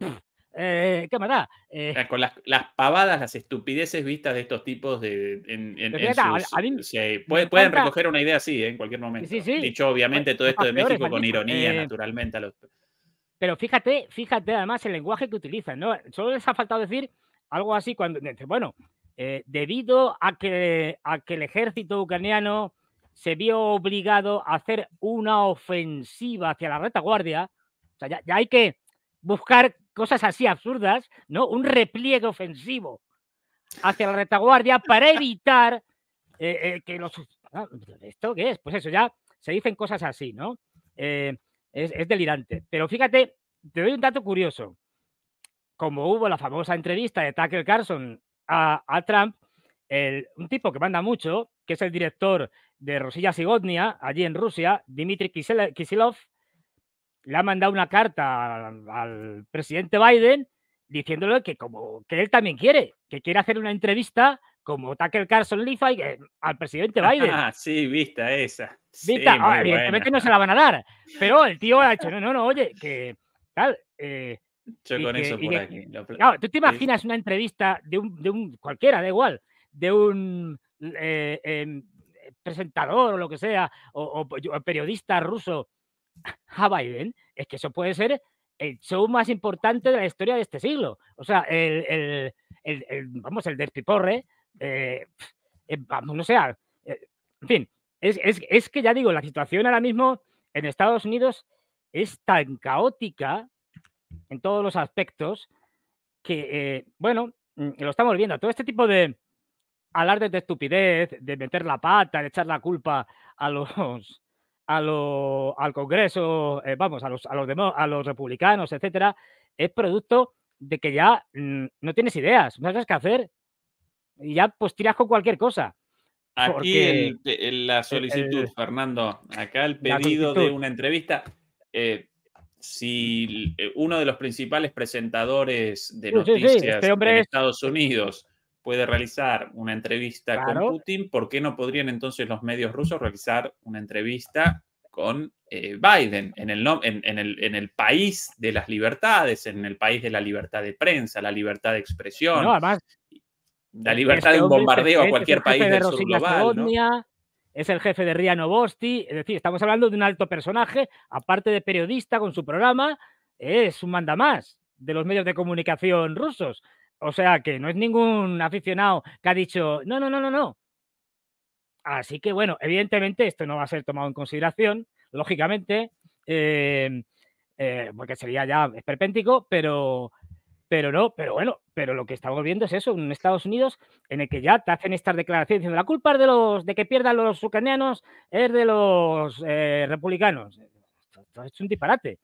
cámara. Eh, eh, ah, con las, pavadas, las estupideces vistas de estos tipos de, pueden recoger una idea así ¿eh? en cualquier momento. Dicho obviamente todo esto de México con ironía, naturalmente. Pero fíjate, fíjate además el lenguaje que utilizan, ¿no? Solo les ha faltado decir algo así cuando, bueno, debido a que, a que el ejército ucraniano se vio obligado a hacer una ofensiva hacia la retaguardia, o sea, ya hay que buscar cosas así absurdas, ¿no? Un repliegue ofensivo hacia la retaguardia para evitar eh, eh, que los... Ah, ¿Esto qué es? Pues eso, ya se dicen cosas así, ¿no? Eh, es, delirante. Pero fíjate, te doy un dato curioso. Como hubo la famosa entrevista de Tucker Carlson a, Trump, un tipo que manda mucho, que es el director de Rosilla Sigodnia, allí en Rusia, Dmitry Kisilov, le ha mandado una carta al, presidente Biden diciéndole que como que él también quiere, que quiere hacer una entrevista como Tucker Carlson Leafy eh, al presidente Biden. Ah, sí, vista esa. Vista, sí, no se la van a dar, pero el tío ha dicho, no, no, no, oye, que tal. Eh, Yo con eso por aquí. tú te imaginas una entrevista de un, de un cualquiera, da igual, de un eh, em, presentador o lo que sea, o periodista ruso a Biden, es que eso puede ser el show más importante de la historia de este siglo. O sea, el, vamos, el despiporre, eh, eh, vamos, no sea, eh, en fin, es, es, es, que ya digo, la situación ahora mismo en Estados Unidos es tan caótica en todos los aspectos que, bueno, mm, lo estamos viendo, todo este tipo de alardes de estupidez, de meter la pata, de echar la culpa a los, a lo, al Congreso, eh, vamos, a los, a, los a los republicanos, etcétera, es producto de que ya mm, no tienes ideas, no sabes que hacer y ya pues tiras con cualquier cosa. Aquí eh, la eh, solicitud, Fernando, acá el pedido de una entrevista. si uno de los principales presentadores de este noticias Estados Unidos puede realizar una entrevista con Putin, ¿por qué no podrían entonces los medios rusos realizar una entrevista con eh, Biden en el, en, el, país de las libertades, en el país de la libertad de prensa, la libertad de expresión? además, la libertad de un bombardeo a cualquier país del sur Es el jefe de Ria Novosti, es decir, estamos hablando de un alto personaje, aparte de periodista con su programa, es un mandamás de los medios de comunicación rusos. O sea que no es ningún aficionado que ha dicho, no, no, no, no, no. Así que bueno, evidentemente esto no va a ser tomado en consideración, lógicamente, em, eh, porque sería ya esperpéntico, pero, pero no, pero bueno, pero lo que estamos viendo es eso, un Estados Unidos en el que ya te hacen estas declaraciones diciendo la culpa de los de que pierdan los ucranianos es de los eh, republicanos. esto es un disparate,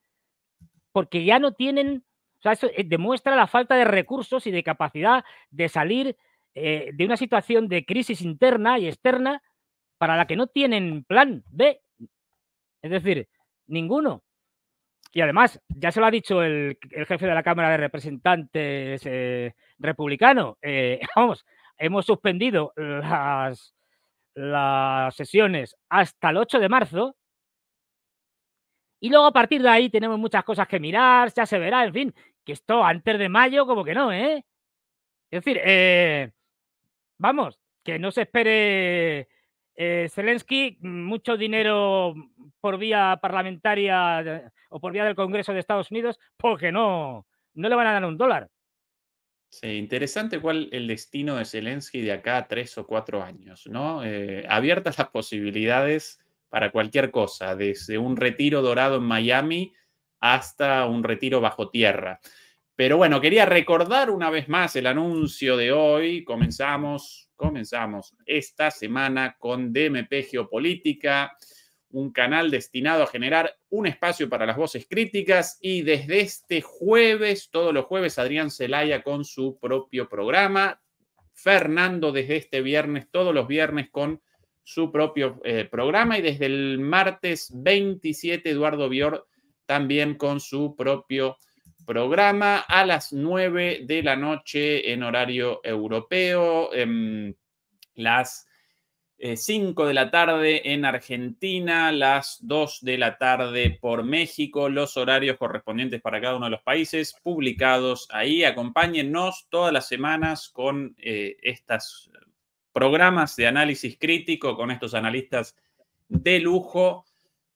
porque ya no tienen o sea, eso eh, demuestra la falta de recursos y de capacidad de salir eh, de una situación de crisis interna y externa para la que no tienen plan B. Es decir, ninguno. Y además, ya se lo ha dicho el, jefe de la Cámara de Representantes eh, republicano. vamos, hemos suspendido las, las sesiones hasta el 8 de marzo. Y luego a partir de ahí tenemos muchas cosas que mirar, ya se verá, en fin, que esto antes de mayo como que no, ¿eh? Es decir, eh, vamos, que no se espere eh, Zelensky mucho dinero por vía parlamentaria o por vía del Congreso de Estados Unidos, porque no, no le van a dar un dólar. Sí, interesante cuál el destino de Zelensky de acá a tres o cuatro años, ¿no? Eh, abiertas las posibilidades para cualquier cosa, desde un retiro dorado en Miami hasta un retiro bajo tierra. Pero bueno, quería recordar una vez más el anuncio de hoy. Comenzamos, comenzamos esta semana con DMP Geopolítica, un canal destinado a generar un espacio para las voces críticas y desde este jueves, todos los jueves, Adrián Celaya con su propio programa. Fernando desde este viernes, todos los viernes con su propio eh, programa y desde el martes 27, Eduardo Bior también con su propio programa a las 9 de la noche en horario europeo, em, las 5 eh, de la tarde en Argentina, las 2 de la tarde por México, los horarios correspondientes para cada uno de los países publicados ahí. Acompáñennos todas las semanas con eh, estos programas de análisis crítico, con estos analistas de lujo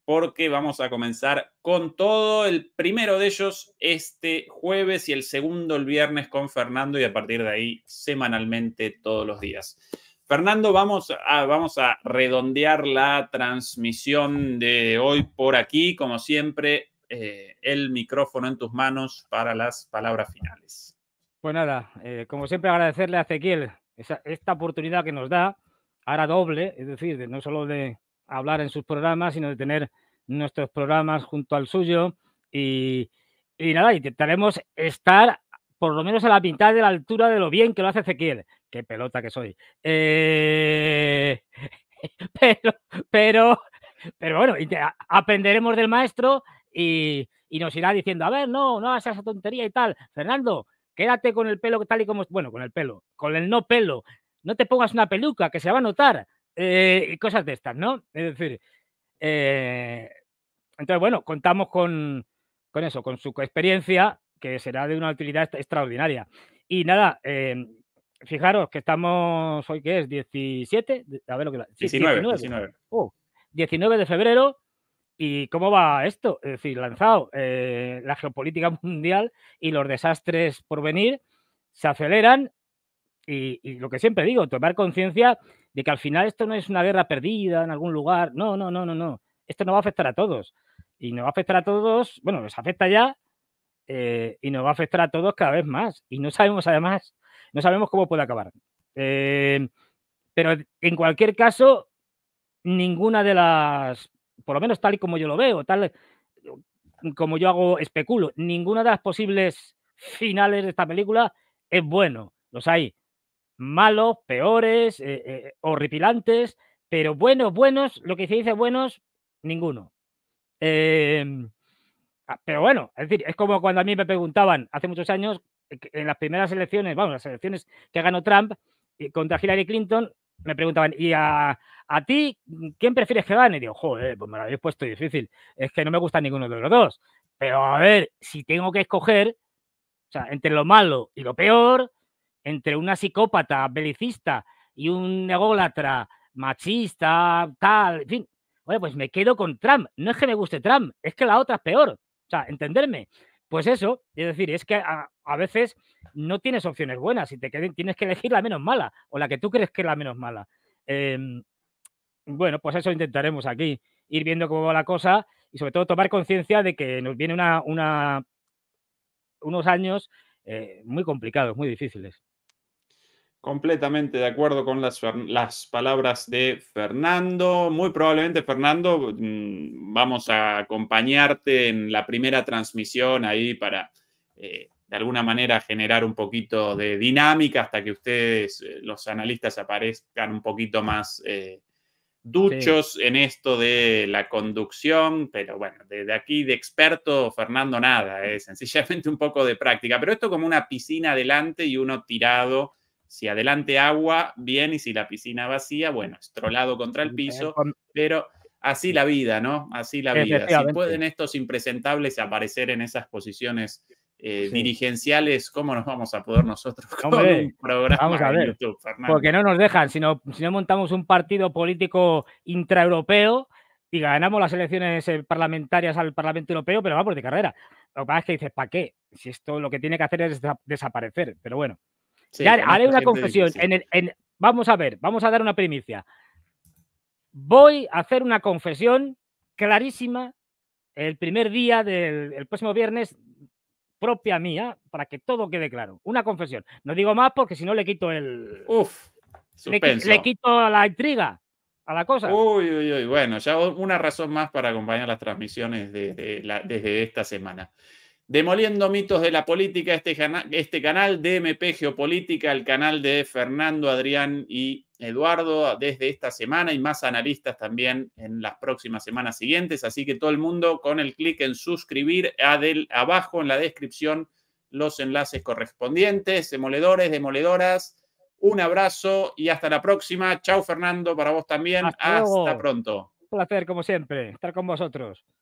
porque vamos a comenzar con todo. El primero de ellos este jueves y el segundo el viernes con Fernando y a partir de ahí semanalmente todos los días. Fernando, vamos a, vamos a redondear la transmisión de hoy por aquí. Como siempre, eh, el micrófono en tus manos para las palabras finales. Pues nada, eh, como siempre agradecerle a Ezequiel esta oportunidad que nos da, ahora doble, es decir, no solo de, hablar en sus programas, sino de tener nuestros programas junto al suyo. Y, nada, intentaremos estar por lo menos a la mitad de la altura de lo bien que lo hace Ezequiel. Qué pelota que soy. Eh, pero, pero, pero bueno, aprenderemos del maestro y, y, nos irá diciendo, a ver, no, no hagas esa tontería y tal. Fernando, quédate con el pelo tal y como... Bueno, con el pelo, con el no pelo. No te pongas una peluca, que se va a notar. Eh, cosas de estas, ¿no? Es decir, eh, entonces, bueno, contamos con, con, eso, con su experiencia, que será de una utilidad extraordinaria. Y nada, eh, fijaros que estamos hoy, que es? 17, a ver lo que 19, 19, de febrero. ¿Y cómo va esto? Es decir, lanzado la geopolítica mundial y los desastres por venir se aceleran y lo que siempre digo, tomar conciencia de que al final esto no es una guerra perdida en algún lugar. No, no, no, no, no. Esto nos va a afectar a todos. Y nos va a afectar a todos, bueno, nos afecta ya eh, y nos va a afectar a todos cada vez más. Y no sabemos además, no sabemos cómo puede acabar. Eh, pero en cualquier caso, ninguna de las, por lo menos tal y como yo lo veo, tal como yo hago, especulo, ninguna de las posibles finales de esta película es bueno. Los hay malos, peores, eh, eh, horripilantes, pero buenos, buenos, lo que se dice buenos, ninguno. Em, ah, pero bueno, es decir, es como cuando a mí me preguntaban hace muchos años, eh, en las primeras elecciones, vamos, las elecciones que ganó Trump contra Hillary Clinton, me preguntaban, ¿y a, ti quién prefieres que gane? Y digo, joder, pues me lo habéis puesto difícil, es que no me gusta ninguno de los dos. Pero a ver, si tengo que escoger, o sea, entre lo malo y lo peor, entre una psicópata belicista y un ególatra machista, tal, en fin. Oye, pues me quedo con Trump. No es que me guste Trump, es que la otra es peor. O sea, entenderme. Pues eso, es decir, es que a, veces no tienes opciones buenas y te tienes que elegir la menos mala o la que tú crees que es la menos mala. Em, bueno, pues eso intentaremos aquí, ir viendo cómo va la cosa y sobre todo tomar conciencia de que nos viene una, unos años eh, muy complicados, muy difíciles. Completamente de acuerdo con las, palabras de Fernando. Muy probablemente, Fernando, mm, vamos a acompañarte en la primera transmisión ahí para eh, de alguna manera generar un poquito de dinámica hasta que ustedes, eh, los analistas, aparezcan un poquito más eh, duchos en esto de la conducción. Pero bueno, desde aquí de experto, Fernando, nada, es sencillamente un poco de práctica. Pero esto como una piscina adelante y uno tirado si adelante agua, bien, y si la piscina vacía, bueno, estrolado contra el eh, piso, pero así la vida, ¿no? Así la vida. Si pueden estos impresentables aparecer en esas posiciones eh, dirigenciales, ¿cómo nos vamos a poder nosotros Porque no nos dejan, si no, si no montamos un partido político intraeuropeo y ganamos las elecciones eh, parlamentarias al Parlamento Europeo, pero vamos de carrera. Lo que pasa es que dices, ¿para qué? Si esto lo que tiene que hacer es desaparecer, pero bueno haré una confesión. vamos a ver, vamos a dar una primicia. Voy a hacer una confesión clarísima el primer día del próximo viernes propia mía para que todo quede claro. Una confesión. No digo más porque si no le quito el... Uf, le, le, quito la intriga a la cosa. Uy, uy, uy. Bueno, ya una razón más para acompañar las transmisiones desde esta semana. Demoliendo mitos de la política, este, este canal MP Geopolítica, el canal de Fernando, Adrián y Eduardo desde esta semana y más analistas también en las próximas semanas siguientes. Así que todo el mundo con el clic en suscribir, abajo en la descripción los enlaces correspondientes. Demoledores, demoledoras, un abrazo y hasta la próxima. Chao Fernando, para vos también. hasta pronto. Un placer, como siempre, estar con vosotros.